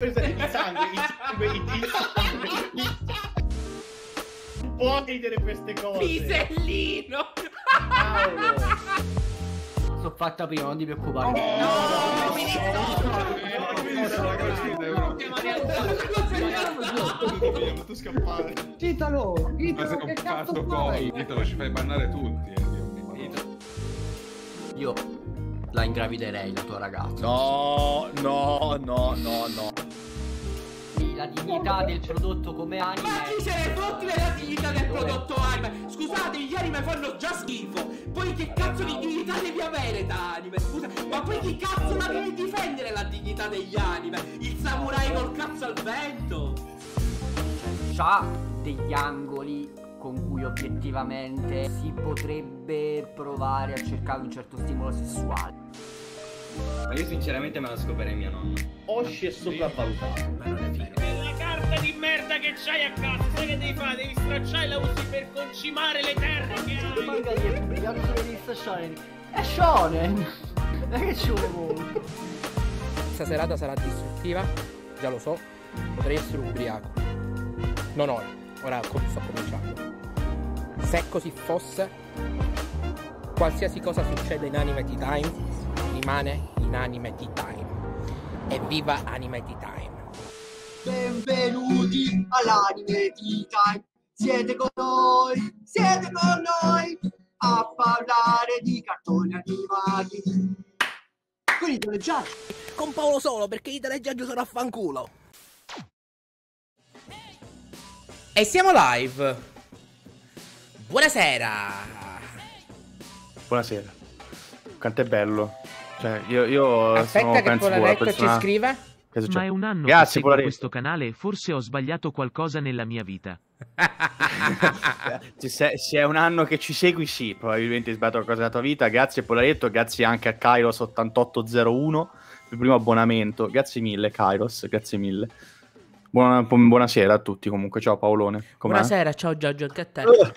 Il sangue, il sangue, il sangue, il sangue. Non può ridere queste cose. Pisellino. Sono fatta prima, non ti preoccupare. No, no, no, no, no, tu scappare. Citalo, Italo, che cazzo fai? Italo ci fai bannare tutti. Eh, io la ingraviderei la tua ragazza. No, no, no, no, no la dignità del prodotto come anime. Ma chi se ne fotti della dignità del prodotto anime? Scusate, gli anime fanno già schifo. Poi che cazzo di dignità devi avere da anime? Scusa, ma poi chi cazzo la devi difendere la dignità degli anime? Il samurai col cazzo al vento. C'ha degli angoli con cui obiettivamente si potrebbe provare a cercare un certo stimolo sessuale. Ma io sinceramente me la scoperei mia nonna. Osce è sopravvalutato. Ma non è vero testa di merda che c'hai a casa, sai che devi fare? Devi stracciare la usi per concimare le terre che hai! Manga di la usi devi Shonen? È shonen! E che ci vuole? Questa serata sarà distruttiva, già lo so, potrei essere ubriaco. Non ora, ora sto cominciando. Se così fosse, qualsiasi cosa succede in Anime Tea Time rimane in Anime Tea Time. Evviva Anime Tea Time! benvenuti all'anime di Time. Siete con noi, siete con noi a parlare di cartoni animati. Con i teleggiaggi. Con Paolo solo, perché i teleggiaggi sono a fanculo. E siamo live. Buonasera. Buonasera. Quanto è bello. Cioè, io, io Aspetta sono, che penso, la persona... ci scriva. Ma è un anno Grazie, che questo canale e forse ho sbagliato qualcosa nella mia vita. se, se, è un anno che ci segui, sì, probabilmente hai sbagliato qualcosa nella tua vita. Grazie Polaretto, grazie anche a Kairos8801 per il primo abbonamento. Grazie mille Kairos, grazie mille. Buona, buonasera a tutti comunque, ciao Paolone. Buonasera, ciao Giorgio, anche a te. Uh,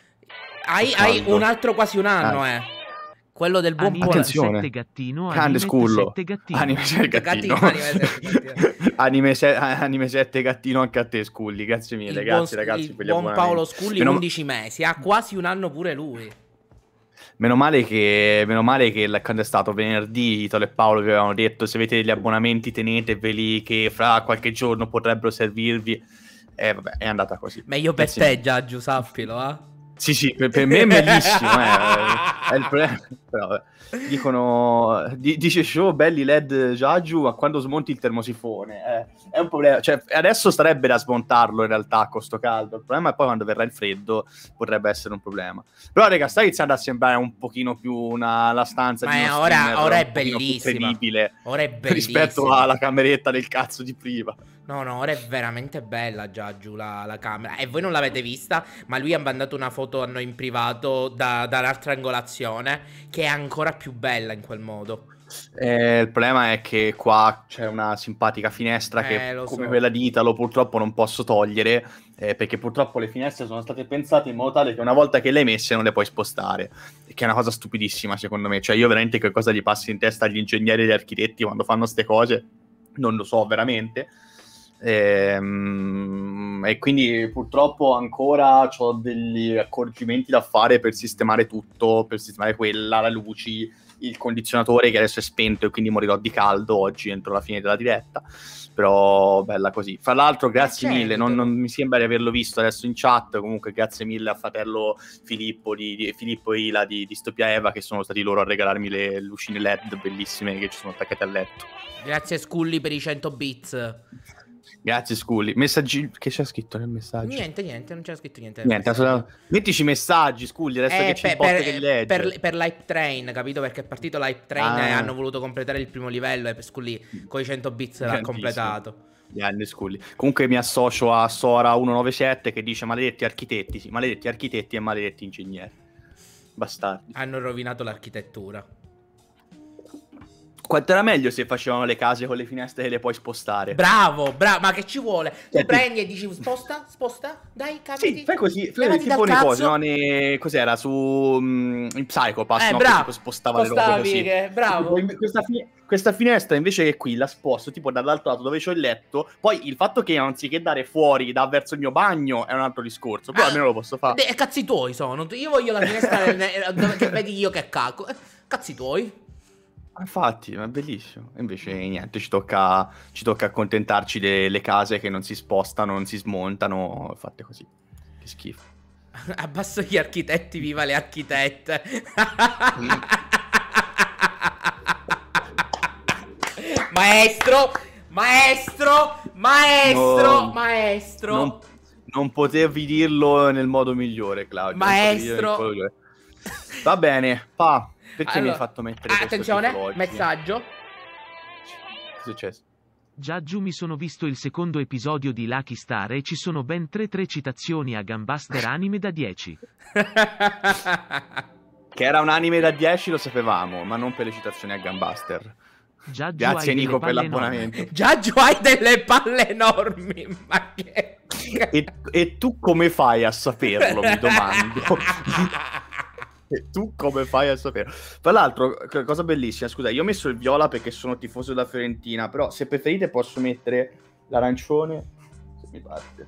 hai, hai, un altro quasi un anno, ah. eh. eh quello del buon anime attenzione sette gattino, grande scullo anime 7 gattino anime 7 gattino anche a te Sculli grazie mille il grazie buon, ragazzi per gli buon Paolo Sculli meno... 11 mesi ha quasi un anno pure lui Meno male che, meno male che quando è stato venerdì Italo e Paolo vi avevano detto se avete degli abbonamenti teneteveli che fra qualche giorno potrebbero servirvi. E eh, vabbè, è andata così. Meglio per te già, Giusappilo, eh? Sì, sì, per, per me è bellissimo. eh, è il però, dicono, dice show oh, belli LED già giù, ma quando smonti il termosifone eh, è un problema. Cioè, adesso starebbe da smontarlo in realtà a costo caldo. Il problema è poi quando verrà il freddo potrebbe essere un problema. Però, raga, sta iniziando a sembrare un pochino più una, la stanza ma di uno ora, streamer, ora è bellissimo. Ora è bellissimo. Rispetto alla cameretta del cazzo di prima. No, no, ora è veramente bella Giaggiu la, la camera. E voi non l'avete vista, ma lui ha mandato una foto a noi in privato da, dall'altra angolazione, che è ancora più bella in quel modo. Eh, il problema è che qua c'è una simpatica finestra eh, che, come so. quella di Italo, purtroppo non posso togliere, eh, perché purtroppo le finestre sono state pensate in modo tale che una volta che le hai messe non le puoi spostare, che è una cosa stupidissima secondo me. Cioè io veramente che cosa gli passo in testa agli ingegneri e agli architetti quando fanno queste cose, non lo so veramente e, ehm, e quindi purtroppo ancora ho degli accorgimenti da fare per sistemare tutto, per sistemare quella, la luci, il condizionatore che adesso è spento e quindi morirò di caldo oggi entro la fine della diretta. Però bella così. Fra l'altro, grazie certo. mille, non, non, mi sembra di averlo visto adesso in chat. Comunque, grazie mille a fratello Filippo, di, di, Filippo e Ila di Distopia Eva che sono stati loro a regalarmi le lucine LED bellissime che ci sono attaccate al letto. Grazie Scully per i 100 bits. Grazie Scully. Messaggi che c'è scritto nel messaggio? Niente, niente, non c'è scritto niente. niente assolutamente... Mettici messaggi, Scully, adesso eh, che c'è per, il che per, per, l'hype train, capito? Perché è partito l'hype train ah. e hanno voluto completare il primo livello e Scully con i 100 bits l'ha Grandissimo. completato. Grande Scully. Comunque mi associo a Sora197 che dice maledetti architetti, sì, maledetti architetti e maledetti ingegneri. Bastardi. Hanno rovinato l'architettura. Quanto era meglio se facevano le case con le finestre che le puoi spostare? Bravo, bravo, ma che ci vuole? Cioè, prendi e dici sposta, sposta, dai, capiti. Sì, fai così, fai tipo nei cosi, no? Ne... Cos'era? Su um, mm, in Psychopass, eh, no? Bravo, tipo spostava le robe così. bravo. questa, fi- questa, finestra invece che qui la sposto, tipo dall'altro lato dove c'ho il letto, poi il fatto che anziché dare fuori, da verso il mio bagno, è un altro discorso, però ah, almeno lo posso fare. E cazzi tuoi sono, io voglio la finestra dove vedi io che cacco. Cazzi tuoi. Ah, infatti, ma è bellissimo. invece niente, ci tocca, ci tocca accontentarci delle case che non si spostano, non si smontano, fatte così. Che schifo. Abbasso gli architetti, viva le architette. maestro, maestro, maestro, no, maestro. Non, non potevi dirlo nel modo migliore, Claudio. Maestro. Va bene, pa. Perché allora, mi hai fatto mettere Attenzione, messaggio. Che è successo? Già giù mi sono visto il secondo episodio di Lucky Star e ci sono ben 3-3 citazioni a Gambaster anime da 10. che era un anime da 10 lo sapevamo, ma non per le citazioni a Gambaster. Già giù Grazie Nico per l'abbonamento. Già giù hai delle palle enormi, ma che... e, e tu come fai a saperlo, mi domando? tu come fai a sapere? Tra l'altro, cosa bellissima, scusa, io ho messo il viola perché sono tifoso della Fiorentina, però se preferite posso mettere l'arancione, se mi parte.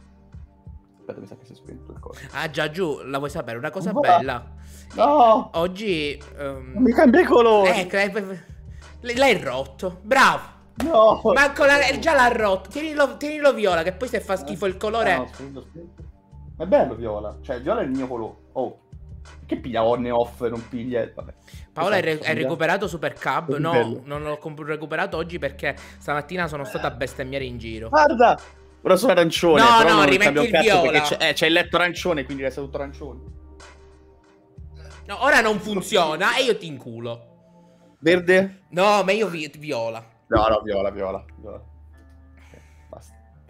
Aspetta, mi sa che si è spento il coso. Ah, già giù, la vuoi sapere? Una cosa Va. bella. No! Oggi... Um... Mi cambia colore! Eh, l'hai rotto. Bravo! No! Manco la... già l'ha rotto. Tienilo, tienilo, viola, che poi se fa schifo il colore... No, no, spento, spento. È bello viola, cioè viola è il mio colore. Oh. Che piglia on e off, non piglia. Vabbè. Paola, hai, re- esatto, hai esatto. recuperato Super Cub? No, non l'ho recuperato oggi perché stamattina sono stato a bestemmiare in giro. Guarda, ora sono arancione. No, però no, rimetti il viola. C'è, eh, c'è il letto arancione, quindi resta tutto arancione. No, ora non funziona e io ti inculo. Verde? No, meglio vi- viola. No, no, viola, viola, viola.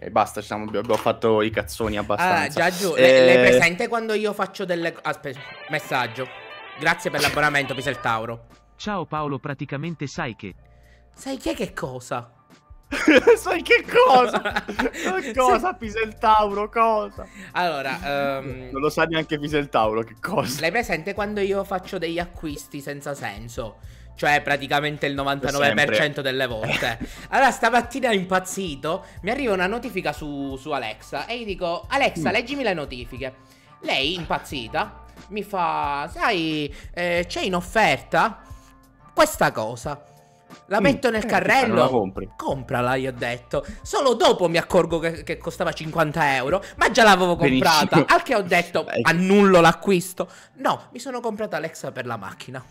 E basta, siamo, abbiamo fatto i cazzoni abbastanza. Ah, Giaggio, e... lei, lei eh, presente quando io faccio delle... Aspetta, messaggio. Grazie per l'abbonamento, Pisel Tauro. Ciao Paolo, praticamente sai che... Sai chi che cosa? sai che cosa? cosa, Se... Pisel Tauro, cosa? Allora... Um... Non lo sa neanche Pisel Tauro che cosa. Lei presente quando io faccio degli acquisti senza senso. Cioè praticamente il 99% delle volte. allora stamattina impazzito, mi arriva una notifica su, su Alexa e gli dico Alexa, mm. leggimi le notifiche. Lei impazzita mi fa, sai, eh, c'è in offerta questa cosa. La mm. metto nel eh, carrello. La compri. Comprala, gli ho detto. Solo dopo mi accorgo che, che costava 50 euro. Ma già l'avevo comprata. Benissimo. Al che ho detto, ecco. annullo l'acquisto. No, mi sono comprata Alexa per la macchina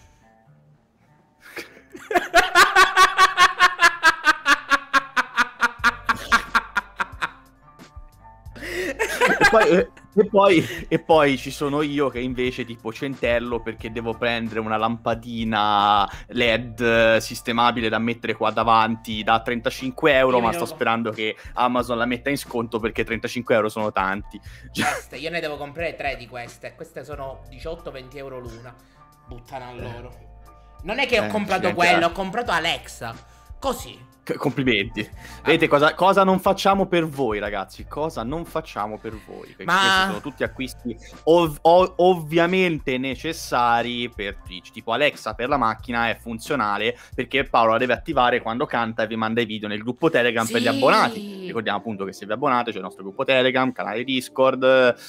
e, poi, e, poi, e, poi, ci sono io che invece tipo centello perché devo prendere una lampadina LED sistemabile da mettere qua davanti da 35 euro, io ma sto sperando che Amazon la metta in sconto perché 35 euro sono tanti. Queste, io ne devo comprare tre di queste, queste sono 18-20 euro l'una. Buttana a eh. loro. Non è che eh, ho comprato quello, ho comprato Alexa. Così. C- complimenti. Ah. Vedete cosa, cosa, non facciamo per voi, ragazzi? Cosa non facciamo per voi? Perché Ma... sono tutti acquisti ov- ov- ovviamente necessari per Twitch. Tipo Alexa per la macchina è funzionale perché Paolo la deve attivare quando canta e vi manda i video nel gruppo Telegram sì. per gli abbonati. Ricordiamo appunto che se vi abbonate c'è il nostro gruppo Telegram, canale Discord,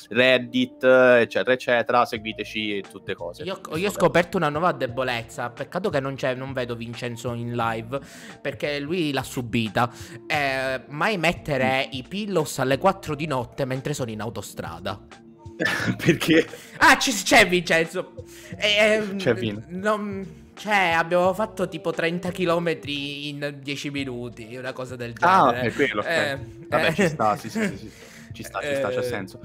Reddit, eccetera, eccetera. Seguiteci tutte cose. Io, io ho scoperto una nuova debolezza. Peccato che non, non vedo Vincenzo in live perché lui l'ha subita. Eh, mai mettere i pillows alle 4 di notte mentre sono in autostrada. Perché? Ah, c- c'è Vincenzo. Eh, c'è Vin. Non... Cioè, abbiamo fatto tipo 30 km in 10 minuti, una cosa del ah, genere. Ah, è quello. Eh, Vabbè, ci eh. sta, sì, sì, sì, ci sta, ci sta, c'ha eh. senso.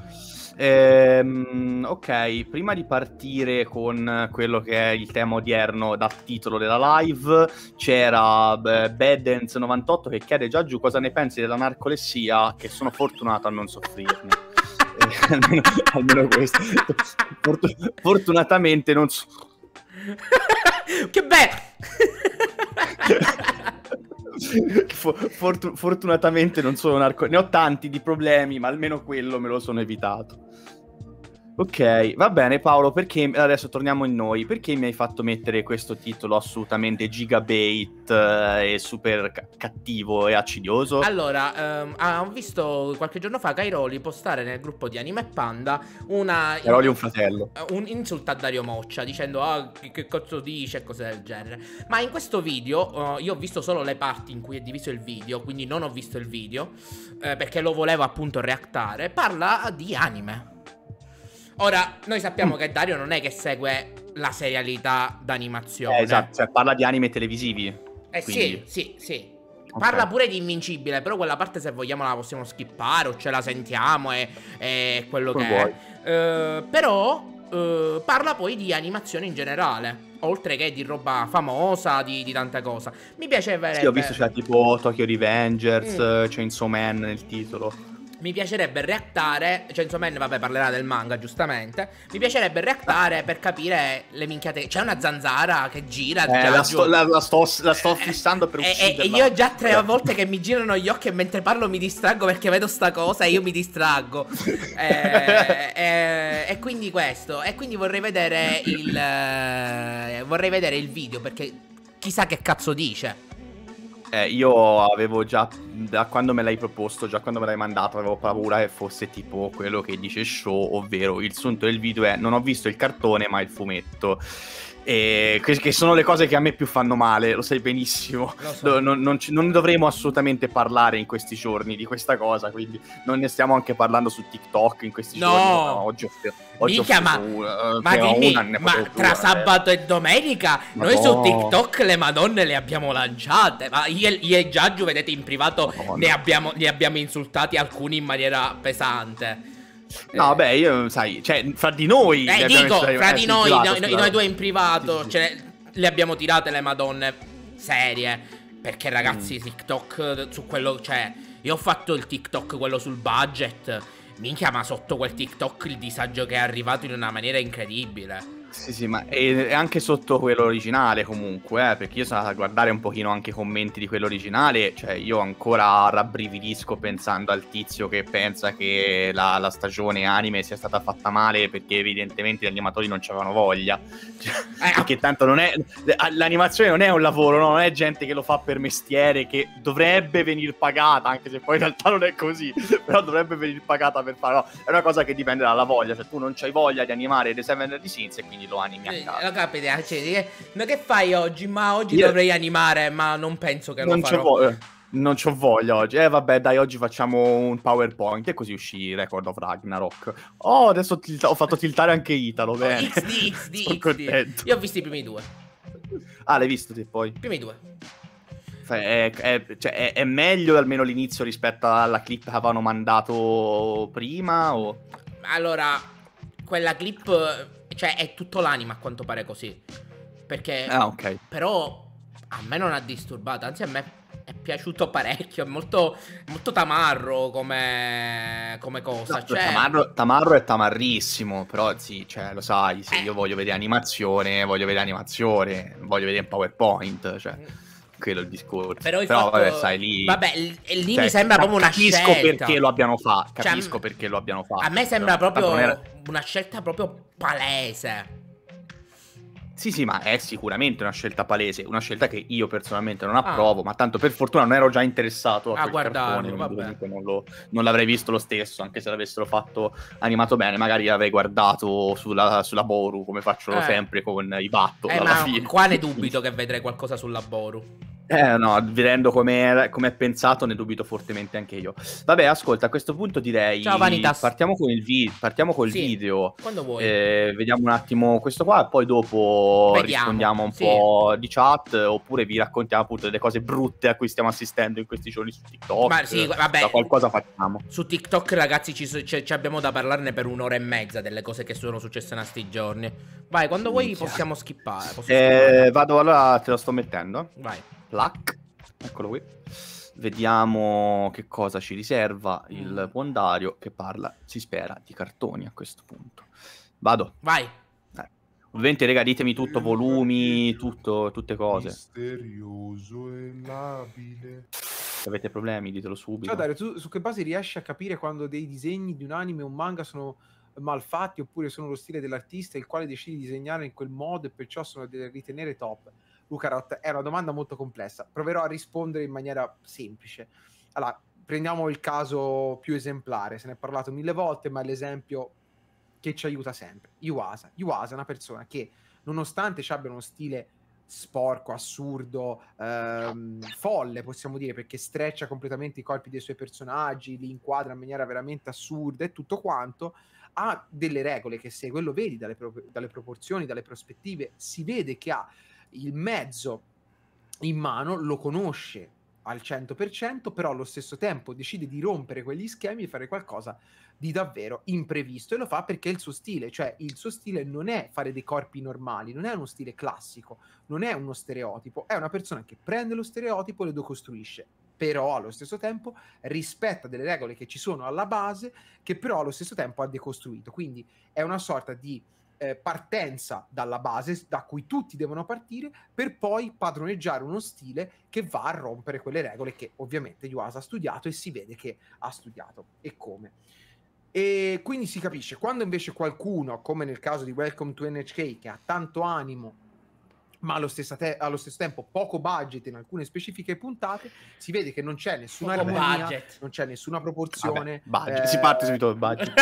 Ehm, ok, prima di partire con quello che è il tema odierno dal titolo della live, c'era Bedens98 che chiede già giù cosa ne pensi della narcolessia, che sono fortunato a non soffrirne. eh, almeno, almeno, questo. Fortun- fortunatamente non so... che bello! fortunatamente non sono un arco. ne ho tanti di problemi, ma almeno quello me lo sono evitato. Ok, va bene Paolo, perché adesso torniamo in noi, perché mi hai fatto mettere questo titolo assolutamente gigabait eh, e super cattivo e accidioso? Allora, ehm, ah, ho visto qualche giorno fa Cairoli postare nel gruppo di Anime Panda una... Cairoli è un fratello. Eh, un insulto a Dario Moccia dicendo ah, che, che cazzo dice e cose del genere. Ma in questo video uh, io ho visto solo le parti in cui è diviso il video, quindi non ho visto il video, eh, perché lo volevo appunto reactare, parla di anime. Ora, noi sappiamo mm. che Dario non è che segue la serialità d'animazione. Eh, esatto, cioè parla di anime televisivi. Eh quindi. sì, sì, sì. Okay. Parla pure di Invincibile, però quella parte se vogliamo la possiamo skippare o ce la sentiamo e, quello Come che vuoi. è. Uh, eh, però uh, parla poi di animazione in generale, oltre che di roba famosa, di, di tanta cosa. Mi vedere. Sì, ho visto c'è cioè, tipo Tokyo Revengers, mm. Chainsaw Man nel titolo mi piacerebbe reattare. Cioè, insomma, vabbè, parlerà del manga, giustamente. Mi piacerebbe reattare per capire le minchiate. C'è una zanzara che gira. Eh, la, sto, la, la, sto, la sto eh, fissando per ucciderla. E, e io già tre volte che mi girano gli occhi e mentre parlo mi distraggo perché vedo sta cosa e io mi distraggo. e, e, eh, eh, e, quindi questo. E quindi vorrei vedere il. vorrei vedere il video perché chissà che cazzo dice. Eh, io avevo già, da quando me l'hai proposto, già quando me l'hai mandato, avevo paura che fosse tipo quello che dice show, ovvero il sunto del video è non ho visto il cartone ma il fumetto. E che, sono le cose che a me più fanno male, lo sai benissimo. Lo so. non, non, non, dovremo assolutamente parlare in questi giorni di questa cosa, quindi non ne stiamo anche parlando su TikTok in questi no. giorni. No, oggi ho, oggi Mica, ho ma, una, eh, ma, dimmi, una, ma tra due, eh. sabato e domenica Madonna. noi su TikTok le madonne le abbiamo lanciate, ma io, io e Giaggio, vedete in privato, ne abbiamo, li abbiamo insultati alcuni in maniera pesante. No, eh. beh, io sai, cioè, fra di noi... Eh, dico, fra eh, di noi, privato, noi, noi, due in privato, sì, cioè, le abbiamo tirate le madonne serie. Perché ragazzi, mm. TikTok eh, su quello, cioè, io ho fatto il TikTok, quello sul budget. Minchia, ma sotto quel TikTok il disagio che è arrivato in una maniera incredibile. Sì, sì, ma è anche sotto quello originale comunque, eh, perché io sono andato a guardare un pochino anche i commenti di quello originale, cioè io ancora rabbrividisco pensando al tizio che pensa che la, la stagione anime sia stata fatta male perché evidentemente gli animatori non avevano voglia, cioè, eh, ah. perché tanto non è, l'animazione non è un lavoro, no? non è gente che lo fa per mestiere, che dovrebbe venir pagata, anche se poi in realtà non è così, però dovrebbe venir pagata per fare, no, è una cosa che dipende dalla voglia, cioè tu non c'hai voglia di animare The Seven Dead Sins e quindi quindi lo animi a caso. Lo capite, cioè, ma che fai oggi? Ma oggi Io... dovrei animare, ma non penso che non lo farò. Vo- eh, non c'ho voglia oggi. Eh vabbè, dai, oggi facciamo un PowerPoint e così uscì Record of Ragnarok. Oh, adesso tilt- ho fatto tiltare anche Italo, oh, bene. Oh, XD, XD, Sono XD. Contento. Io ho visto i primi due. Ah, l'hai visto te poi? I primi due. È, è, cioè, è, è, meglio almeno l'inizio rispetto alla clip che avevano mandato prima? O... Allora, quella clip cioè, è tutto l'anima a quanto pare così. Perché... Ah, ok. Però a me non ha disturbato, anzi a me è piaciuto parecchio, è molto, molto tamarro come, come cosa. No, esatto, cioè... tamarro, tamarro, è tamarrissimo, però sì, cioè, lo sai, se eh. io voglio vedere animazione, voglio vedere animazione, voglio vedere in PowerPoint, cioè... Mm quello il discorso. Però, Però fatto... vabbè, sai lì. Vabbè, lì cioè, mi sembra proprio una scelta. Cioè, capisco perché lo abbiano fatto. Capisco cioè, perché lo abbiano fatto. A me sembra proprio una scelta proprio palese. Sì, sì, ma è sicuramente una scelta palese, una scelta che io personalmente non ah. approvo, ah. ma tanto per fortuna non ero già interessato a ah, guardarlo, cartone, non, lo, non, l'avrei visto lo stesso, anche se l'avessero fatto animato bene, magari l'avrei guardato sulla, sulla Boru, come faccio eh. sempre con i Battle. Eh, ma fine. qua dubito che vedrei qualcosa sulla Boru. Eh no, vedendo come è pensato ne dubito fortemente anche io. Vabbè, ascolta, a questo punto direi... Ciao Vanitas. Partiamo con il, vi- partiamo col sì, video. Quando vuoi. Eh, vediamo un attimo questo qua e poi dopo vediamo. rispondiamo un sì. po' di chat oppure vi raccontiamo appunto delle cose brutte a cui stiamo assistendo in questi giorni su TikTok. Ma sì, vabbè. Da qualcosa facciamo. Su TikTok ragazzi ci, ci, ci abbiamo da parlarne per un'ora e mezza delle cose che sono successe in questi giorni. Vai, quando vuoi possiamo skippare. Possiamo eh, skippare. Vado allora, te lo sto mettendo. Vai. Plac. Eccolo qui. Vediamo che cosa ci riserva il mm. buon Dario che parla, si spera, di cartoni a questo punto. Vado. Vai. Eh. Ovviamente, rega, ditemi tutto, volumi, tutto, tutte cose. Misterioso e labile. Se avete problemi, ditelo subito. Ciao Dario, tu su che base riesci a capire quando dei disegni di un anime o un manga sono malfatti oppure sono lo stile dell'artista il quale decide di disegnare in quel modo e perciò sono da ritenere top? Lucarot, è una domanda molto complessa. Proverò a rispondere in maniera semplice. Allora, prendiamo il caso più esemplare, se ne è parlato mille volte, ma è l'esempio che ci aiuta sempre. Yuasa. Yuasa è una persona che, nonostante ci abbia uno stile sporco, assurdo, ehm, folle, possiamo dire, perché streccia completamente i corpi dei suoi personaggi, li inquadra in maniera veramente assurda e tutto quanto, ha delle regole che segue, lo vedi dalle, pro- dalle proporzioni, dalle prospettive, si vede che ha il mezzo in mano lo conosce al 100%, però allo stesso tempo decide di rompere quegli schemi e fare qualcosa di davvero imprevisto e lo fa perché è il suo stile, cioè il suo stile non è fare dei corpi normali, non è uno stile classico, non è uno stereotipo, è una persona che prende lo stereotipo e lo decostruisce però allo stesso tempo rispetta delle regole che ci sono alla base, che però allo stesso tempo ha decostruito. Quindi è una sorta di eh, partenza dalla base da cui tutti devono partire per poi padroneggiare uno stile che va a rompere quelle regole che ovviamente Yuasa ha studiato e si vede che ha studiato e come. E quindi si capisce quando invece qualcuno, come nel caso di Welcome to NHK, che ha tanto animo ma allo stesso, te- allo stesso, tempo poco budget in alcune specifiche puntate, si vede che non c'è nessuna armonia, non c'è nessuna proporzione. Vabbè, eh... si parte subito dal budget.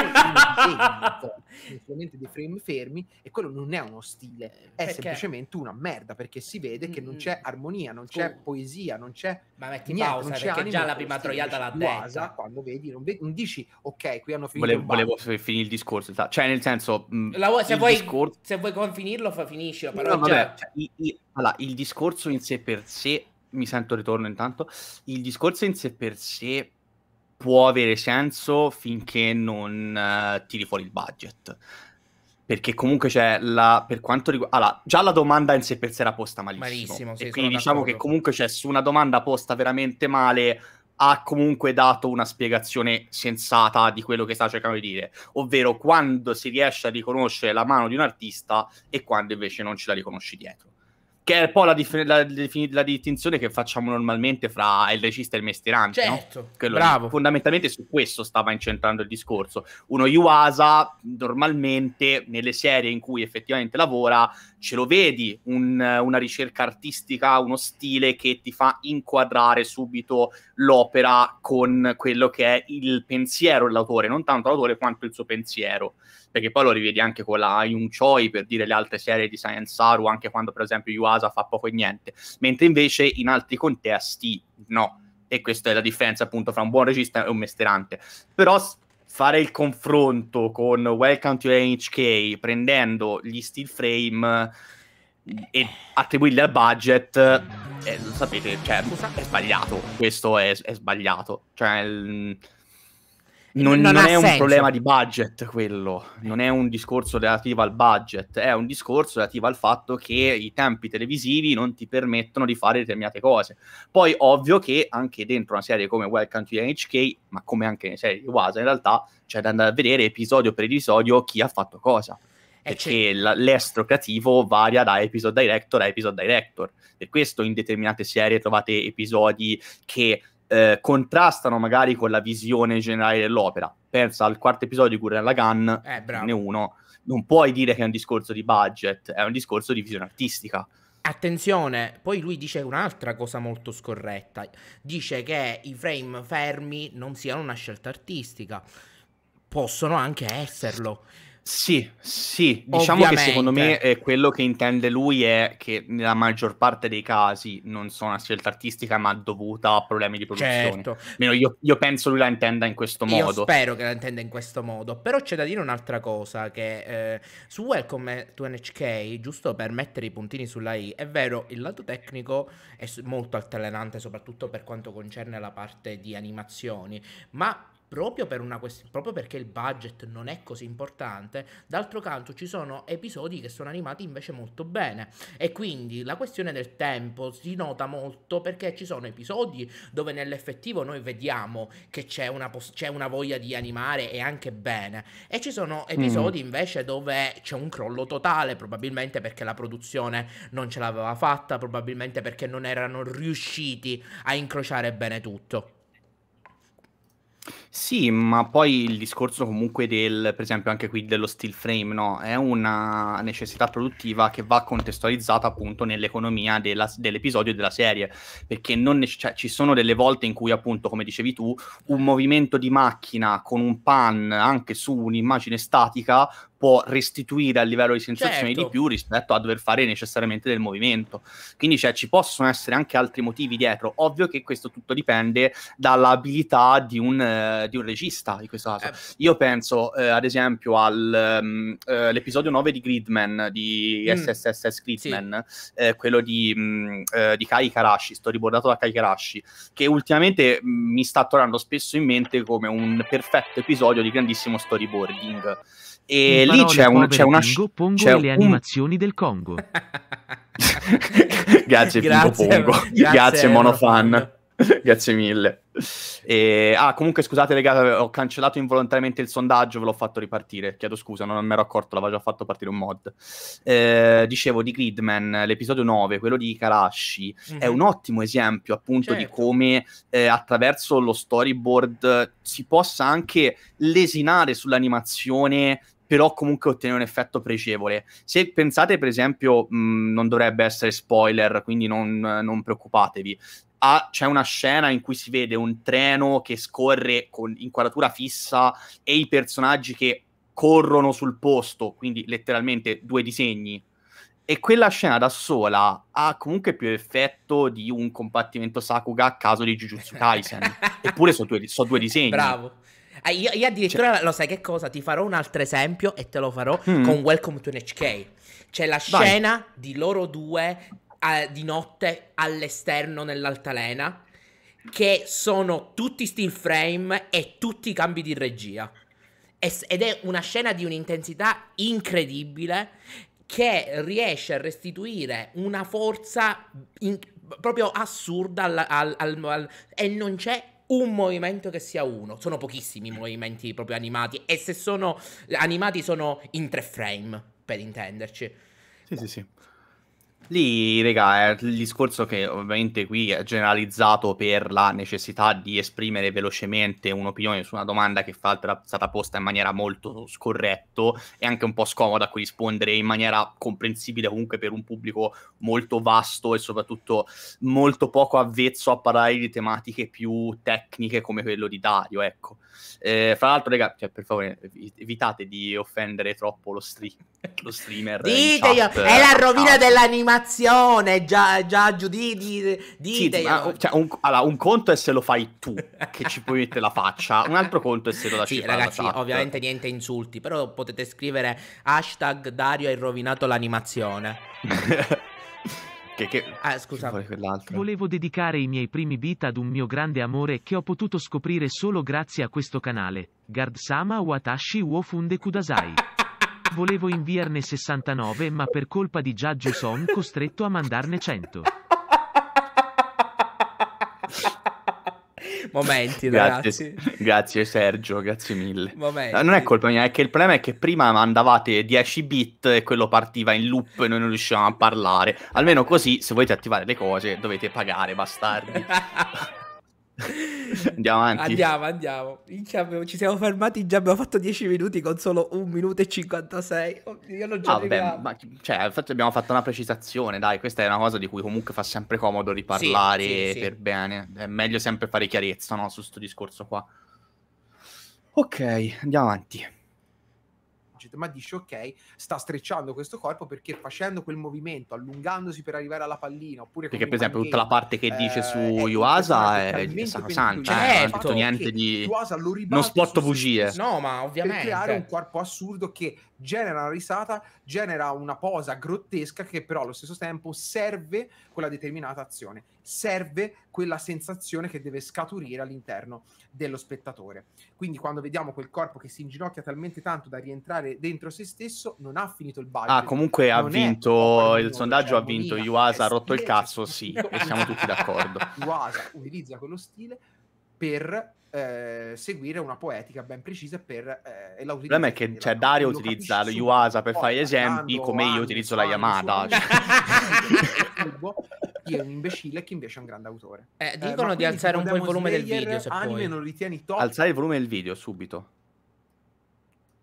solamente dei frame fermi e quello non è uno stile, è perché? semplicemente una merda perché si vede che non c'è armonia, non c'è uh. poesia, non c'è Ma metti niente, pausa non c'è perché già la prima troiata l'ha detta. Quando vedi, non, vedi, non dici ok, qui hanno finito Volevo, volevo finire il discorso, cioè nel senso mm, la, se, vuoi, discorso... se vuoi confinirlo, fa, finiscilo, però no, già... vabbè, cioè, allora, il discorso in sé per sé, mi sento ritorno intanto, il discorso in sé per sé può avere senso finché non uh, tiri fuori il budget. Perché comunque c'è la. Per quanto riguarda. Allora, già la domanda in sé per sé era posta malissimo. malissimo sì, e quindi diciamo d'accordo. che comunque c'è su una domanda posta veramente male ha comunque dato una spiegazione sensata di quello che sta cercando di dire, ovvero quando si riesce a riconoscere la mano di un artista e quando invece non ce la riconosci dietro che è poi la, dif- la, la, distinzione che facciamo normalmente fra il regista e il mestierante. Certo, no? bravo. Fondamentalmente su questo stava incentrando il discorso. Uno Yuasa normalmente nelle serie in cui effettivamente lavora ce lo vedi un, una ricerca artistica, uno stile che ti fa inquadrare subito l'opera con quello che è il pensiero dell'autore, non tanto l'autore quanto il suo pensiero. Perché poi lo rivedi anche con la Yung Choi per dire le altre serie di Science Haru, anche quando per esempio Yuasa fa poco e niente, mentre invece in altri contesti no. E questa è la differenza appunto fra un buon regista e un mesterante. Però fare il confronto con Welcome to NHK prendendo gli steel frame mm, e attribuirli al budget, eh, sapete, cioè, è sbagliato. Questo è, è sbagliato. Cioè, il non, non, non è senso. un problema di budget quello, non è un discorso relativo al budget, è un discorso relativo al fatto che i tempi televisivi non ti permettono di fare determinate cose. Poi ovvio che anche dentro una serie come Welcome to NHK, ma come anche in serie di Wasa in realtà, c'è da andare a vedere episodio per episodio chi ha fatto cosa. Eh, perché certo. l'estro creativo varia da episode director a episode director. Per questo in determinate serie trovate episodi che eh, contrastano magari con la visione generale dell'opera. Pensa al quarto episodio di Gurren Lagann, eh, ne uno, non puoi dire che è un discorso di budget, è un discorso di visione artistica. Attenzione, poi lui dice un'altra cosa molto scorretta, dice che i frame fermi non siano una scelta artistica, possono anche esserlo. Sì, sì, diciamo Ovviamente. che secondo me eh, quello che intende lui è che nella maggior parte dei casi non sono una scelta artistica ma dovuta a problemi di produzione. Certo. io, io, penso lui la intenda in questo modo. Io spero che la intenda in questo modo, però c'è da dire un'altra cosa che eh, su Welcome to NHK, giusto per mettere i puntini sulla I, è vero, il lato tecnico è molto altalenante soprattutto per quanto concerne la parte di animazioni, ma proprio, per una quest- proprio perché il budget non è così importante. D'altro canto ci sono episodi che sono animati invece molto bene e quindi la questione del tempo si nota molto perché ci sono episodi dove nell'effettivo noi vediamo che c'è una, pos- c'è una voglia di animare e anche bene e ci sono mm. episodi mm. invece dove c'è un crollo totale probabilmente perché la produzione non ce l'aveva fatta, probabilmente perché non erano riusciti a incrociare bene tutto. Sì, ma poi il discorso comunque del, per esempio anche qui dello steel frame, no? È una necessità produttiva che va contestualizzata appunto nell'economia della, dell'episodio e della serie, perché ne- cioè, ci sono delle volte in cui appunto, come dicevi tu, un movimento di macchina con un pan anche su un'immagine statica può restituire a livello di sensazioni certo. di più rispetto a dover fare necessariamente del movimento. Quindi cioè, ci possono essere anche altri motivi dietro. Ovvio che questo tutto dipende dall'abilità di un, eh, di un regista in questo caso. Eh. Io penso eh, ad esempio all'episodio ehm, eh, um, 9 di Gridman, di mm. SSSS Gridman, sì. Eh, quello di, mh, mm, eh, di Kai Karashi, storyboardato da Kai Karashi, che ultimamente mm, mi sta tornando spesso in mente come un perfetto episodio di grandissimo storyboarding. E lì c'è, un, c'è una Pingo, Pongo c'è e le un... animazioni del Congo. grazie, Pingo Pongo. Grazie, grazie eh, Monofan. grazie mille. E, ah, comunque scusate ragazzi, ho cancellato involontariamente il sondaggio, ve l'ho fatto ripartire. Chiedo scusa, non mi ero accorto, l'avevo già fatto partire un mod. Eh, dicevo di Gridman, l'episodio 9, quello di Karashi, mm-hmm. è mhm. un ottimo esempio appunto certo. di come eh, attraverso lo storyboard si possa anche lesinare sull'animazione però comunque ottenere un effetto pregevole. Se pensate, per esempio, mh, mm, non dovrebbe essere spoiler, quindi non, non preoccupatevi. Ah, c'è una scena in cui si vede un treno che scorre con inquadratura fissa e i personaggi che corrono sul posto, quindi letteralmente due disegni. E quella scena da sola ha comunque più effetto di un combattimento Sakuga a caso di Jujutsu Kaisen. Eppure sono due, so due disegni. Bravo. Eh, io, io, addirittura cioè. lo sai che cosa? Ti farò un altro esempio e te lo farò mm. con Welcome to NHK. C'è la Vai. scena di loro due eh, di notte all'esterno nell'altalena che sono tutti still frame e tutti i cambi di regia. Ed è una scena di un'intensità incredibile che riesce a restituire una forza in, proprio assurda al, al, al, e non c'è un movimento che sia uno. Sono pochissimi i movimenti proprio animati e se sono animati sono in tre frame, per intenderci. Sì, sì, sì. Lì, raga, è il discorso che ovviamente qui è generalizzato per la necessità di esprimere velocemente un'opinione su una domanda che fra l'altro è stata posta in maniera molto scorretta e anche un po' scomoda a cui rispondere in maniera comprensibile comunque per un pubblico molto vasto e soprattutto molto poco avvezzo a parlare di tematiche più tecniche come quello di Dario, ecco. Eh, fra l'altro, raga, cioè, per favore, evitate di offendere troppo lo, stream, lo streamer. Ditegli, è la rovina dell'animazione Comunicazione, già, già di, di, sì, cioè, un, allora, un, conto è se lo fai tu, che ci puoi mettere la faccia, un altro conto è se lo lasci sì, ragazzi, la ovviamente niente insulti, però potete scrivere hashtag Dario hai rovinato l'animazione. Che, che... Ah, scusa. Volevo dedicare i miei primi beat ad un mio grande amore che ho potuto scoprire solo grazie a questo canale. Gardsama Watashi Wofunde Kudasai. Volevo inviarne 69, ma per colpa di Giaggio son costretto a mandarne 100. Momenti, grazie, ragazzi. Grazie Sergio, grazie mille. Momenti. non è colpa mia, è che il problema è che prima mandavate 10 bit e quello partiva in loop e noi non riuscivamo a parlare. Almeno così, se volete attivare le cose, dovete pagare, bastardi. andiamo avanti. Andiamo, andiamo. Inizia, ci siamo fermati, già abbiamo fatto 10 minuti con solo 1 minuto e 56. Io non ci ah, Vabbè, ma, cioè, infatti abbiamo fatto una precisazione, dai, questa è una cosa di cui comunque fa sempre comodo riparlare sì, sì, per sì. bene. È meglio sempre fare chiarezza, no, su questo discorso qua. Ok, andiamo avanti gadget, ma dice ok, sta strecciando questo corpo perché facendo quel movimento, allungandosi per arrivare alla pallina, oppure perché per esempio tutta la parte che dice eh, su eh, Yuasa è, è sacrosanta, certo, cioè, non eh, ha detto niente di Yuasa lo non spotto bugie. No, ma ovviamente per creare un corpo assurdo che genera una risata, genera una posa grottesca che però allo stesso tempo serve quella determinata azione, serve quella sensazione che deve scaturire all'interno dello spettatore. Quindi quando vediamo quel corpo che si inginocchia talmente tanto da rientrare dentro se stesso, non ha finito il budget. Ah, comunque ha vinto il sondaggio, ha cioè, vinto Yuasa, ha eh rotto il cazzo, sì, e siamo tutti d'accordo. Yuasa utilizza quello stile per eh, seguire una poetica ben precisa per eh, Il problema è che cioè, Dario utilizza lo Yuasa per fare gli esempi come io utilizzo la Yamada. chi è un imbecille e chi invece è un grande autore. Eh, eh dicono eh, di alzare un po' il volume del video. Se anime non ritieni top. Alzare il volume del video subito.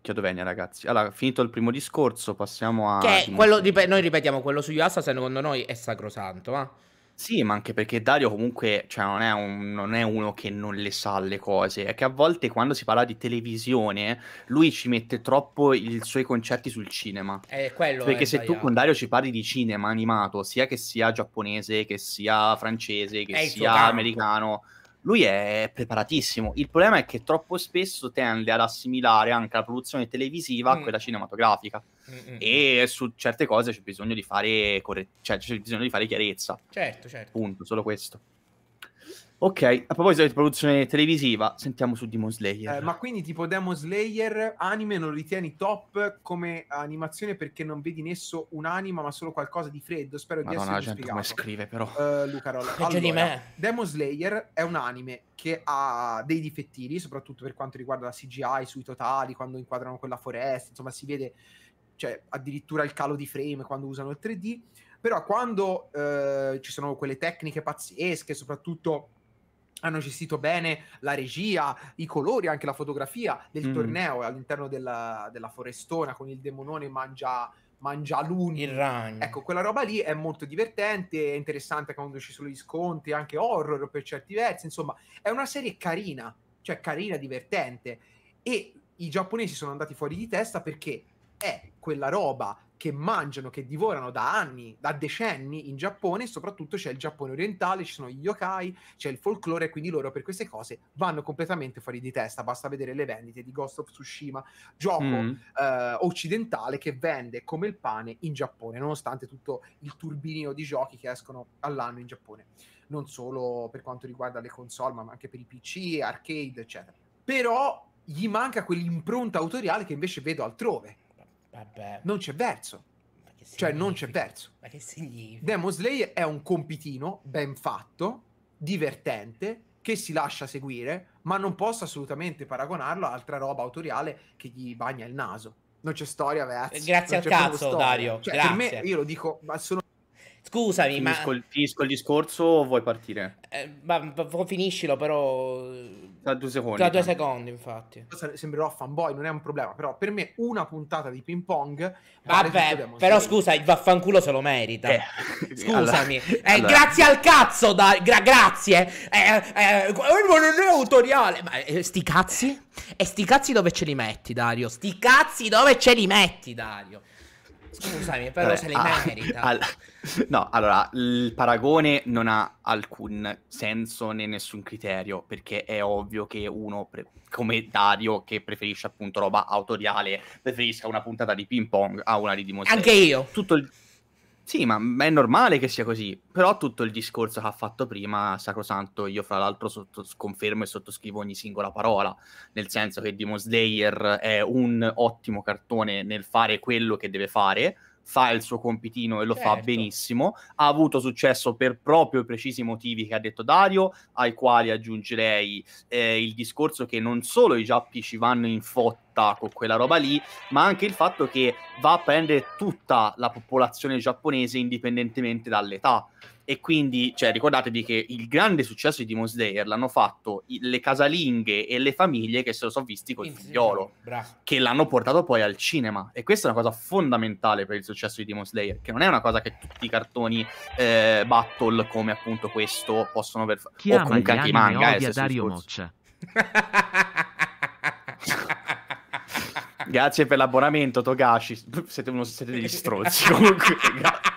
venia, ragazzi. Allora, finito il primo discorso, passiamo a. Che quello, ripet- noi ripetiamo quello su Yuasa, secondo noi è sacrosanto. Ma eh. Sì, ma anche perché Dario comunque cioè, non, è un, non, è uno che non le sa le cose, è che a volte quando si parla di televisione lui ci mette troppo i suoi concetti sul cinema. È eh, quello. Perché è se sbagliato. tu con Dario ci parli di cinema animato, sia che sia giapponese, che sia francese, che sia americano, lui è preparatissimo. Il problema è che troppo spesso tende ad assimilare anche la produzione televisiva mm. a quella cinematografica. Mm-mm. E su certe cose c'è bisogno di fare, corre- cioè, bisogno di fare chiarezza. Certo, certo. Punto, solo questo. Ok, a proposito di produzione televisiva, sentiamo su Demon Slayer. Eh, ma quindi tipo Demon Slayer, anime non ritieni top come animazione perché non vedi in esso un'anima ma solo qualcosa di freddo? Spero Madonna, di esserti spiegato. come scrive però. Uh, Luca Rolla. Allora, di me. Demon Slayer è un anime che ha dei difettini, soprattutto per quanto riguarda la CGI sui totali, quando inquadrano quella foresta, insomma si vede cioè, addirittura il calo di frame quando usano il 3D, però quando eh, ci sono quelle tecniche pazzesche, soprattutto hanno gestito bene la regia, i colori, anche la fotografia del mm. torneo eh, all'interno della, della, forestona con il demonone mangia, mangia luni. Il ragno. Ecco, quella roba lì è molto divertente, è interessante quando ci sono gli sconti, anche horror per certi versi, insomma, è una serie carina, cioè carina, divertente. E i giapponesi sono andati fuori di testa perché è quella roba che mangiano, che divorano da anni, da decenni in Giappone, soprattutto c'è il Giappone orientale, ci sono gli yokai, c'è il folklore, quindi loro per queste cose vanno completamente fuori di testa, basta vedere le vendite di Ghost of Tsushima, gioco mm. eh, occidentale che vende come il pane in Giappone, nonostante tutto il turbinio di giochi che escono all'anno in Giappone, non solo per quanto riguarda le console, ma anche per i PC, arcade, eccetera. Però gli manca quell'impronta autoriale che invece vedo altrove Vabbè. Non c'è verso. Cioè, non c'è verso. Ma che significa? Demon Slayer è un compitino ben fatto, divertente, che si lascia seguire, ma non posso assolutamente paragonarlo a altra roba autoriale che gli bagna il naso. Non c'è storia, verso. Grazie non al cazzo, Dario. Cioè, Grazie. Per me, io lo dico, ma sono Scusami, finisco, ma... Finisco il discorso o vuoi partire? Eh, ma, ma, finiscilo, però tra due secondi. Tra due secondi, infatti. Sembrerò fanboy, non è un problema. Però per me una puntata di ping pong. Vabbè, però scusa, il vaffanculo se lo merita. Eh, Scusami. Allora, eh, allora. Grazie al cazzo, da, gra grazie. Eh, eh, eh non è autoriale. Ma eh, sti cazzi? E sti cazzi dove ce li metti, Dario? Sti cazzi dove ce li metti, Dario? Scusami, però Vabbè, eh, se le a, ah, merita. Al, no, allora, il paragone non ha alcun senso né nessun criterio, perché è ovvio che uno pre- come Dario, che preferisce appunto roba autoriale, preferisca una puntata di ping pong a una di dimostrazione. Anche io. Tutto il sì, ma è normale che sia così. Però tutto il discorso che ha fatto prima, Sacrosanto, io fra l'altro sotto, confermo e sottoscrivo ogni singola parola, nel senso che Demon Slayer è un ottimo cartone nel fare quello che deve fare, fa il suo compitino e lo certo. fa benissimo. Ha avuto successo per proprio i precisi motivi che ha detto Dario, ai quali aggiungerei eh, il discorso che non solo i giappi ci vanno in fotta con quella roba lì, ma anche il fatto che va a prendere tutta la popolazione giapponese indipendentemente dall'età e quindi cioè, ricordatevi che il grande successo di Demon Slayer l'hanno fatto i- le casalinghe e le famiglie che se lo sono visti col figliolo che l'hanno portato poi al cinema e questa è una cosa fondamentale per il successo di Demon Slayer che non è una cosa che tutti i cartoni eh, battle come appunto questo possono aver fatto chi o comunque anche i manga eh, odia eh, Dario Moccia Grazie per l'abbonamento, Togashi. Siete, uno, siete degli stronzi. Comunque, grazie.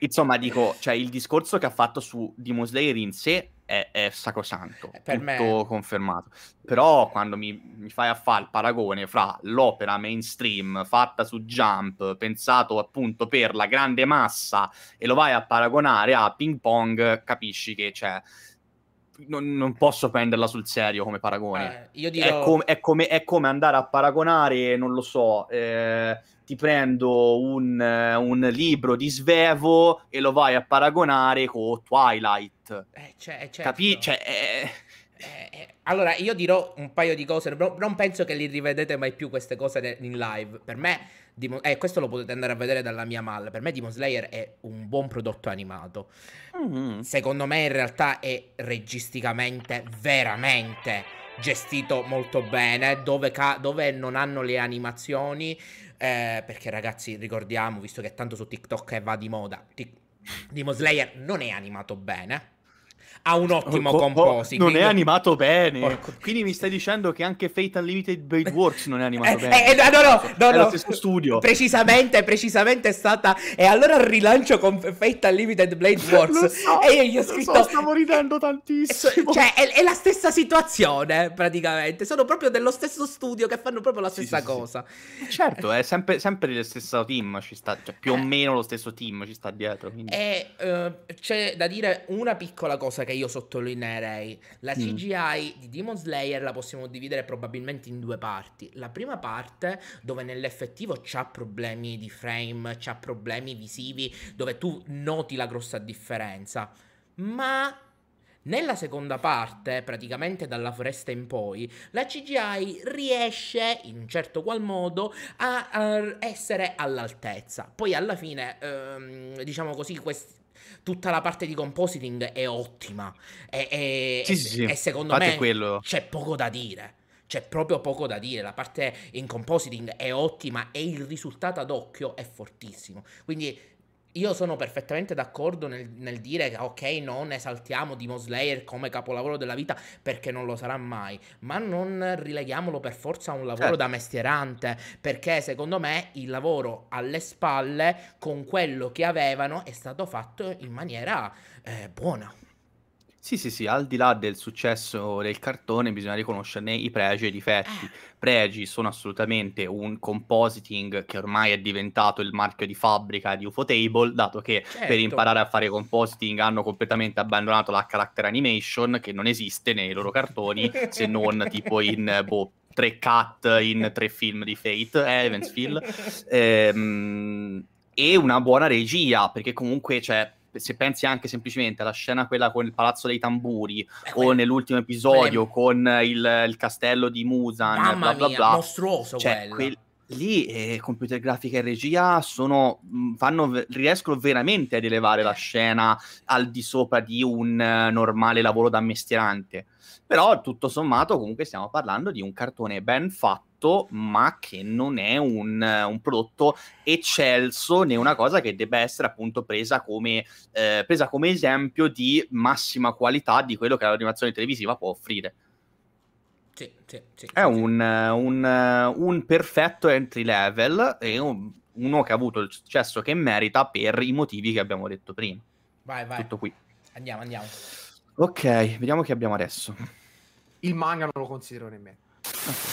Insomma, dico, cioè, il discorso che ha fatto su Demon Slayer in sé è, è sacrosanto, è eh, per tutto me... confermato. Però quando mi, mi fai a fare il paragone fra l'opera mainstream fatta su Jump, pensato appunto per la grande massa, e lo vai a paragonare a Ping Pong, capisci che c'è... Cioè, non, non, posso prenderla sul serio come paragone. Eh, dirò... è, com- è, come, è, come, andare a paragonare, non lo so, eh, ti prendo un, un, libro di Svevo e lo vai a paragonare con Twilight. Eh, cioè, certo. Capi- cioè, è... Eh, eh, eh, allora io dirò un paio di cose, non penso che li rivedete mai più queste cose in live. Per me, e eh, questo lo potete andare a vedere dalla mia mall, per me Demon Slayer è un buon prodotto animato. Mm-hmm. Secondo me in realtà è registicamente veramente gestito molto bene, dove, ca- dove non hanno le animazioni, eh, perché ragazzi ricordiamo, visto che tanto su TikTok va di moda, T- Demon Slayer non è animato bene ha un ottimo oh, composite. Oh, non è animato bene. Porco. Quindi mi stai dicendo che anche Fate Unlimited Blade Works non è animato eh, bene. Eh, eh no, no, no, no, lo stesso studio. Precisamente, precisamente è stata e allora rilancio con Fate Unlimited Blade Works so, e io gli ho scritto so, stavo ridendo tantissimo. Cioè, è, è, la stessa situazione, praticamente. Sono proprio dello stesso studio che fanno proprio la stessa sì, sì, cosa. Sì. Certo, è sempre, sempre lo stesso team, ci sta, cioè più o eh. meno lo stesso team ci sta dietro, E uh, c'è da dire una piccola cosa che io sottolineerei. La CGI mm. di Demon Slayer la possiamo dividere probabilmente in due parti. La prima parte, dove nell'effettivo c'ha problemi di frame, c'ha problemi visivi, dove tu noti la grossa differenza. Ma nella seconda parte, praticamente dalla foresta in poi, la CGI riesce in un certo qual modo a, a essere all'altezza. Poi alla fine, ehm, diciamo così, questi tutta la parte di compositing è ottima. E, e, sì, e, sì, e secondo Infatti me c'è poco da dire. C'è proprio poco da dire, la parte in compositing è ottima e il risultato ad occhio è fortissimo. Quindi io sono perfettamente d'accordo nel, nel, dire che ok, non esaltiamo Demon Slayer come capolavoro della vita perché non lo sarà mai, ma non rileghiamolo per forza a un lavoro certo. da mestierante, perché secondo me il lavoro alle spalle con quello che avevano è stato fatto in maniera eh, buona. Sì, sì, sì, al di là del successo del cartone bisogna riconoscerne i pregi e i difetti. Eh. Pregi sono assolutamente un compositing che ormai è diventato il marchio di fabbrica di UFO Table, dato che certo. per imparare a fare compositing hanno completamente abbandonato la character animation che non esiste nei loro cartoni, se non tipo in boh, tre cut in tre film di Fate, eh, Evansville. Ehm, e una buona regia, perché comunque c'è cioè, se pensi anche semplicemente alla scena quella con il palazzo dei tamburi Beh, o nell'ultimo episodio è... con il, il, castello di Musan, Mamma bla bla mia, bla, mostruoso cioè, quel, lì eh, computer grafica e regia sono, mm, fanno, riescono veramente ad elevare la scena al di sopra di un eh, normale lavoro da mestierante. Però tutto sommato comunque stiamo parlando di un cartone ben fatto ma che non è un, un, prodotto eccelso né una cosa che debba essere appunto presa come, eh, presa come esempio di massima qualità di quello che l'animazione televisiva può offrire. Sì, sì, sì, è un, un, un, perfetto entry level e uno che ha avuto il successo che merita per i motivi che abbiamo detto prima. Vai, vai. Tutto qui. Andiamo, andiamo. Ok, vediamo che abbiamo adesso. Il manga non lo considero nemmeno.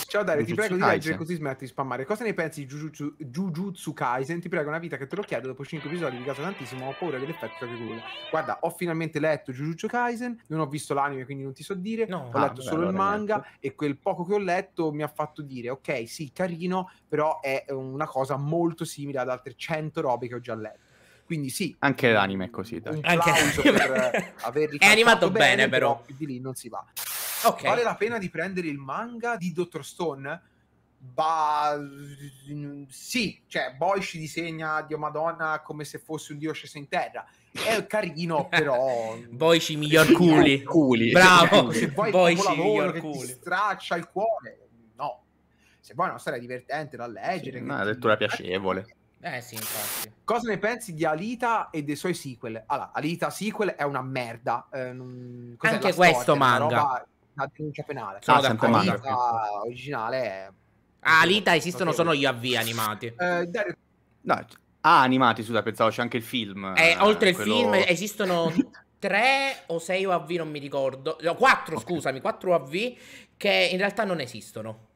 Ciao Dario, Jujutsu ti prego Kaisen. di leggere così smetti di spammare. Cosa ne pensi di Jujutsu, Jujutsu Kaisen? Ti prego, una vita che te lo chiedo dopo 5 episodi, mi piace tantissimo, ho paura dell'effetto che culo. Guarda, ho finalmente letto Jujutsu Kaisen, non ho visto l'anime, quindi non ti so dire, no, ho ah, letto beh, solo allora il manga e quel poco che ho letto mi ha fatto dire, ok, sì, carino, però è una cosa molto simile ad altre 100 robe che ho già letto. Quindi sì. Anche l'anime è così, dai. Anche per È animato bene, bene però. però. Di lì non si va. Okay. Vale la pena di prendere il manga di Dr. Stone? Bah, mm, sì, cioè Boy ci disegna Dio Madonna come se fosse un dio sceso in terra. È carino, però. Boy ci miglior culi. culi. Bravo. Cioè, se vuoi Boy ci miglior culi. straccia il cuore, no. Se vuoi una storia divertente da leggere, sì, una lettura piacevole. Eh sì, infatti. Cosa ne pensi di Alita e dei suoi sequel? Allora, Alita sequel è una merda. Eh, Anche questo storia, manga la denuncia penale. Ah, Sono ah, sempre Alita manga. originale è... Ah, Alita esistono solo gli avvi animati. Eh, dai. No, ah, animati, scusa, pensavo c'è anche il film. Eh, eh oltre il film esistono tre o sei UAV, non mi ricordo. No, quattro, okay. scusami, quattro UAV che in realtà non esistono.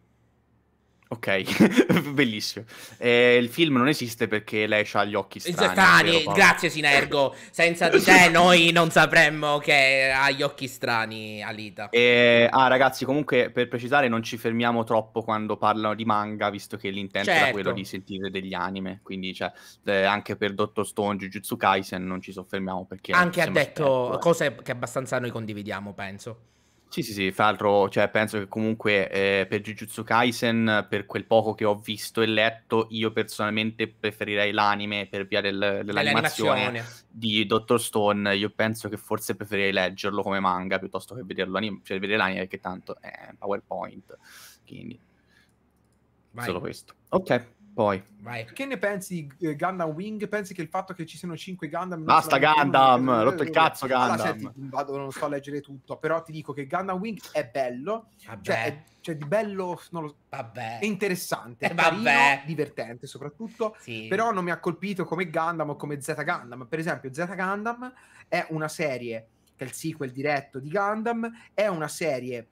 Ok, bellissimo. Eh, il film non esiste perché lei ha gli occhi strani. strani. Vero, grazie Sinergo. Senza di te noi non sapremmo che ha gli occhi strani Alita. Eh, ah ragazzi, comunque per precisare non ci fermiamo troppo quando parlano di manga, visto che l'intento certo. era quello di sentire degli anime. Quindi cioè, eh, anche per Dottor Stone, Jujutsu Kaisen non ci soffermiamo perché... Anche ha detto tempo, cose che abbastanza noi condividiamo, penso. Sì, sì, sì, fra l'altro, cioè, penso che comunque eh, per Jujutsu Kaisen, per quel poco che ho visto e letto, io personalmente preferirei l'anime per via del, dell'animazione di Dr. Stone. Io penso che forse preferirei leggerlo come manga piuttosto che vederlo anim- cioè vedere l'anime perché tanto è PowerPoint. Quindi, Vai. solo questo. Ok. Poi. Vai. Che ne pensi di eh, Gundam Wing? Pensi che il fatto che ci siano 5 Gundam... Basta Gundam, uno, rotto il cazzo Gundam. Allora, senti, vado, non sto a leggere tutto, però ti dico che Gundam Wing è bello. Vabbè. Cioè, è, cioè di bello... Non lo, vabbè. È interessante, eh, carino, vabbè. divertente soprattutto. Sì. Però non mi ha colpito come Gundam o come Z Gundam. Per esempio, Z Gundam è una serie, che è il sequel diretto di Gundam, è una serie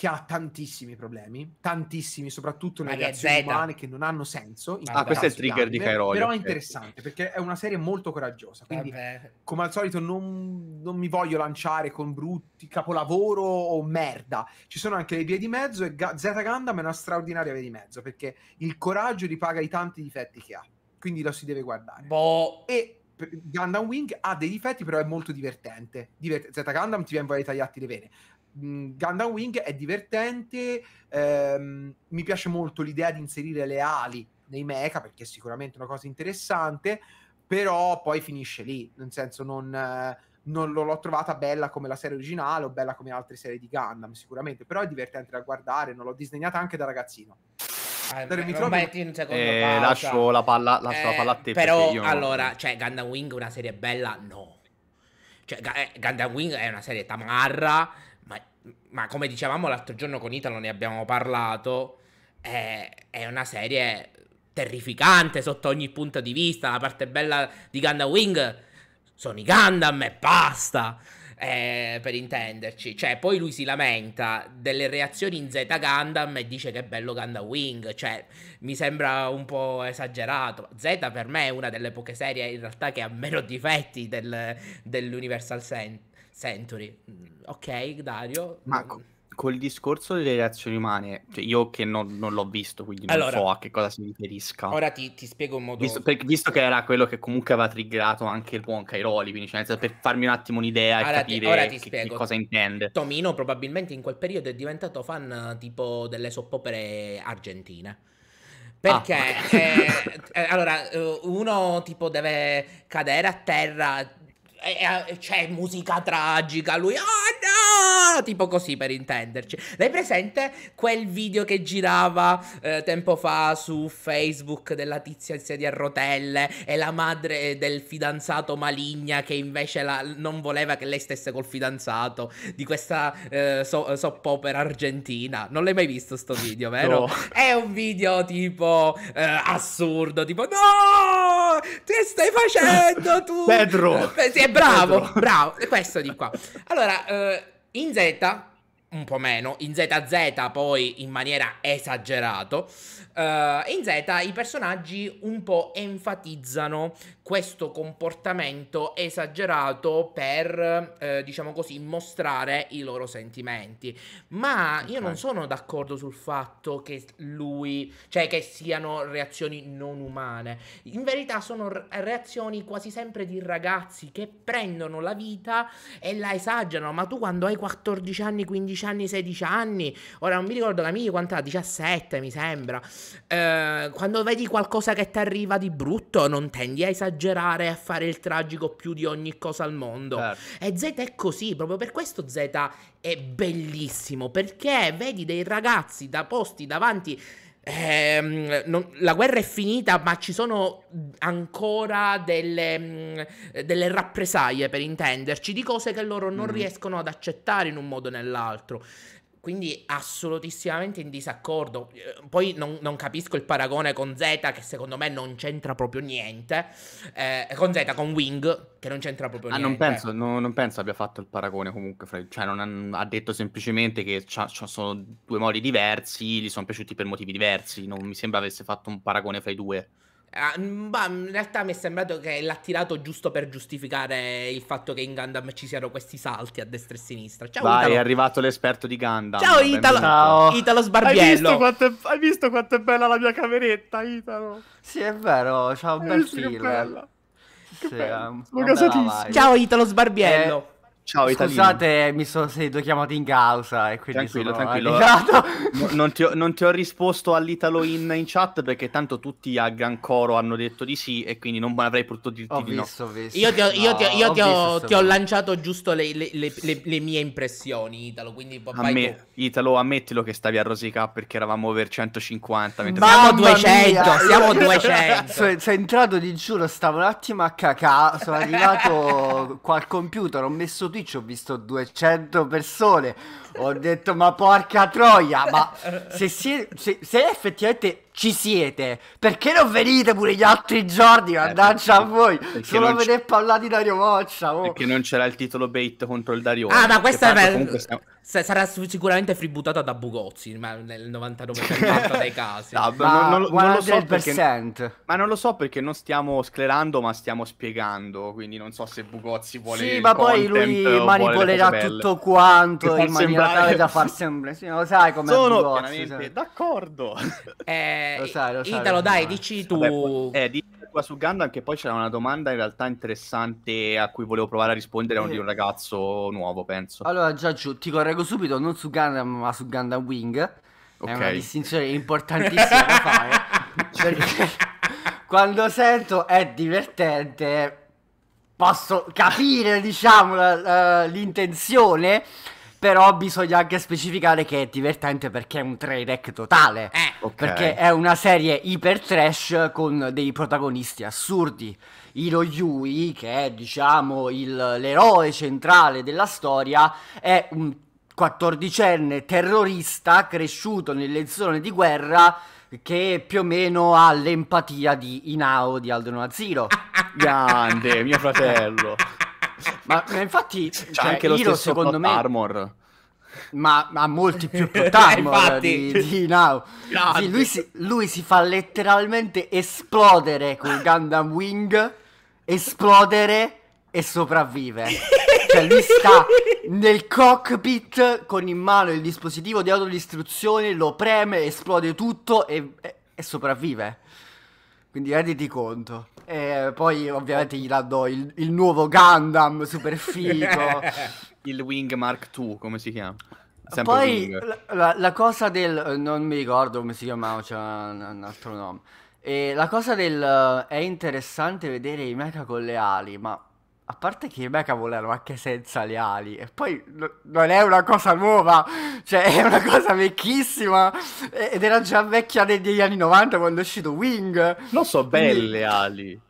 che ha tantissimi problemi, tantissimi, soprattutto nelle azioni umane che non hanno senso. Ah, questo è il trigger di Cairo. Però è certo. interessante perché è una serie molto coraggiosa. Quindi, Vabbè. come al solito, non, non, mi voglio lanciare con brutti capolavoro o merda. Ci sono anche le vie di mezzo e Ga- Z Gundam è una straordinaria via di mezzo perché il coraggio ripaga i tanti difetti che ha. Quindi lo si deve guardare. Boh. E Gundam Wing ha dei difetti, però è molto divertente. Divert- Z Gundam ti viene voglia di tagliarti le vene. Gundam Wing è divertente, ehm, mi piace molto l'idea di inserire le ali nei mecha perché è sicuramente una cosa interessante, però poi finisce lì, nel senso non, eh, non l'ho trovata bella come la serie originale o bella come altre serie di Gundam sicuramente, però è divertente da guardare, non l'ho disegnata anche da ragazzino. Ah, mi trovo... eh, eh lascio la palla, lascio eh, la palla a te. Però io... allora, cioè, Gundam Wing è una serie bella? No. Cioè, eh, Gundam Wing è una serie tamarra ma come dicevamo l'altro giorno con Italo ne abbiamo parlato, è, è una serie terrificante sotto ogni punto di vista. La parte bella di Gundam Wing sono i Gundam e basta. Eh, per intenderci, cioè, poi lui si lamenta delle reazioni in Z Gundam e dice che è bello Gundam Wing. Cioè, mi sembra un po' esagerato. Z per me è una delle poche serie in realtà che ha meno difetti del, dell'Universal Sense Century. Mm, ok, Dario. Ma mm. col discorso delle reazioni umane, cioè io che non, non l'ho visto, quindi non allora, so a che cosa si riferisca. Ora ti, ti spiego un modo. Visto, per, visto, che era quello che comunque aveva triggerato anche il buon Cairoli, quindi cioè, per farmi un attimo un'idea allora e capire ti, ora ti che, spiego. che cosa intende. Tomino probabilmente in quel periodo è diventato fan tipo delle soppopere argentine. Ah, Perché, ah, eh, eh, allora, eh, uno tipo deve cadere a terra eh, eh, eh, c'è musica tragica, lui "Ah oh, no!" tipo così per intenderci. Lei presente quel video che girava eh, tempo fa su Facebook della tizia in sedia a rotelle e la madre del fidanzato maligna che invece la, non voleva che lei stesse col fidanzato di questa eh, so, soppopera argentina. Non l'hai mai visto sto video, vero? No. È un video tipo eh, assurdo, tipo "No! Che stai facendo tu?" Pedro. Sì, bravo, certo. bravo, è questo di qua. Allora, eh, in Z un po' meno, in ZZ poi in maniera esagerata. Uh, in Z i personaggi un po' enfatizzano questo comportamento esagerato per, eh, diciamo così, mostrare i loro sentimenti. Ma io okay. non sono d'accordo sul fatto che lui, cioè che siano reazioni non umane. In verità sono reazioni quasi sempre di ragazzi che prendono la vita e la esagerano. Ma tu quando hai 14 anni, 15 anni, 16 anni, ora non mi ricordo la mia quant'ha, 17 mi sembra, eh, quando vedi qualcosa che ti arriva di brutto non tendi a esagerare esagerare e fare il tragico più di ogni cosa al mondo. Certo. E Z è così, proprio per questo Z è bellissimo, perché vedi dei ragazzi da posti davanti... Eh, non, la guerra è finita, ma ci sono ancora delle, mm, delle, rappresaglie, per intenderci, di cose che loro non mm. riescono ad accettare in un modo o nell'altro. Quindi assolutissimamente in disaccordo. Eh, poi non, non, capisco il paragone con Z, che secondo me non c'entra proprio niente. Eh, con Z, con Wing, che non c'entra proprio ah, niente. Non penso, no, non penso abbia fatto il paragone comunque. Fra... Cioè, ha, ha, detto semplicemente che c'ha, c'ha, sono due modi diversi, gli sono piaciuti per motivi diversi. Non mi sembra avesse fatto un paragone fra i due. Ah, in realtà mi è sembrato che l'ha tirato giusto per giustificare il fatto che in Gundam ci siano questi salti a destra e a sinistra. Ciao, Vai, Italo. è arrivato l'esperto di Gundam. Ciao, Italo. Ciao. Italo Sbarbiello. Hai visto, quanto è, hai visto quanto è bella la mia cameretta, Italo? Sì, è vero, Ciao, un hai bel filo. sì, Sono casatissimo. Ciao, Italo Sbarbiello. Eh... Ciao, Scusate, mi sono sentito chiamato in causa e quindi tranquillo, tranquillo. No, non, ti ho, non, ti ho, risposto all'Italo in, in, chat perché tanto tutti a gran coro hanno detto di sì e quindi non avrei potuto dirti ho di visto, no. Visto. Io ti ho, io no, ti ho, io ho ti visto, ti lanciato giusto le, le, le, le, mie impressioni, Italo, quindi a me, Italo, ammettilo che stavi a rosica perché eravamo over 150. Mentre siamo 200, mia. siamo 200. sono, sono entrato, di giuro, stavo un attimo a cacà, sono arrivato qua al computer, ho messo su Twitch ho visto 200 persone. Ho detto, ma porca troia, ma se, siete, se, se effettivamente ci siete, perché non venite pure gli altri giorni? Eh, mannaggia eh, a voi, solo a vedere parlare di Dario Moccia. Oh. Perché non c'era il titolo bait contro il Dario Ah, ma questo è bello. Comunque stiamo sarà sicuramente fributtata da Bugozzi, ma nel 99% dei casi. no, ma non, non, non lo so perché, ma non lo so perché non stiamo sclerando, ma stiamo spiegando, quindi non so se Bugozzi vuole Sì, ma poi lui manipolerà tutto quanto in maniera sembrare... tale da far sembrare, sì, lo sai come Sono Bugozzi, chiaramente sai. d'accordo. Eh, lo sai, lo sai. Italo, dai, dici tu. Vabbè, eh, di qua su Gundam che poi c'era una domanda in realtà interessante a cui volevo provare a rispondere eh. di un ragazzo nuovo, penso. Allora, Giorgio, ti correggo subito, non su Gundam, ma su Gundam Wing. Okay. È una distinzione importantissima da fare. Perché quando sento è divertente, posso capire, diciamo, l'intenzione però bisogna anche specificare che è divertente perché è un trailer totale. Eh, okay. Perché è una serie iper trash con dei protagonisti assurdi. Hiro Yui, che è diciamo l'eroe centrale della storia, è un 14enne terrorista cresciuto nelle zone di guerra che più o meno ha l'empatia di Inao di Aldo Zero. Grande, mio fratello. ma, ma, infatti c'è cioè, anche lo Hero, stesso secondo me Armor ma ha molti più Protarmor di, di Now. Sì, lui, si, lui, si, fa letteralmente esplodere con Gundam Wing, esplodere e sopravvive. cioè lui sta nel cockpit con in mano il dispositivo di autodistruzione, lo preme, esplode tutto e, e, e sopravvive. Quindi renditi conto. E poi ovviamente gli danno il, il nuovo Gundam super figo. il Wing Mark II, come si chiama? Sempre poi la, la, cosa del... non mi ricordo come si chiamava, c'è cioè un altro nome. E la cosa del... Eh, è interessante vedere i mecha con le ali, ma a parte che i mecha volano anche senza le ali. E poi no, non è una cosa nuova. Cioè, è una cosa vecchissima. Ed era già vecchia negli anni 90 quando è uscito Wing. Non so, belle ali.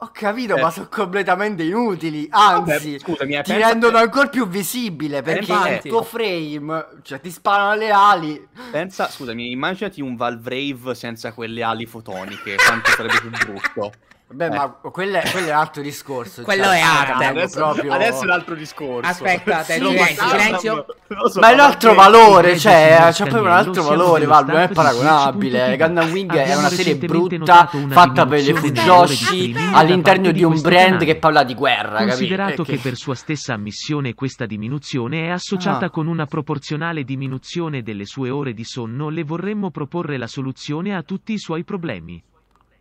Ho capito, eh. ma sono completamente inutili. Anzi, Vabbè, scusami, eh, ti rendono che... ancora più visibile perché eh, il tuo frame, cioè ti sparano le ali. Pensa, scusami, immaginati un Valvrave senza quelle ali fotoniche. quanto sarebbe più brutto. Beh, eh. ma ecco. quello è, quello è, altro discorso. quello cioè, è arte. Ah, adesso, proprio... adesso, è un altro discorso. Aspetta, silenzio, silenzio. ma è un altro valore, cioè, c'è cioè, c'è proprio un altro valore, Val, non è paragonabile. Gundam Wing è una serie brutta, fatta per le Fujoshi, all'interno di un brand che parla di guerra, Considerato che per sua stessa ammissione questa diminuzione è associata ah. con una proporzionale diminuzione delle sue ore di sonno, le vorremmo proporre la soluzione a tutti i suoi problemi.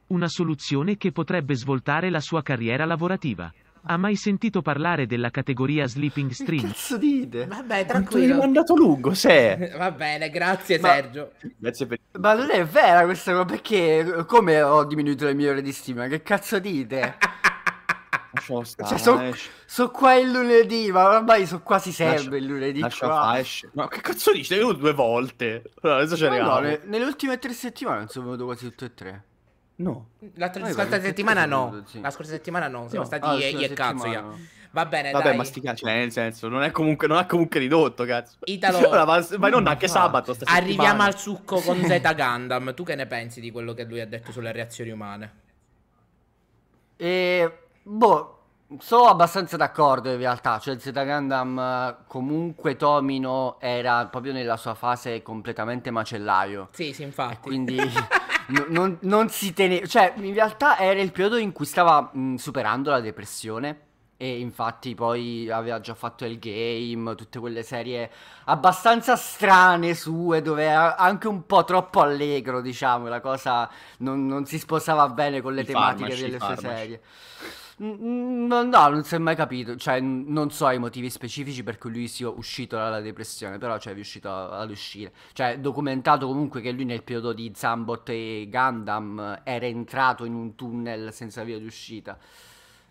Una soluzione che potrebbe svoltare la sua carriera lavorativa. Ha mai sentito parlare della categoria Sleeping Stream? Che cazzo dite? Vabbè, tranquillo. Mi mandato lungo, se. Va bene, grazie Ma... Sergio. Grazie per... Ma non è vera questa cosa, perché come ho diminuito le mie ore di stima? Che cazzo dite? Stare, cioè, sono eh. so qua il lunedì, ma ormai sono quasi sempre il lunedì. Qua. Ma che cazzo dici? L'hai venuto due volte. Allora, adesso ci arriviamo. No, no, nelle ultime tre settimane sono venuto quasi tutte e tre. No. La vai, ah, scorsa vai, settimana no. sì. La scorsa settimana no. Siamo no. stati ah, io e cazzo. Io. Va bene, Vabbè, dai. ma sti cazzo, cioè, nel senso, non è comunque, non è comunque ridotto, cazzo. Italo. ma, ma non anche sabato. Arriviamo al succo con Zeta Gundam. Tu che ne pensi di quello che lui ha detto sulle reazioni umane? E, boh. Sono abbastanza d'accordo in realtà, cioè Zeta Gundam comunque Tomino era proprio nella sua fase completamente macellaio. Sì, sì, infatti. E quindi non, non, si teneva. Cioè, in realtà era il periodo in cui stava mh, superando la depressione. E infatti poi aveva già fatto il game, tutte quelle serie abbastanza strane sue, dove era anche un po' troppo allegro, diciamo, la cosa non, non si sposava bene con le I tematiche farmaci, delle sue farmaci. serie. No, no, non si è mai capito, cioè non so i motivi specifici per cui lui sia uscito dalla depressione, però cioè, è riuscito ad uscire. Cioè documentato comunque che lui nel periodo di Zambot e Gundam era entrato in un tunnel senza via di uscita.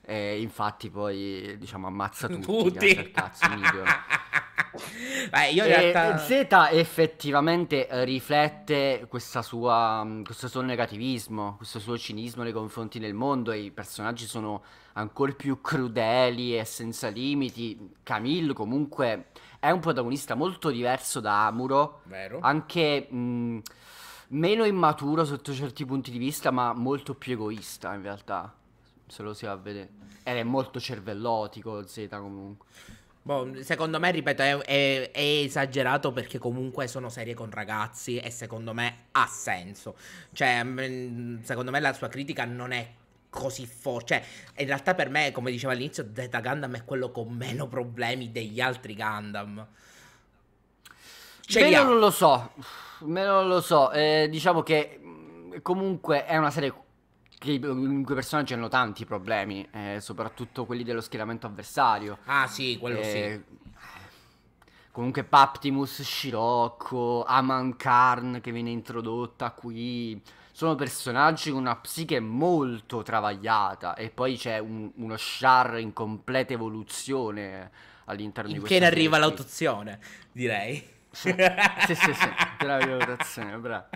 E infatti poi diciamo ammazza tutti, tutti. cazzo Beh, io in realtà... Zeta effettivamente riflette sua, questo suo negativismo, questo suo cinismo nei confronti del mondo e i personaggi sono ancora più crudeli e senza limiti. Camille comunque è un protagonista molto diverso da Amuro, Vero. anche mh, meno immaturo sotto certi punti di vista, ma molto più egoista in realtà se lo si va a vedere. Ed è molto cervellotico Z comunque. Boh, secondo me, ripeto, è, è, è, esagerato perché comunque sono serie con ragazzi e secondo me ha senso. Cioè, mm, secondo me la sua critica non è così forte. Cioè, in realtà per me, come dicevo all'inizio, Zeta Gundam è quello con meno problemi degli altri Gundam. Cioè, Bene, non lo so, meno non lo so. Eh, diciamo che mm, comunque è una serie che comunque i mm, personaggi hanno tanti problemi, eh, soprattutto quelli dello schieramento avversario. Ah sì, quello eh, sì. Comunque Paptimus, Scirocco, Aman Karn che viene introdotta qui, sono personaggi con una psiche molto travagliata e poi c'è un, uno Shar in completa evoluzione all'interno in di questo. Che ne arriva l'autozione, direi. Sì, sì, sì, sì, sì. bravo.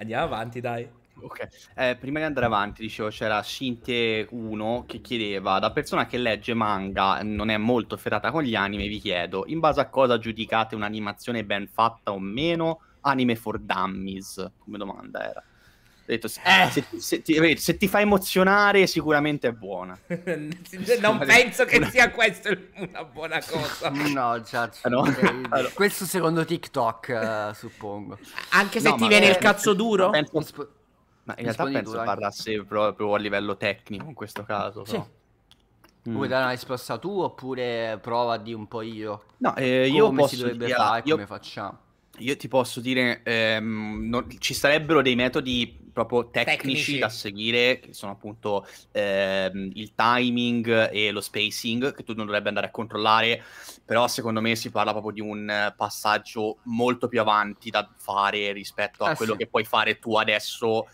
Andiamo avanti, dai. Ok, eh, prima di andare avanti, dicevo, c'era Shinte1 che chiedeva, da persona che legge manga e non è molto ferrata con gli anime, vi chiedo, in base a cosa giudicate un'animazione ben fatta o meno, anime for dummies? Come domanda era. Ho detto, eh, se, eh. se, ti, se, ti, fa emozionare sicuramente è buona. non penso che sia questa una buona cosa. no, già, eh, no. Allora. questo secondo TikTok, uh, suppongo. Anche se no, ti viene il cazzo duro? Penso... Ma in realtà penso anche. parlasse proprio a livello tecnico in questo caso. Sì. Mm. Vuoi dare una risposta tu oppure prova di un po' io? No, eh, io come posso si dovrebbe dire, fare, io, come facciamo? Io ti posso dire, ehm, non, ci sarebbero dei metodi proprio tecnici, tecnici, da seguire, che sono appunto ehm, il timing e lo spacing, che tu non dovrebbe andare a controllare, però secondo me si parla proprio di un passaggio molto più avanti da fare rispetto a ah, quello sì. che puoi fare tu adesso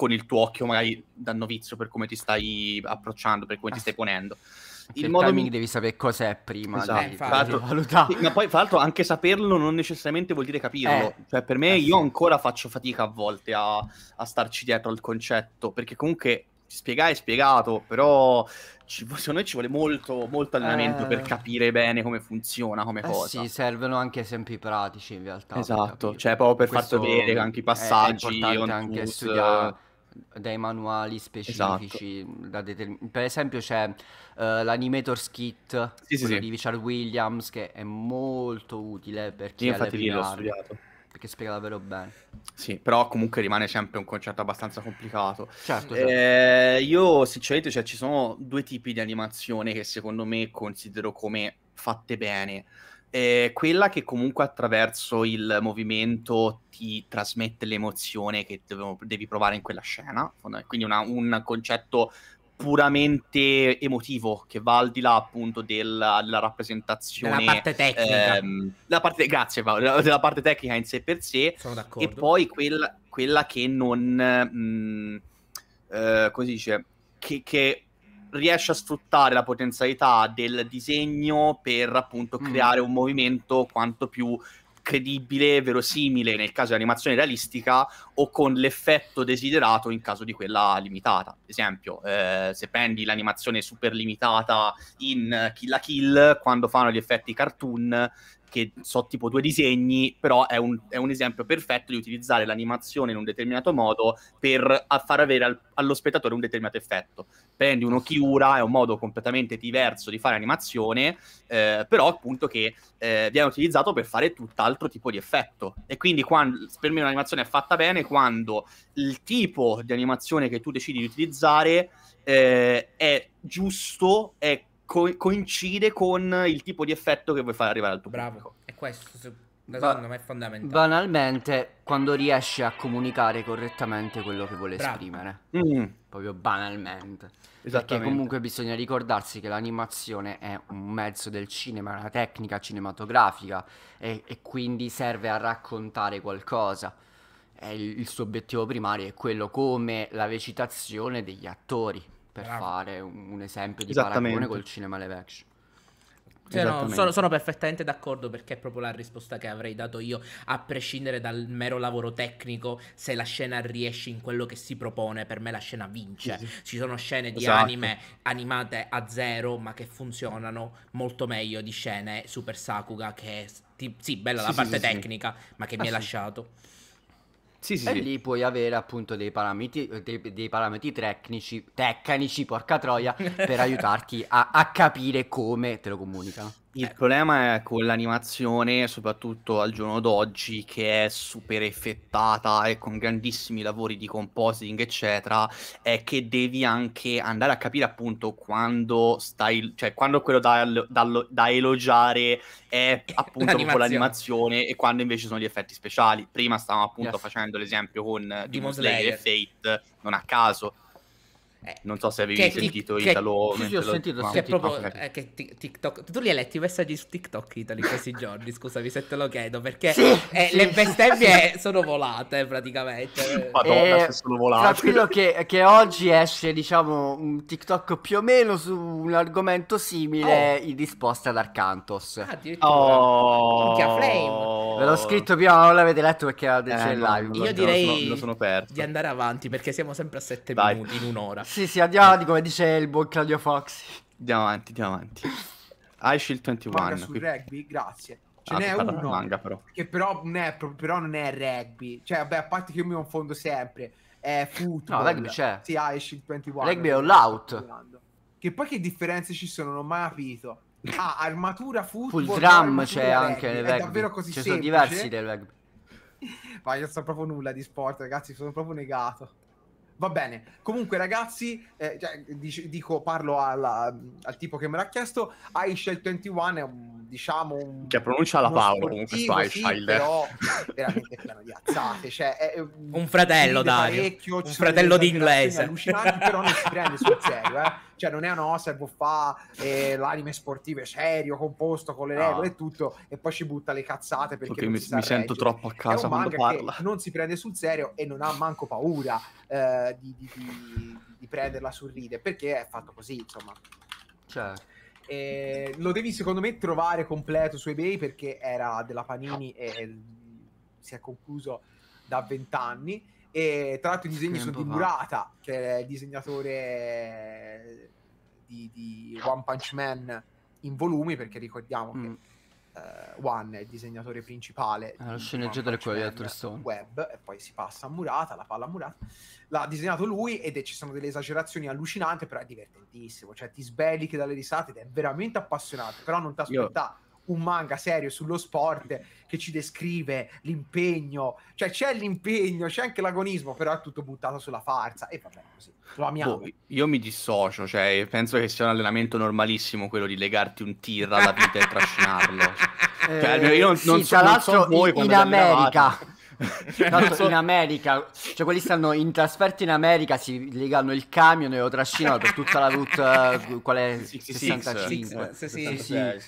con il tuo occhio magari da novizio per come ti stai approcciando, per come ah, ti stai ponendo. Il cioè, modo mi... devi sapere cos'è prima esatto. di, eh, valutare. ma poi, fra l'altro, anche saperlo non necessariamente vuol dire capirlo. Eh, cioè, per me, eh, io sì. ancora faccio fatica a volte a, a starci dietro al concetto, perché comunque spiegare è spiegato, però ci, secondo me ci vuole molto, molto allenamento eh... per capire bene come funziona, come eh cosa. Sì, servono anche esempi pratici in realtà. Esatto, cioè proprio per Questo far vedere anche i passaggi. È importante anche studiare dei manuali specifici. Esatto. Determin- per esempio c'è uh, eh, l'animator's kit sì, sì, sì. di Richard Williams che è molto utile per chi Io infatti studiato. Perché spiega davvero bene. Sì, però comunque rimane sempre un concetto abbastanza complicato. Certo, eh, certo. Eh, io sinceramente cioè, ci sono due tipi di animazione che secondo me considero come fatte bene eh, quella che comunque attraverso il movimento ti trasmette l'emozione che devo, devi provare in quella scena, quindi una, un concetto puramente emotivo che va al di là appunto della, della rappresentazione della parte tecnica ehm, della parte, grazie Paolo della parte tecnica in sé per sé Sono d'accordo. e poi quel, quella che non mh, mm, eh, così dice che, che riesce a sfruttare la potenzialità del disegno per appunto mm. creare un movimento quanto più credibile, verosimile nel caso di animazione realistica o con l'effetto desiderato in caso di quella limitata. Ad esempio, eh, se prendi l'animazione super limitata in Kill la Kill, quando fanno gli effetti cartoon, che so tipo due disegni, però è un, è un, esempio perfetto di utilizzare l'animazione in un determinato modo per far avere al, allo spettatore un determinato effetto. Prendi uno Kiura, è un modo completamente diverso di fare animazione, eh, però appunto che eh, viene utilizzato per fare tutt'altro tipo di effetto. E quindi quando, per me un'animazione è fatta bene quando il tipo di animazione che tu decidi di utilizzare eh, è giusto, è co- coincide con il tipo di effetto che vuoi far arrivare al tuo Bravo. pubblico. Bravo, è questo secondo ba- me è fondamentale. Banalmente, quando riesci a comunicare correttamente quello che vuole Bravo. esprimere. Mm. Proprio banalmente. Perché comunque bisogna ricordarsi che l'animazione è un mezzo del cinema, una tecnica cinematografica e, e quindi serve a raccontare qualcosa il, suo obiettivo primario è quello come la recitazione degli attori per Bravo. fare un esempio di paragone col cinema live action. Cioè, no, sono, sono, perfettamente d'accordo perché è proprio la risposta che avrei dato io, a prescindere dal mero lavoro tecnico, se la scena riesce in quello che si propone, per me la scena vince. Sì, Ci sono scene di esatto. anime animate a zero, ma che funzionano molto meglio di scene Super Sakuga che, è, sì, bella sì, la parte tecnica, ma che ah, mi ha lasciato. Sì, sì, e sì. lì puoi avere appunto dei parametri, dei, dei parametri tecnici, tecnici, porca troia, per aiutarti a, a, capire come te lo comunicano. Il problema è con l'animazione, soprattutto al giorno d'oggi, che è super effettata e con grandissimi lavori di compositing, eccetera, è che devi anche andare a capire appunto quando stai, cioè quando quello da, da, da elogiare è appunto l'animazione. con l'animazione e quando invece sono gli effetti speciali. Prima stavamo appunto yes. facendo l'esempio con eh, Demon Slayer e Fate, non a caso eh, non so se avevi sentito tic, Italo. Che, sì, ho sentito, lo... Sì, Wow. Proprio, eh, che TikTok. Tu li hai letti i messaggi su TikTok Italy questi giorni? Scusami se te lo chiedo, perché sì, eh, sì. le bestemmie sono volate praticamente. Madonna, eh, sono volate. Tranquillo che, che oggi esce, diciamo, un TikTok più o meno su un argomento simile oh. in risposta ad Arcantos. Ah, addirittura. Oh. Minchia, Flame. Ve l'ho scritto prima, non l'avete letto perché era del eh, live. Io direi lo sono, lo sono di andare avanti perché siamo sempre a 7 minuti in un'ora. Sì, sì, andiamo avanti come dice il buon Claudio Fox. Andiamo avanti, andiamo avanti. Hai 21. Manga sul qui... rugby, grazie. Ce ah, n'è uno manga, però. che però non, è, però non è rugby. Cioè, vabbè, a parte che io mi confondo sempre. È football. No, rugby c'è. Sì, ah, hai 21. Rugby è all out. Che poi che differenze ci sono, non ho mai capito. Ah, armatura, football. Full drum c'è anche nel rugby. È davvero così Ci sono diversi del rugby. Ma io so proprio nulla di sport, ragazzi, sono proprio negato. Va bene. Comunque, ragazzi, eh, cioè, dico, parlo alla, al tipo che me l'ha chiesto. Aishel 21 è un, diciamo un, che pronuncia la Paolo comunque su però veramente pieno di azzate. Cioè, è, un fratello, Dario. Un fratello d'inglese. inglese. Allucinante, però non si prende sul serio, eh cioè non è una cosa che può fare eh, l'anime sportivo è serio, composto, con le ah. regole e tutto, e poi ci butta le cazzate perché okay, mi, mi sento troppo a casa quando parla. non si prende sul serio e non ha manco paura eh, di, di, di, di, prenderla sul ride, perché è fatto così, insomma. Certo. Eh, lo devi secondo me trovare completo su eBay perché era della Panini e si è concluso da vent'anni. E tra l'altro i disegni sono di Murata, che è il disegnatore eh, di, di One Punch Man in volumi, perché ricordiamo mm. che uh, One è il disegnatore principale. Eh, lo di sceneggiatore è quello di Arthur Stone. Web, e poi si passa a Murata, la palla a Murata. L'ha disegnato lui ed è, ci sono delle esagerazioni allucinanti, però è divertentissimo. Cioè ti sbelli che dalle risate ed è veramente appassionato, però non ti aspettare un manga serio sullo sport che ci descrive l'impegno, cioè c'è l'impegno, c'è anche l'agonismo, però è tutto buttato sulla farsa e vabbè così, lo amiamo. Boh, io mi dissocio, cioè penso che sia un allenamento normalissimo quello di legarti un tir alla vita e trascinarlo. Eh, io non, eh, sì, non so, non so voi in, in America. Tanto in America, cioè quelli stanno in trasferta in America, si legano il camion e lo trascinano per tutta la route eh, qual è 65. 65. 65. 65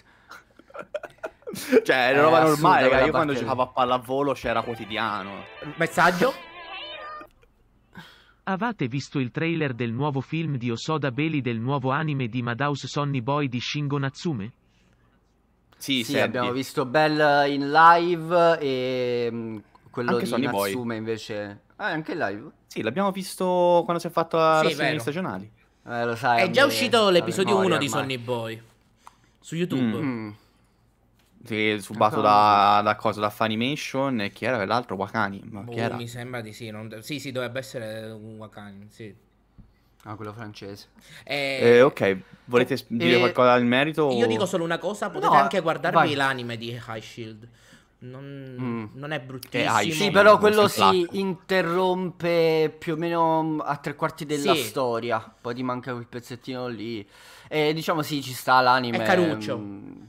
cioè, è eh, roba normale, raga. Io quando giocavo a pallavolo c'era quotidiano. Messaggio? Avete visto il trailer del nuovo film di Osoda Beli del nuovo anime di Madhouse Sonny Boy di Shingo Natsume? Sì, sì abbiamo visto Bell in live e mm, quello anche di Sonny Natsume Boy. invece. Ah, è anche in live? Sì, l'abbiamo visto quando si è fatto la sì, rassegna stagionali. Eh, lo sai. È già uscito l'episodio 1 di Sonny Boy su YouTube. Mm. mm. Sì, subato da, da, cosa? Da Funimation e chi era quell'altro? Wakani. Ma boh, chi era? Mi sembra di sì. Non... Sì, sì, dovrebbe essere un Wakani, sì. Ah, quello francese. E... Eh, eh, ok, volete eh, dire qualcosa al merito? Io o... dico solo una cosa, potete no, anche guardarvi vai. l'anime di High Shield. Non, mm. non è eh, bruttissimo. Eh, sì, però quello si placco. interrompe più o meno mm, a tre quarti della sì. storia. Poi ti manca quel pezzettino lì. E diciamo sì, ci sta l'anime. È caruccio. Mh, mm,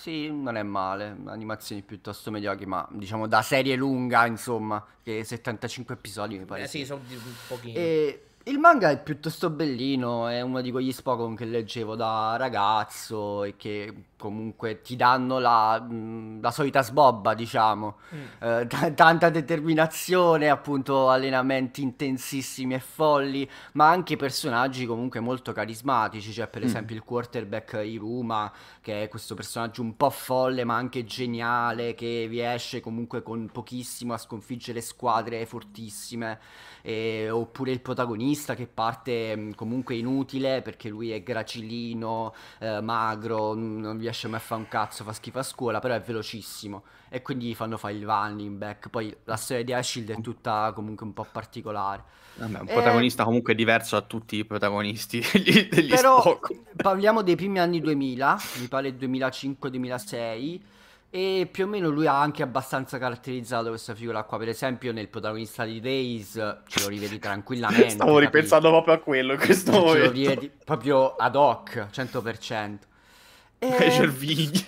sì, non è male, animazioni piuttosto mediocri, ma diciamo da serie lunga, insomma, che 75 episodi mi pare. Eh sì, sono un pochino. E il manga è piuttosto bellino, è uno di quegli Spokon che leggevo da ragazzo e che comunque ti danno la, mm, la solita sbobba, diciamo, mm. eh, t- tanta determinazione, appunto allenamenti intensissimi e folli, ma anche personaggi comunque molto carismatici, cioè per mm. esempio il quarterback Iruma, che è questo personaggio un po' folle ma anche geniale, che riesce comunque con pochissimo a sconfiggere squadre fortissime eh, oppure il protagonista che parte mm, comunque inutile perché lui è gracilino, eh, magro, non riesce mai a fare un cazzo, fa schifo a scuola, però è velocissimo e quindi gli fanno fare il running back. Poi la storia di Ashield è tutta comunque un po' particolare. Vabbè, un e... Eh, protagonista comunque diverso da tutti i protagonisti degli, degli Però Spock. parliamo dei primi anni 2000, mi pare 2005-2006 e più o meno lui ha anche abbastanza caratterizzato questa figura qua. Per esempio, nel protagonista di Days ce lo rivedi tranquillamente. Stavo capito? ripensando proprio a quello in questo momento. Ce lo rivedi proprio ad hoc 100%. E... c'è il video.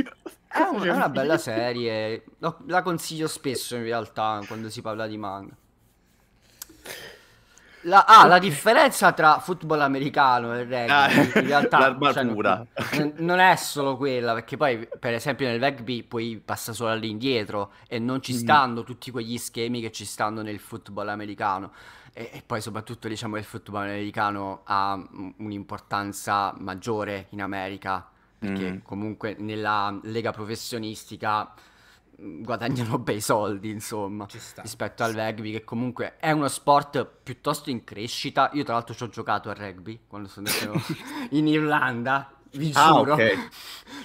è una bella serie. La consiglio spesso in realtà quando si parla di manga. La, ah, la differenza tra football americano e rugby ah, in realtà cioè, l'armatura cioè, non, non è solo quella, perché poi per esempio nel rugby poi passa solo all'indietro e non ci mm. stanno mm. tutti quegli schemi che ci stanno nel football americano. E, e, poi soprattutto diciamo che il football americano ha un'importanza maggiore in America, perché mm. comunque nella lega professionistica Mm, guadagnano bei soldi, insomma, rispetto al rugby, che comunque è uno sport piuttosto in crescita. Io, tra l'altro, ci ho giocato al rugby quando sono andato in Irlanda vi ah, giuro. Okay.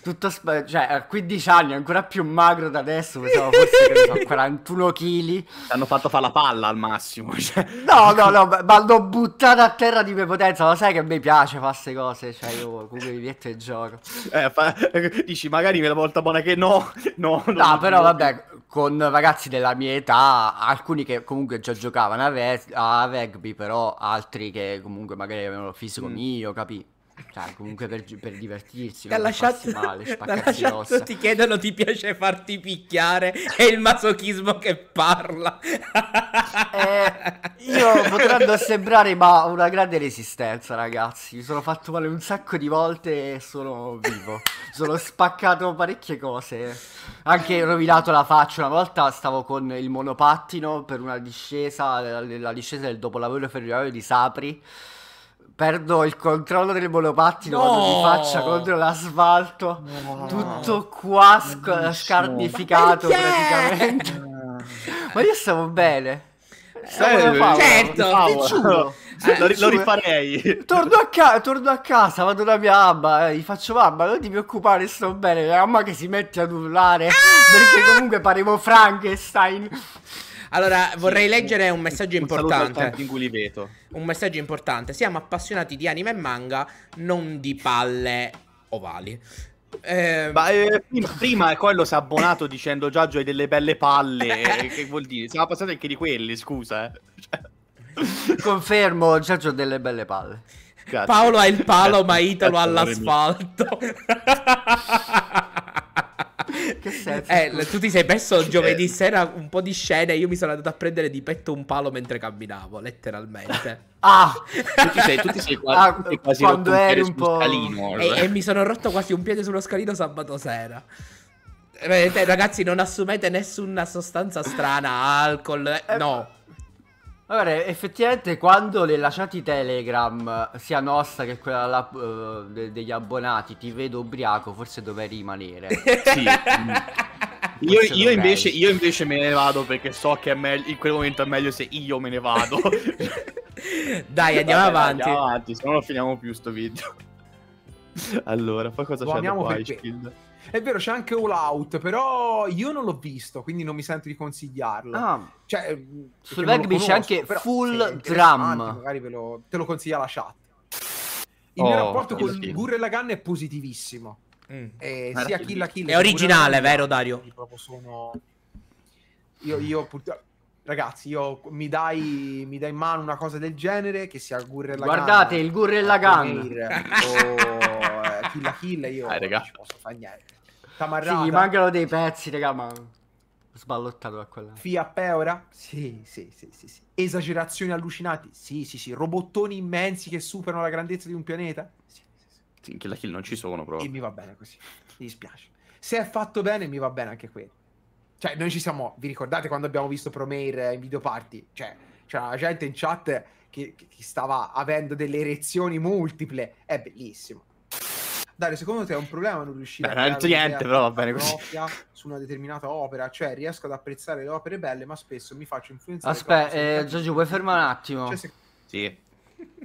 Tutto sp- cioè, a 15 anni, ancora più magro da adesso, pesavo forse che so, 41 kg. Ti hanno fatto fare la palla al massimo. Cioè. No, no, no, ma l'ho buttata a terra di prepotenza. Lo sai che a me piace fare queste cose, cioè io comunque mi metto e gioco. Eh, fa- eh, dici, magari me la volta buona che no, no. No, però vabbè, con ragazzi della mia età, alcuni che comunque già giocavano a, reg- a rugby, però altri che comunque magari avevano il fisico mm. mio, capì? Cioè, comunque per, per divertirsi, Ha lasciato, male, dalla chat ti chiedono ti piace farti picchiare, è il masochismo che parla. eh, io potrebbe sembrare ma una grande resistenza, ragazzi. Mi sono fatto male un sacco di volte e sono vivo. sono spaccato parecchie cose. Anche rovinato la faccia. Una volta stavo con il monopattino per una discesa, la, la discesa del dopolavoro ferroviario di Sapri perdo il controllo del monopattino no! quando mi faccia contro l'asfalto, no, tutto qua sc- scarnificato praticamente. Eh. Ma io stavo bene. Stavo eh, Paolo, certo, Eh, lo, lo, rifarei. Torno a, ca- torno a, casa, vado da mia mamma, eh, gli faccio mamma, non ti preoccupare, sto bene. La mamma che si mette ad urlare ah! perché comunque paremo Frankenstein. Allora, sì, vorrei leggere un messaggio un importante. Un messaggio importante. Siamo appassionati di anime e manga, non di palle ovali. Eh, Ma, eh, prima, prima quello si è abbonato dicendo Giaggio hai delle belle palle. che vuol dire? Siamo passati anche di quelli, scusa. Eh. Cioè. Confermo, Giaggio ha delle belle palle. Grazie. Paolo ha il palo, ma Italo all'asfalto. che senso? Eh, tu ti sei perso giovedì sera un po' di scene. Io mi sono andato a prendere di petto un palo mentre camminavo, letteralmente. ah, tu ti sei, tu ti sei quasi, ah, tu quasi quando eri un, un po'. Scalino, e, e mi sono rotto quasi un piede sullo scalino sabato sera. Vedete, eh, ragazzi, non assumete nessuna sostanza strana, alcol. Eh, eh no, allora, effettivamente quando le lasciate Telegram, sia nostra che quella là, uh, de- degli abbonati, ti vedo ubriaco, forse dovrei rimanere. sì. Io, io, invece, io, invece, me ne vado perché so che me- in quel momento è meglio se io me ne vado. dai, andiamo Vabbè, avanti. Andiamo avanti, se no non finiamo più sto video. Allora, poi cosa Lo c'è dopo Ice è vero, c'è anche All Out, però io non l'ho visto, quindi non mi sento di consigliarlo. Ah. Cioè, mm, Sul rugby c'è anche Full Drum. Magari ve lo, te lo consiglia la chat. Il oh, mio rapporto con sì. Gurre Lagann è positivissimo. Mm. Eh, eh sia Kill la Kill. È originale, vero Dario? Sono... Io, io purtroppo ragazzi, io mi dai, mi dai, in mano una cosa del genere, che sia il Gurre Lagann. Guardate, il Gurre Lagann. O kill la kill io eh, non ci posso fare niente. Tamarrata. Sì, mancano dei pezzi, raga, ma sballottato da quella. Fiat Peora? Sì, sì, sì, sì, sì. Esagerazioni allucinate? Sì, sì, sì. Robottoni immensi che superano la grandezza di un pianeta? Sì, sì, sì. sì kill la kill non ci sono proprio. E mi va bene così. Mi dispiace. Se è fatto bene, mi va bene anche quello. Cioè, noi ci siamo... Vi ricordate quando abbiamo visto Promare in video party? Cioè, c'era la gente in chat che, che stava avendo delle erezioni multiple. È bellissimo. Dario, secondo te è un problema non riuscire Beh, a non niente, però va bene così. su una determinata opera, cioè riesco ad apprezzare le opere belle, ma spesso mi faccio influenzare. Aspetta, eh, Giorgio, puoi fermare un attimo? Cioè, se... Sì.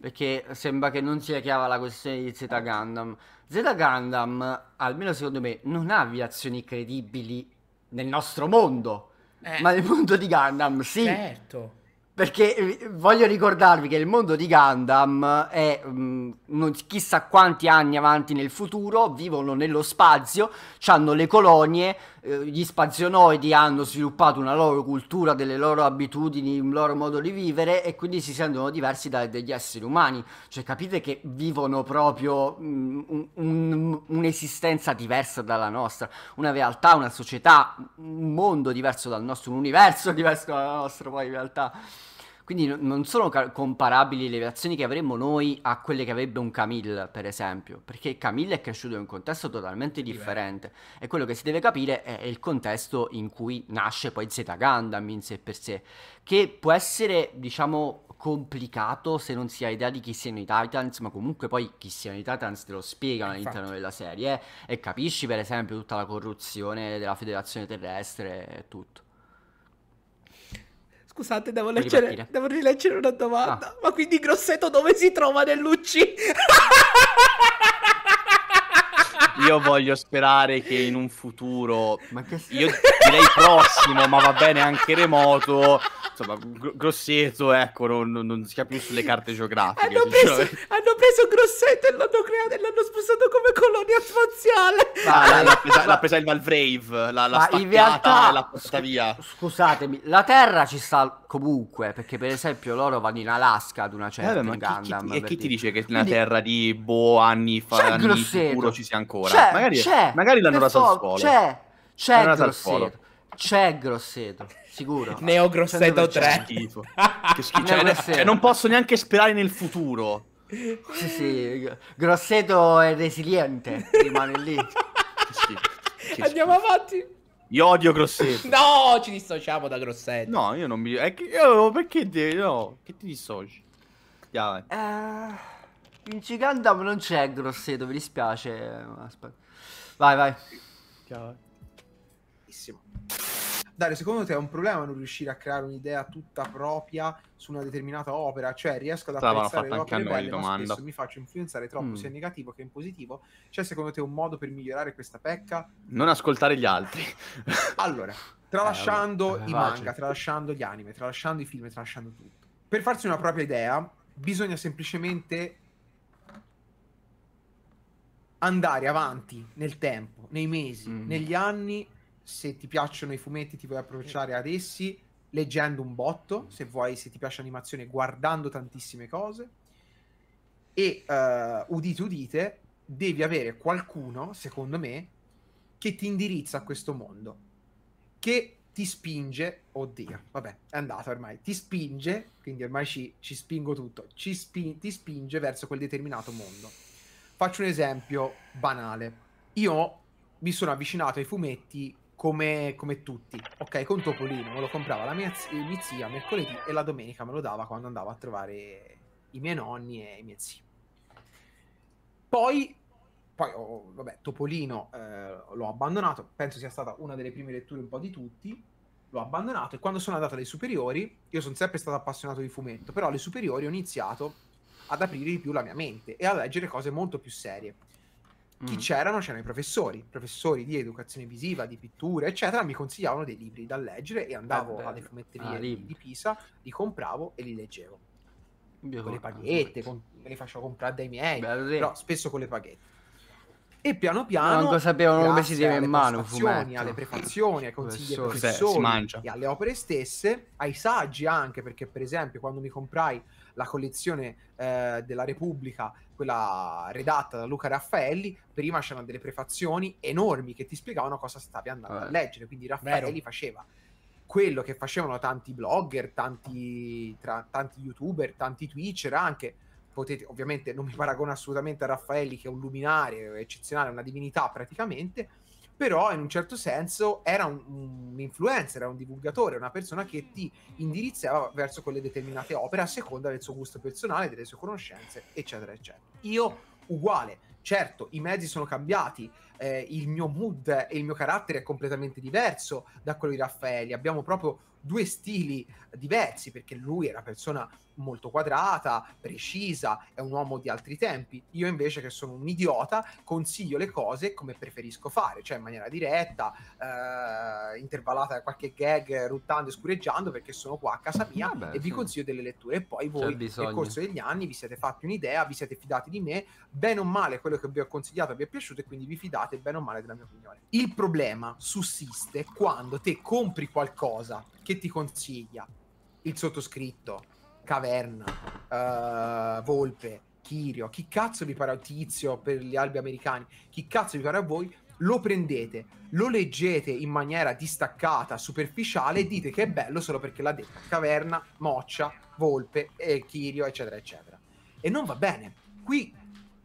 Perché sembra che non sia chiara la questione di Z Gundam. Z Gundam, almeno secondo me, non ha viazioni credibili nel nostro mondo, eh. ma nel mondo di Gundam sì. Certo. Perché eh, voglio ricordarvi che il mondo di Gundam è mh, mm, chissà quanti anni avanti nel futuro, vivono nello spazio, hanno le colonie, eh, gli spazionoidi hanno sviluppato una loro cultura, delle loro abitudini, un loro modo di vivere e quindi si sentono diversi dagli esseri umani. Cioè capite che vivono proprio mm, un, un, un'esistenza diversa dalla nostra, una realtà, una società, un mondo diverso dal nostro, un universo diverso dal nostro poi in realtà. Quindi no- non sono cal- comparabili le reazioni che avremmo noi a quelle che avrebbe un Camille, per esempio, perché Camille è cresciuto in un contesto totalmente differente e quello che si deve capire è, è il contesto in cui nasce poi Zeta Gundam in sé per sé, che può essere, diciamo, complicato se non si ha idea di chi siano i Titans, ma comunque poi chi siano i Titans te lo spiegano Infatti. all'interno della serie eh, e capisci per esempio tutta la corruzione della federazione terrestre e tutto. Scusate, devo leggere, devo rileggere una domanda. Ah. Ma quindi Grosseto dove si trova nell'UC? io voglio sperare che in un futuro, che... io direi prossimo, ma va bene anche remoto, insomma, gr- Grosseto, ecco, non, non si capisce più sulle carte geografiche. Hanno preso, hanno preso, Grosseto e l'hanno creato e l'hanno spostato come colonia spaziale. Ah, l'ha, l'ha, presa, l'ha, presa, il Valvrave, l'ha, l'ha in realtà, l'ha portata via. Scusatemi, la Terra ci sta comunque, perché per esempio loro vanno in Alaska ad una certa eh, ma Gundam, chi, chi, e chi ti dice che la Terra di boh anni fa, anni futuro ci sia ancora? ancora. C'è, magari, c'è, magari l'hanno raso al suolo. C'è, c'è Grosseto. C'è Grosseto, sicuro. Neo Grosseto 3. Schifo. Che schifo. Cioè, grosseto. Cioè, non posso neanche sperare nel futuro. Sì, sì. Grosseto è resiliente. Rimane lì. Che schifo. Che schifo. Andiamo avanti. Io odio Grosseto. No, ci dissociamo da Grosseto. No, io non mi. Io, perché? Te... No, che ti dissoci? Andiamo. Eh... uh... Vinci Gundam non c'è Grosseto, mi dispiace. Vai, vai. Chiaro. Dario, secondo te è un problema non riuscire a creare un'idea tutta propria su una determinata opera? Cioè, riesco ad apprezzare le opere belle, ma spesso mi faccio influenzare troppo mm. sia in negativo che in positivo. C'è secondo te un modo per migliorare questa pecca? Non ascoltare gli altri. allora, eh, tralasciando eh, i manga, tralasciando gli anime, tralasciando i film, tralasciando tutto. Per farsi una propria idea, bisogna semplicemente andare avanti nel tempo, nei mesi, mm. negli anni, se ti piacciono i fumetti ti puoi approcciare ad essi leggendo un botto, se vuoi, se ti piace l'animazione, guardando tantissime cose. E uh, udite, udite, devi avere qualcuno, secondo me, che ti indirizza a questo mondo, che ti spinge, oddio, vabbè, è andato ormai, ti spinge, quindi ormai ci, ci spingo tutto, ci spi- ti spinge verso quel determinato mondo Faccio un esempio banale. Io mi sono avvicinato ai fumetti come, come tutti, ok? Con Topolino, me lo comprava la mia, mia zia mercoledì e la domenica me lo dava quando andavo a trovare i miei nonni e i miei zii. Poi poi oh, vabbè, Topolino eh, l'ho abbandonato, penso sia stata una delle prime letture un po' di tutti, l'ho abbandonato e quando sono andato alle superiori, io sono sempre stato appassionato di fumetto, però alle superiori ho iniziato ad aprire di più la mia mente e a leggere cose molto più serie. Mm. Chi c'erano? C'erano i professori, professori di educazione visiva, di pittura, eccetera, mi consigliavano dei libri da leggere e andavo ah, alle fumetterie ah, di, Pisa, li compravo e li leggevo. con le paghette, con, me le facevo comprare dai miei, Bello. però spesso con le paghette. E piano piano. Non sapevano come si deve in mano. Alle prefazioni, ai consigli Professor, dei professori e cioè, alle opere stesse, ai saggi anche, perché per esempio quando mi comprai la collezione eh, della Repubblica, quella redatta da Luca Raffaelli, prima c'erano delle prefazioni enormi che ti spiegavano cosa stavi andando eh. a leggere, quindi Raffaelli Vero. faceva quello che facevano tanti blogger, tanti, tra, tanti youtuber, tanti twitcher anche, potete, ovviamente non mi paragono assolutamente a Raffaelli che è un luminare eccezionale, una divinità praticamente, però in un certo senso era un, un influencer, era un divulgatore, una persona che ti indirizzava verso quelle determinate opere a seconda del suo gusto personale, delle sue conoscenze, eccetera, eccetera. Io uguale. Certo, i mezzi sono cambiati, eh, il mio mood e il mio carattere è completamente diverso da quello di Raffaele. Abbiamo proprio due stili diversi perché lui è una persona molto quadrata, precisa, è un uomo di altri tempi. Io invece che sono un idiota consiglio le cose come preferisco fare, cioè in maniera diretta, eh, intervallata da qualche gag, ruttando e scureggiando perché sono qua a casa mia Vabbè, e sì. vi consiglio delle letture. E poi voi nel corso degli anni vi siete fatti un'idea, vi siete fidati di me, bene o male quello che vi ho consigliato vi è piaciuto e quindi vi fidate bene o male della mia opinione. Il problema sussiste quando te compri qualcosa che ti consiglia il sottoscritto, Caverna, uh, Volpe, Kirio, chi cazzo vi pare a Tizio per gli albi americani, chi cazzo vi pare a voi, lo prendete, lo leggete in maniera distaccata, superficiale e dite che è bello solo perché l'ha detto Caverna, Moccia, Volpe, Kirio, eccetera, eccetera. E non va bene. Qui,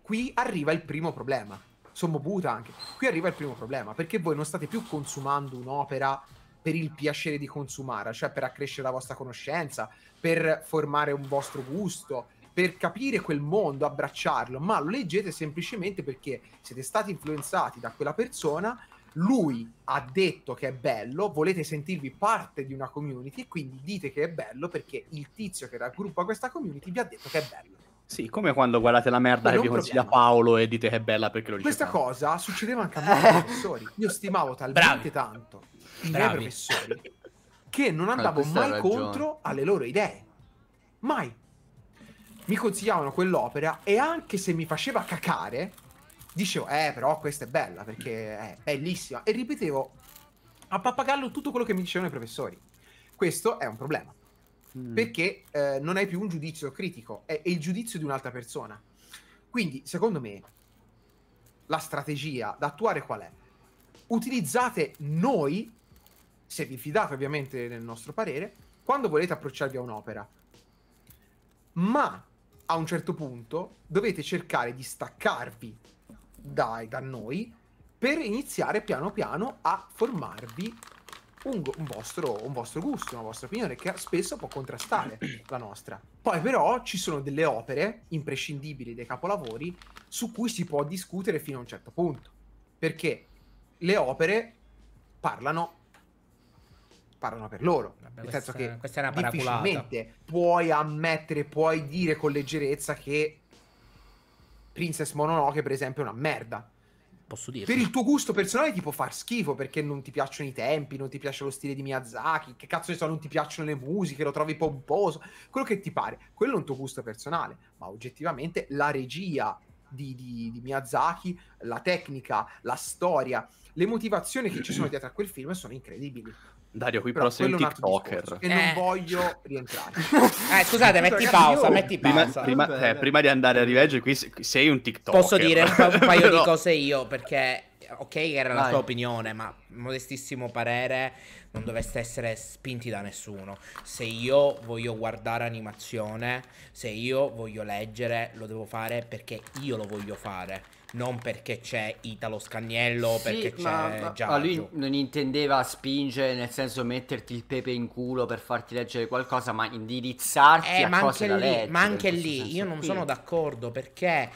qui arriva il primo problema. Sommo Buta anche. Qui arriva il primo problema, perché voi non state più consumando un'opera per il piacere di consumare, cioè per accrescere la vostra conoscenza, per formare un vostro gusto, per capire quel mondo, abbracciarlo, ma lo leggete semplicemente perché siete stati influenzati da quella persona, lui ha detto che è bello, volete sentirvi parte di una community quindi dite che è bello perché il tizio che raggruppa questa community vi ha detto che è bello. Sì, come quando guardate la merda che vi consiglia problema. Paolo e dite che è bella perché lo dice. Questa tanto. cosa succedeva anche a me, professori. Io stimavo talmente Bravi. tanto i miei professori che non andavo mai contro alle loro idee. Mai. Mi consigliavano quell'opera e anche se mi faceva cacare, dicevo, eh però questa è bella perché è bellissima. E ripetevo a pappagallo tutto quello che mi dicevano i professori. Questo è un problema. Mm. Perché eh, non hai più un giudizio critico, è, è il giudizio di un'altra persona. Quindi, secondo me, la strategia da attuare qual è? Utilizzate noi se vi fidate ovviamente del nostro parere, quando volete approcciarvi a un'opera. Ma a un certo punto dovete cercare di staccarvi dai, da noi per iniziare piano piano a formarvi un, un, vostro, un, vostro, gusto, una vostra opinione che spesso può contrastare la nostra. Poi però ci sono delle opere imprescindibili, dei capolavori, su cui si può discutere fino a un certo punto, perché le opere parlano parlano per loro. Vabbè, nel senso questa, che questa è una paraculata. difficilmente puoi ammettere, puoi dire con leggerezza che Princess Mononoke, per esempio, è una merda. Posso dire. Per il tuo gusto personale ti può far schifo perché non ti piacciono i tempi, non ti piace lo stile di Miyazaki, che cazzo ne so, non ti piacciono le musiche, lo trovi pomposo, quello che ti pare. Quello è un tuo gusto personale, ma oggettivamente la regia di, di, di Miyazaki, la tecnica, la storia, le motivazioni che ci sono dietro a quel film sono incredibili. Dario, qui però, però sei un TikToker. E eh. non voglio rientrare. Eh, scusate, metti pausa, metti pausa. Prima, prima, eh, prima, di andare a rileggere, qui sei un TikToker. Posso dire un, pa- un paio di cose io, perché ok era la tua opinione, ma modestissimo parere non dovreste essere spinti da nessuno. Se io voglio guardare animazione, se io voglio leggere, lo devo fare perché io lo voglio fare. Non perché c'è Italo Scagnello, sì, perché ma, c'è ma, Ma lui non intendeva spingere, nel senso metterti il pepe in culo per farti leggere qualcosa, ma indirizzarti eh, a ma cose lì, leggere, Ma anche lì, io non sono d'accordo perché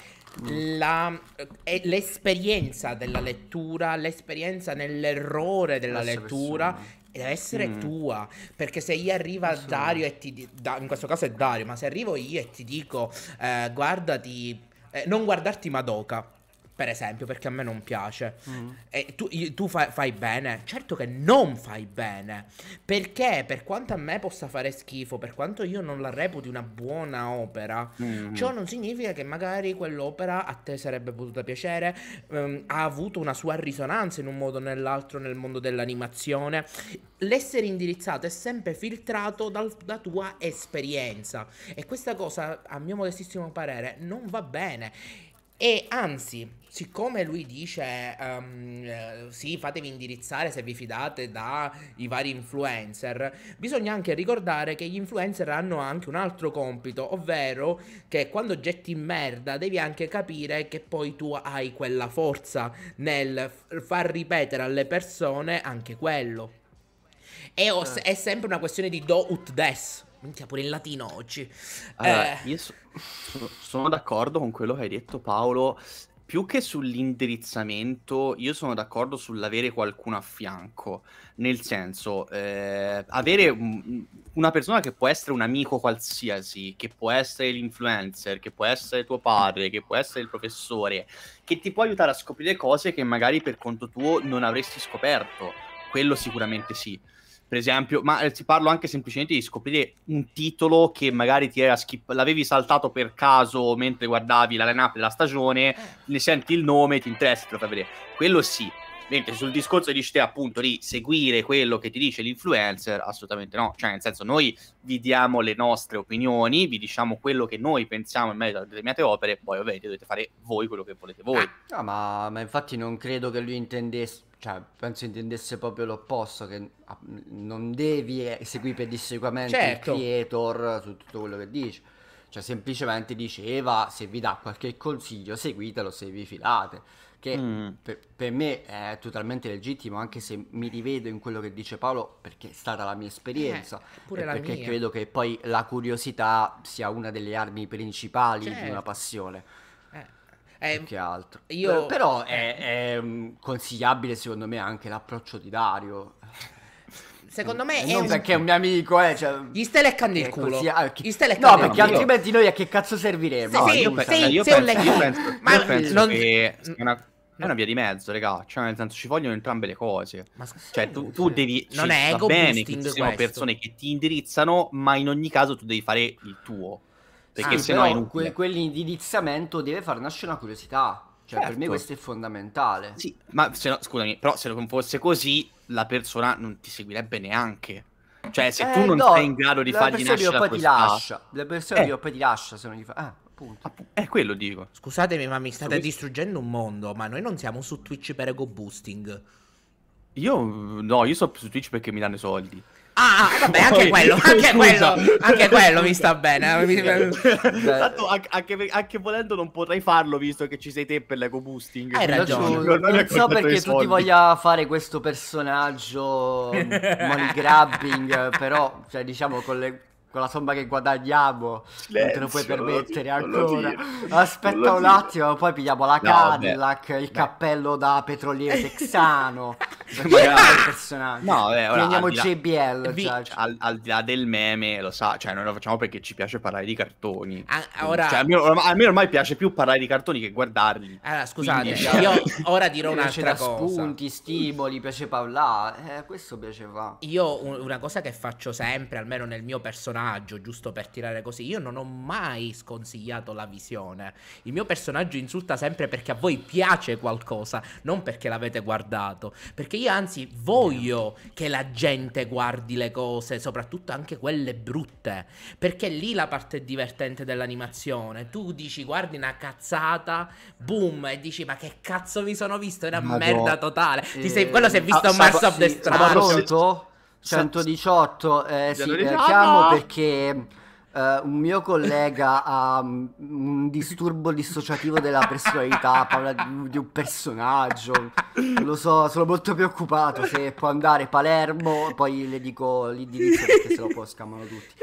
la, eh, l'esperienza della lettura, l'esperienza nell'errore della Questa lettura versione. deve essere mm. tua. Perché se io arrivo a Dario e ti dico, da, in questo caso è Dario, ma se arrivo io e ti dico, eh, guardati, eh, non guardarti Madoka per esempio, perché a me non piace. Mm. E tu, tu fai, fai, bene? Certo che non fai bene. Perché per quanto a me possa fare schifo, per quanto io non la reputi una buona opera, mm. ciò non significa che magari quell'opera a te sarebbe potuta piacere, ehm, ha avuto una sua risonanza in un modo o nell'altro nel mondo dell'animazione. L'essere indirizzato è sempre filtrato dalla tua esperienza. E questa cosa, a mio modestissimo parere, non va bene. E anzi, siccome lui dice um, sì, fatevi indirizzare se vi fidate dai vari influencer, bisogna anche ricordare che gli influencer hanno anche un altro compito, ovvero che quando getti in merda devi anche capire che poi tu hai quella forza nel far ripetere alle persone anche quello. E os- ah. è sempre una questione di do ut des. Minchia, pure in latino oggi. Allora, eh. io so- sono d'accordo con quello che hai detto Paolo, più che sull'indirizzamento, io sono d'accordo sull'avere qualcuno a fianco, nel senso, eh, avere una persona che può essere un amico qualsiasi, che può essere l'influencer, che può essere tuo padre, che può essere il professore, che ti può aiutare a scoprire cose che magari per conto tuo non avresti scoperto, quello sicuramente sì per esempio, ma eh, ti parlo anche semplicemente di scoprire un titolo che magari ti era skip, l'avevi saltato per caso mentre guardavi la line della stagione, eh. ne senti il nome, ti interessa, te vedere. Quello sì, Mentre sul discorso di te appunto di seguire quello che ti dice l'influencer, assolutamente no. Cioè, nel senso, noi vi diamo le nostre opinioni, vi diciamo quello che noi pensiamo in merito a determinate opere, poi ovviamente dovete fare voi quello che volete voi. Ah, no, ma, ma infatti non credo che lui intendesse cioè, penso intendesse proprio l'opposto, che ah, non devi seguire pedissequamente certo. il creator su tutto quello che dice. Cioè, semplicemente diceva, se vi dà qualche consiglio, seguitelo se vi filate che mm. per, per, me è totalmente legittimo, anche se mi rivedo in quello che dice Paolo, perché è stata la mia esperienza, eh, pure la perché mia. credo che poi la curiosità sia una delle armi principali certo. di una certo. passione. Eh, più eh, che altro. Io... Però eh. è, è mm, consigliabile secondo me anche l'approccio di Dario. secondo me eh, non è perché un... è un mio amico eh, cioè... gli stai leccando il culo consiglia... gli stai leccando no perché altrimenti noi a che cazzo serviremo sì, no, sì, io, penso, sì, io, penso, io penso, ma io penso non... che una, è una via di mezzo, raga. Cioè, nel senso, ci vogliono entrambe le cose. Ma cioè, tu, tu devi. Non cioè, è ego bene che ci siano persone che ti indirizzano, ma in ogni caso tu devi fare il tuo. Perché sì, se no. Que- quell'indirizzamento deve far nascere una curiosità. Cioè, certo. per me certo. questo è fondamentale. Sì, ma se no, scusami, però se non fosse così, la persona non ti seguirebbe neanche. Cioè, se eh, tu non no, sei in grado di fargli nascere la curiosità... La persona poi eh. ti lascia, se non gli fa... Ah, Appunto. È quello dico. Scusatemi, ma mi state Su... distruggendo un mondo, ma noi non siamo su Twitch per ego boosting. Io no, io sono su Twitch perché mi danno i soldi. Ah, ah vabbè, anche quello, anche scusa. quello, anche quello mi sta bene. Eh, Tanto anche, anche, volendo non potrei farlo visto che ci sei te per l'ego boosting. Hai ragione. Non, non so perché tu ti voglia fare questo personaggio money grabbing, però cioè, diciamo con le con la somma che guadagniamo Silenzio, non te lo puoi permettere lo dico, ancora. Non Aspetta un attimo, poi pigliamo la no, Cadillac, beh, il beh. cappello da petroliere texano. Cioè, no, beh, ora, Prendiamo al JBL. Vi, cioè. al, al, di là del meme, lo sa, cioè noi lo facciamo perché ci piace parlare di cartoni. Ah, ora... cioè, a, me, a, me, ormai piace più parlare di cartoni che guardarli. Allora, scusate, Quindi, io ora dirò un'altra cosa. Spunti, stimoli, piace parlare. Eh, questo piaceva. Io una cosa che faccio sempre, almeno nel mio personaggio personaggio, giusto per tirare così. Io non ho mai sconsigliato la visione. Il mio personaggio insulta sempre perché a voi piace qualcosa, non perché l'avete guardato. Perché io anzi voglio che la gente guardi le cose, soprattutto anche quelle brutte. Perché lì la parte divertente dell'animazione. Tu dici guardi una cazzata, boom, e dici ma che cazzo mi sono visto? È una Madonna. merda totale. Ti sei, eh, quello si è visto a ah, Mars of sì, the Strand. Pronto? 118, eh, sì, eh, chiamo ah, perché eh, un mio collega ha mm, un disturbo dissociativo della personalità, parla di, di, un personaggio, lo so, sono molto preoccupato se può andare a Palermo, poi le dico l'indirizzo perché se lo può scamano tutti.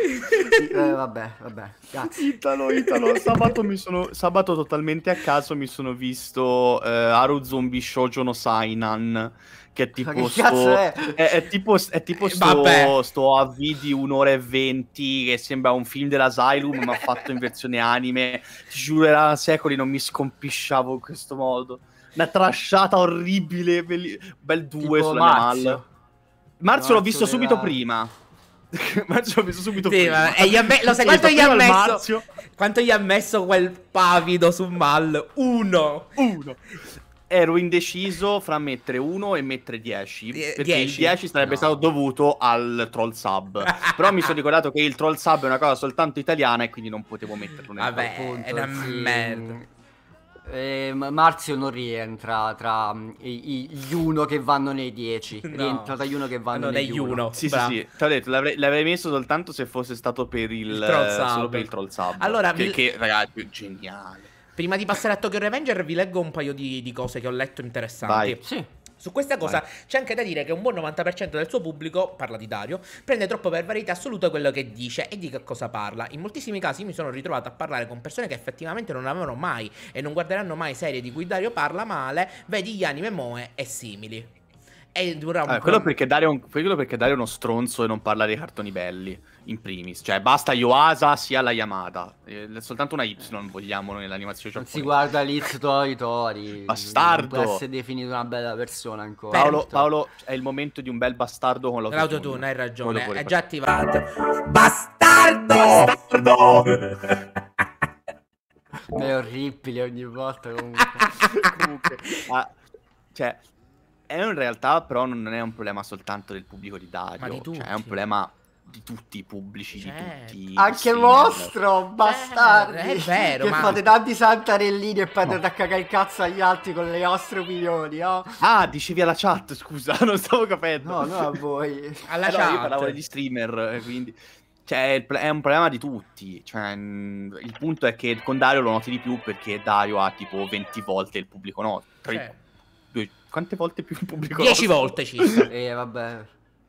Eh, vabbè, vabbè, grazie. Italo, Italo, sabato, mi sono, sabato totalmente a caso mi sono visto eh, Aru Zombie Shoujo no Sainan che è tipo che sto, è? È, è? tipo, è tipo eh, sto, sto, AV di un'ora e venti che sembra un film dell'Asylum ma fatto in versione anime ti giuro era secoli non mi scompisciavo in questo modo una trasciata orribile belli... bel 2 sulla Marzo. mia mall Marzo, l'ho visto era... subito eh. prima Marzo l'ho visto subito sì, prima e gli amme- lo sai quanto gli ha messo quanto gli ha messo quel pavido su Mal? Uno. Uno ero indeciso fra mettere 1 e mettere 10. Perché 10. il 10 sarebbe no. stato dovuto al troll sub. Però mi sono ricordato che il troll sub è una cosa soltanto italiana e quindi non potevo metterlo nel Vabbè, punto, è una sì. merda. Eh, Marzio non rientra tra mm, i, i, gli 1 che vanno nei 10. No. Rientra gli 1 che vanno allora, negli 1. Sì, Bra. sì, sì. Ti ho detto, l'avrei, l'avrei, messo soltanto se fosse stato per il, il troll eh, sub. Solo per il troll sub. Allora, che, mi... che ragazzi, geniale. Prima di passare a Tokyo Revenger vi leggo un paio di, di cose che ho letto interessanti. Vai. Sì. Su questa cosa Vai. c'è anche da dire che un buon 90% del suo pubblico, parla di Dario, prende troppo per verità assoluta quello che dice e di che cosa parla. In moltissimi casi mi sono ritrovato a parlare con persone che effettivamente non avevano mai e non guarderanno mai serie di cui Dario parla male, vedi gli anime Moe e simili. E dura un eh, po'. quello, perché Dario, quello perché Dario è uno stronzo e non parla dei cartoni belli in primis. Cioè, basta Yoasa sia la Yamada. Eh, soltanto una Y vogliamo noi nell'animazione giapponese. Si guarda Liz Tori Tori. Bastardo. Non può essere definito una bella persona ancora. Paolo, Paolo è il momento di un bel bastardo con l'autotune. L'autotune, hai ragione. È già attivato. Bastardo! Bastardo! è orribile ogni volta comunque. comunque ah, cioè, in realtà però non è un problema soltanto del pubblico di Dario. Di cioè, è un problema di tutti i pubblici, certo. di tutti anche il vostro, eh, bastardi. Certo, è vero, che ma... fate tanti santarellini e poi andate no. a cagare il cazzo agli altri con le vostre opinioni. Oh. Ah, dicevi alla chat, scusa, non stavo capendo. No, no, a voi. alla eh chat. No, io parlavo di streamer, eh, quindi. Cioè, è un problema di tutti. Cioè, il punto è che con Dario lo noti di più perché Dario ha tipo 20 volte il pubblico no. Tre... Cioè. Due... Quante volte più il pubblico 10 nostro? volte circa. eh, vabbè.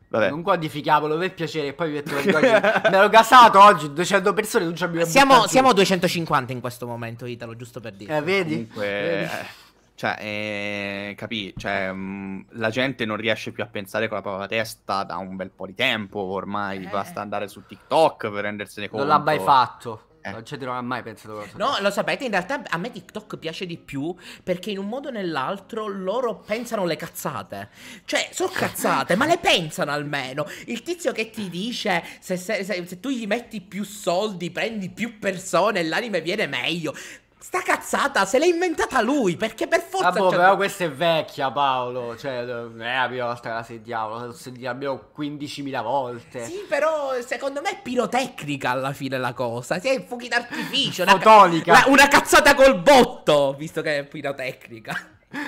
Vabbè. Non quantificavolo per piacere, poi vi mi ero casato oggi 200 persone, non ci abbiamo siamo, siamo 250 in questo momento, Italo, giusto per dire. Eh, vedi? Comunque, vedi? Eh, cioè, eh, capì, cioè, mh, mm, la gente non riesce più a pensare con la propria testa da un bel po' di tempo ormai, eh. basta andare su TikTok per rendersene conto. Non l'ha mai fatto. Eh. Non ci dirò mai pensato cosa. No, lo sapete, in realtà a me TikTok piace di più perché in un modo o nell'altro loro pensano le cazzate. Cioè, sono cazzate, ma le pensano almeno. Il tizio che ti dice se, se, se, se tu gli metti più soldi, prendi più persone, l'anime viene meglio. Sta cazzata se l'è inventata lui perché per forza. Vabbè, ah, boh, però questa è vecchia, Paolo. Cioè, non eh, è la prima volta che la sentiamo. La sentiamo 15.000 volte. Sì, però secondo me è pirotecnica alla fine la cosa. Sì, è fuochi d'artificio. Fotonica. Una, una cazzata col botto, visto che è pirotecnica.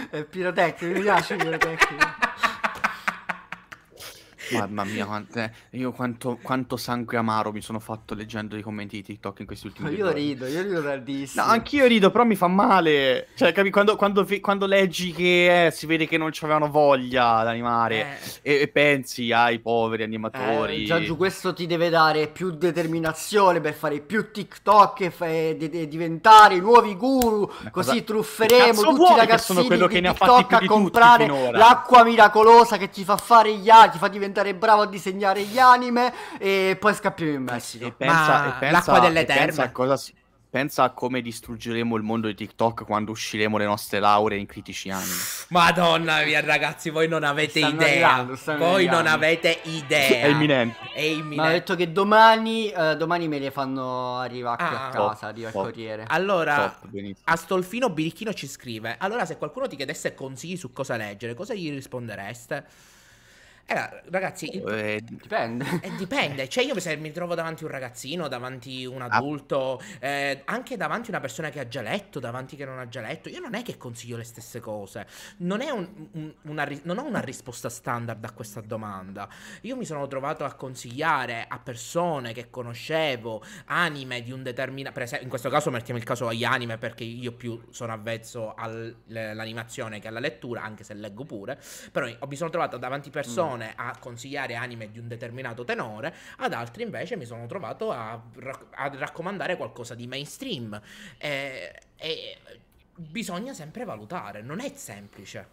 è pirotecnica, mi piace pirotecnica. Mamma mia, quante, io quanto, quanto, sangue amaro mi sono fatto leggendo i commenti di TikTok in questi ultimi giorni. Io rido, io rido tantissimo. No, anch'io rido, però mi fa male. Cioè, capi, quando, quando, quando leggi che eh, si vede che non c'avevano voglia ad animare eh. e, e, pensi ai poveri animatori. Eh, Giorgio, questo ti deve dare più determinazione per fare più TikTok e, fa- e, de- diventare nuovi guru, Ma così cosa... trufferemo tutti i ragazzini che, che ne ha fatti a comprare l'acqua miracolosa che ti fa fare gli altri, ti fa diventare diventare bravo a disegnare gli anime e poi scappiamo in Messico. E pensa, Ma e pensa, l'acqua delle terme. Pensa a cosa pensa a come distruggeremo il mondo di TikTok quando usciremo le nostre lauree in critici anime. Madonna mia, ragazzi, voi non avete stanno idea. Arrivando, voi arrivando. non avete idea. È imminente. È imminente. Ma ho detto che domani, eh, domani me le fanno arrivare ah, a casa, arriva il corriere. Allora, top, Astolfino Birichino ci scrive: Allora, se qualcuno ti chiedesse consigli su cosa leggere, cosa gli rispondereste? Eh, ragazzi, il... eh, dipende. Eh, dipende. Cioè, io se mi trovo davanti un ragazzino, davanti un ah. adulto, eh, anche davanti una persona che ha già letto, davanti che non ha già letto, io non è che consiglio le stesse cose. Non, un, un, una, non ho una risposta standard a questa domanda. Io mi sono trovato a consigliare a persone che conoscevo anime di un determinato. Per esempio, in questo caso mettiamo il caso agli anime, perché io più sono avvezzo all'animazione che alla lettura, anche se leggo pure. Però eh, mi sono trovato davanti mm. persone. Mm persone a consigliare anime di un determinato tenore, ad altri invece mi sono trovato a, a raccomandare qualcosa di mainstream. E, eh, e bisogna sempre valutare, non è semplice.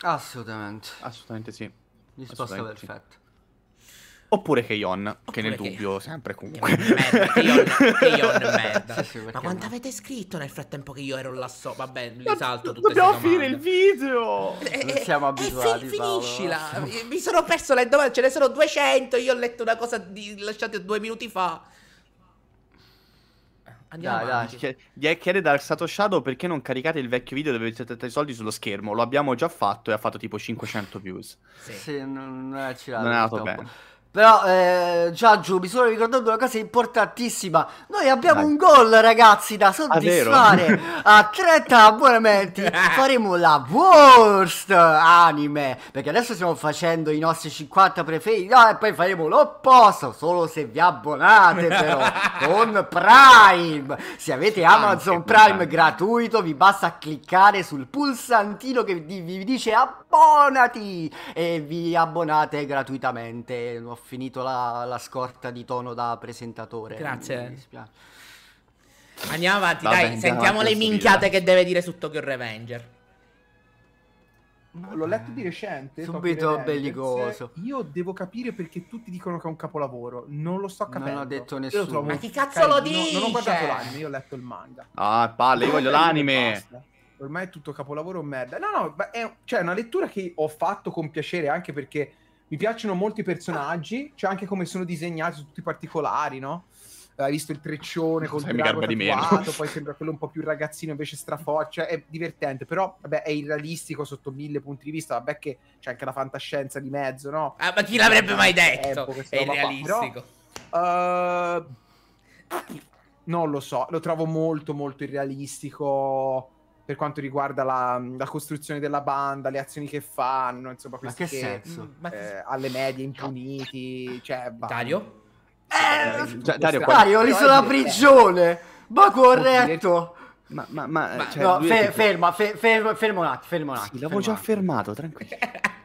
Assolutamente. Assolutamente sì. Risposta perfetta. Oppure Keion, che nel Keyon. dubbio sempre comunque. Che merda, Ma quanto no. avete scritto nel frattempo che io ero là so? Vabbè, li salto tutte Dobbiamo finire il video! Eh, eh, siamo eh, abituati, eh, fin Finiscila! Paolo. Mi sono perso le domande, ce ne sono 200, io ho letto una cosa di... lasciate due minuti fa. Andiamo dai, avanti. Dai, chiede dal stato Shadow perché non caricate il vecchio video dove mettete i soldi sullo schermo. Lo abbiamo già fatto e ha fatto tipo 500 views. Sì, sì non, è girato. Non è andato bene. Però, eh, Giaggio, mi sono ricordato una cosa importantissima. Noi abbiamo un gol, ragazzi, da ah, soddisfare. A 30 abbonamenti faremo la worst anime. Perché adesso stiamo facendo i nostri 50 preferiti. No, e poi faremo l'opposto. Solo se vi abbonate, però. con Prime. Se avete Amazon Prime gratuito, vi basta cliccare sul pulsantino che vi dice abbonati. E vi abbonate gratuitamente. Offerte finito la, la scorta di tono da presentatore. Grazie. Mi dispiace. Andiamo avanti, Va dai, bene, sentiamo le minchiate via. che deve dire su Tokyo Revenger. l'ho letto di recente. Subito bellicoso. Io devo capire perché tutti dicono che è un capolavoro. Non lo sto capendo. Non l'ho detto nessuno. Ma chi cazzo carino. lo dice? No, non ho guardato l'anime, io ho letto il manga. Ah, palle, io voglio l'anime. Ormai è tutto capolavoro o merda. No, no, è, cioè, una lettura che ho fatto con piacere anche perché mi piacciono molti personaggi, c'è cioè anche come sono disegnati tutti i particolari, no? Eh, hai visto il treccione con il drago tatuato, poi sembra quello un po' più ragazzino invece straforte, cioè è divertente, però vabbè è irrealistico sotto mille punti di vista, vabbè che c'è anche la fantascienza di mezzo, no? Ah, ma chi l'avrebbe mai detto? Tempo, è irrealistico. uh, non lo so, lo trovo molto molto irrealistico per quanto riguarda la, la, costruzione della banda, le azioni che fanno, insomma, questi ma che, che senso? Mm, eh, alle medie impuniti, cioè, eh, cioè... Dario? Eh, cioè, Dario, Dario lì sono a prigione! Ma corretto! Ma, ma, ma, ma cioè, no, fe ferma, fe ferma, ferma un attimo, ferma un attimo. Sì, l'avevo già fermato, tranquillo.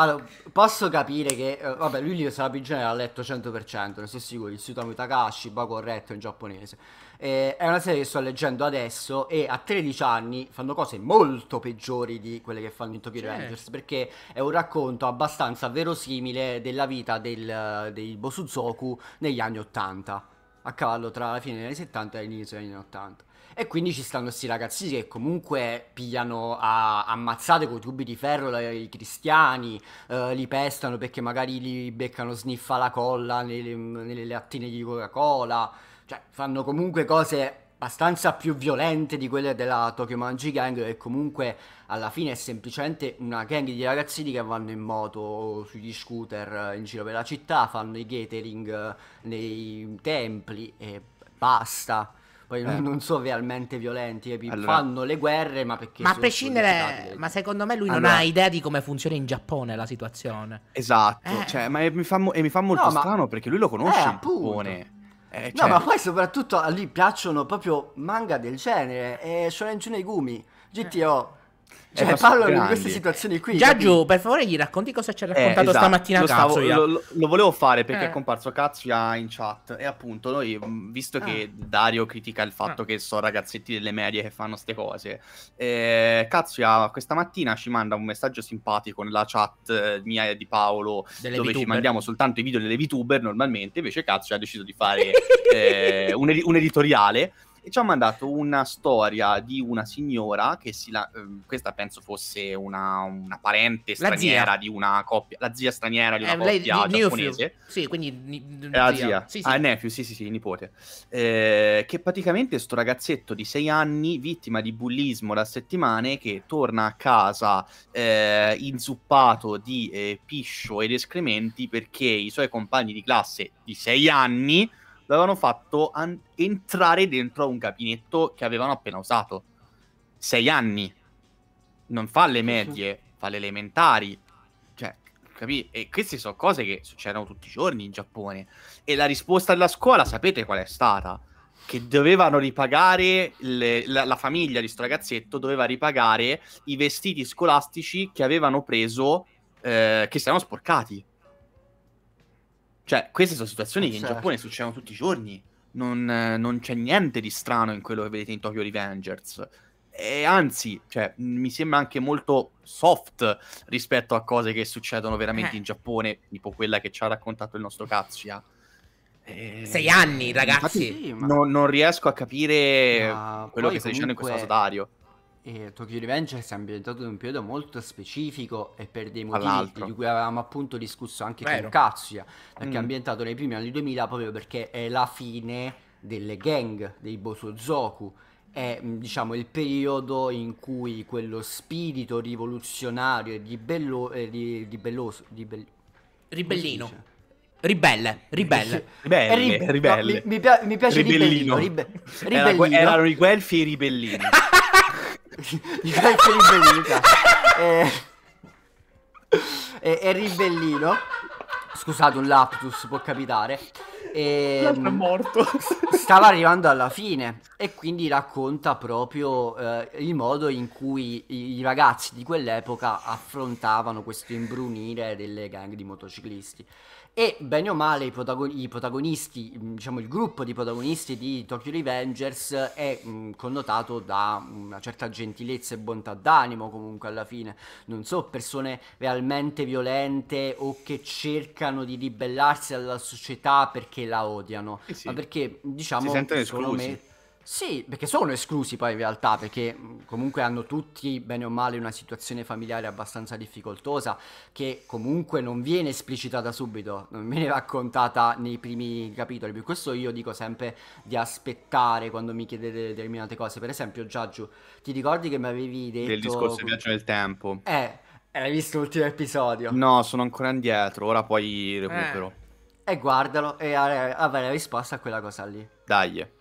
Allora, posso capire che, eh, vabbè, lui lì sarà prigione l'ha letto 100%, ne sono sicuro, il Sutami Takashi, Baco Retto in giapponese. Eh, è una serie che sto leggendo adesso e a 13 anni fanno cose molto peggiori di quelle che fanno in Tokyo certo. Rangers perché è un racconto abbastanza verosimile della vita del, del Bosuzoku negli anni 80 a cavallo tra la fine degli anni 70 e l'inizio degli anni 80. E quindi ci stanno questi ragazzi che comunque pigliano a ammazzate con i tubi di ferro i cristiani, eh, li pestano perché magari li beccano sniffa la colla nelle, nelle lattine di Coca-Cola. Cioè, fanno comunque cose abbastanza più violente di quelle della Tokyo Manji Gang e comunque alla fine è semplicemente una gang di ragazzini che vanno in moto sugli scooter in giro per la città, fanno i catering eh, nei templi e basta. Poi eh. non sono realmente violenti, eh, allora... fanno le guerre, ma perché... Ma a prescindere, ma secondo me lui allora... non ha idea di come funziona in Giappone la situazione. Esatto, eh. cioè, ma mi fa, mo- mi fa molto no, strano ma... perché lui lo conosce eh, il Giappone. Eh, cioè... No, ma certo. poi soprattutto lì piacciono proprio manga del genere, eh, e Shonen Gumi, eh. GTO, cioè, ecco, Paolo, grandi. in queste situazioni qui. Già, Giù, per favore, gli racconti cosa ci ha eh, raccontato eh, esatto. stamattina. Lo, stavo, Katsuya. Lo, lo, volevo fare perché eh. è comparso Katsuya in chat. E appunto, noi, mm, visto ah. che Dario critica il fatto ah. che sono ragazzetti delle medie che fanno queste cose, eh, Katsuya questa mattina ci manda un messaggio simpatico nella chat eh, mia e di Paolo, delle dove VTuber. ci mandiamo soltanto i video delle VTuber normalmente. Invece, Katsuya ha deciso di fare eh, un, ed- un editoriale e ci ha mandato una storia di una signora che si la- ehm, questa penso fosse una, una parente straniera di una coppia, la zia straniera di una eh, coppia lei, giapponese. Sì, quindi n- eh, la zia. zia. Sì, sì. Ah, nephew, sì, sì, sì, nipote. Eh, che praticamente sto ragazzetto di sei anni, vittima di bullismo da settimane, che torna a casa eh, inzuppato di eh, piscio ed escrementi perché i suoi compagni di classe di sei anni l'avevano fatto an- entrare dentro a un gabinetto che avevano appena usato. Sei anni. Non fa le medie, fa le elementari. Cioè, capì? E queste sono cose che succedono tutti i giorni in Giappone. E la risposta della scuola, sapete qual è stata? Che dovevano ripagare, le, la, la famiglia di sto ragazzetto doveva ripagare i vestiti scolastici che avevano preso, eh, che si erano sporcati. Cioè, queste sono situazioni eh, che in certo. Giappone succedono tutti i giorni. Non, eh, non, c'è niente di strano in quello che vedete in Tokyo Revengers. E anzi, cioè, mi sembra anche molto soft rispetto a cose che succedono veramente eh. in Giappone, tipo quella che ci ha raccontato il nostro Katsuya. Sei anni, ragazzi. Infatti, sì, ma... non, non, riesco a capire ma quello che stai comunque... dicendo in questo Dario. E Tokyo Revenge si è ambientato in un periodo molto specifico e per dei motivi All'altro. di cui avevamo appunto discusso anche Vero. con Katsuya, perché mm. è ambientato nei primi anni 2000 proprio perché è la fine delle gang, dei Bosozoku, è mm, diciamo il periodo in cui quello spirito rivoluzionario e ribello, eh, ribelloso, ribell- ribellino. Ribelle, ribelle. Ribelle, ribelle. ribelle. No, mi, mi, piace ribellino. ribellino. Ribe- ribellino. Erano, erano i guelfi e i ribellini. di Franco Ribellino. e... E, e Ribellino. Scusate, un laptus può capitare. E, ehm, L'altro è morto. stava arrivando alla fine e quindi racconta proprio eh, il modo in cui i, i, ragazzi di quell'epoca affrontavano questo imbrunire delle gang di motociclisti. E bene o male i, protago- i, protagonisti, mm, diciamo il gruppo di protagonisti di Tokyo Revengers è mh, mm, connotato da una certa gentilezza e bontà d'animo comunque alla fine. Non so, persone realmente violente o che cercano di ribellarsi alla società perché la odiano, eh sì. ma perché diciamo, si sentono esclusi. Me, sì, perché sono esclusi poi in realtà, perché comunque hanno tutti, bene o male, una situazione familiare abbastanza difficoltosa, che comunque non viene esplicitata subito, non viene raccontata nei primi capitoli. Per questo io dico sempre di aspettare quando mi chiedete determinate cose. Per esempio, Giaggiu, ti ricordi che mi avevi detto... Del discorso del viaggio nel tempo. Eh, hai visto l'ultimo episodio? No, sono ancora indietro, ora poi recupero. Eh. E guardalo e avrai la risposta a quella cosa lì. Dai.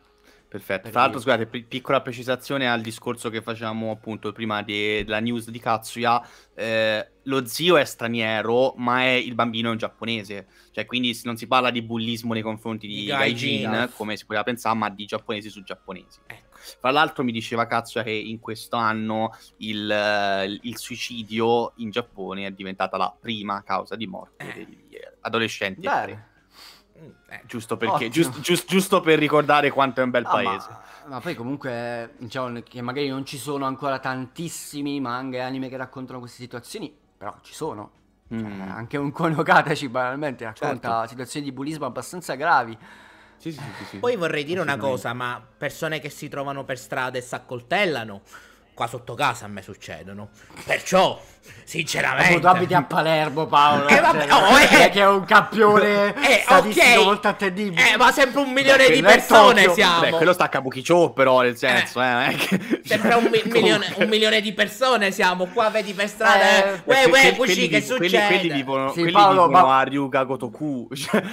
Perfetto. Per Tra l'altro, scusate, piccola precisazione al discorso che facciamo appunto prima de- della news di Katsuya. Eh, lo zio è straniero, ma è il bambino è un giapponese. Cioè, quindi non si parla di bullismo nei confronti di, di Gaijin, Gaijin, ah. come si poteva pensare, ma di giapponesi su giapponesi. Ecco. Fra l'altro, mi diceva Katsuya che in questo anno il, il, suicidio in Giappone è diventata la prima causa di morte eh. degli adolescenti. Beh. Eh, giusto, perché, giust, giust, giusto per ricordare quanto è un bel ah, paese. Ma, ma, poi comunque, diciamo che magari non ci sono ancora tantissimi manga e anime che raccontano queste situazioni, però ci sono. Cioè, mm. Cioè, anche un Konokata ci banalmente racconta certo. situazioni di bullismo abbastanza gravi. Sì, sì, sì, Poi vorrei dire una cosa, ma persone che si trovano per strada e s'accoltellano qua sotto casa a me succedono. Perciò, sinceramente. Tu abiti a Palermo, Paolo. Eh, vabbè, cioè, oh, eh, che è un campione eh, okay. molto attendibile. Eh, ma sempre un milione beh, di persone siamo. Beh, quello sta a Kabukicho, però, nel eh. senso, eh. eh che... Sempre un, mi- milione, un, milione, di persone siamo. Qua vedi per strada, eh, eh uè, uè, cucì, che quelli, succede? Quelli, quelli vivono, sì, quelli Paolo, vivono ma... a Ryuga Gotoku. Cioè...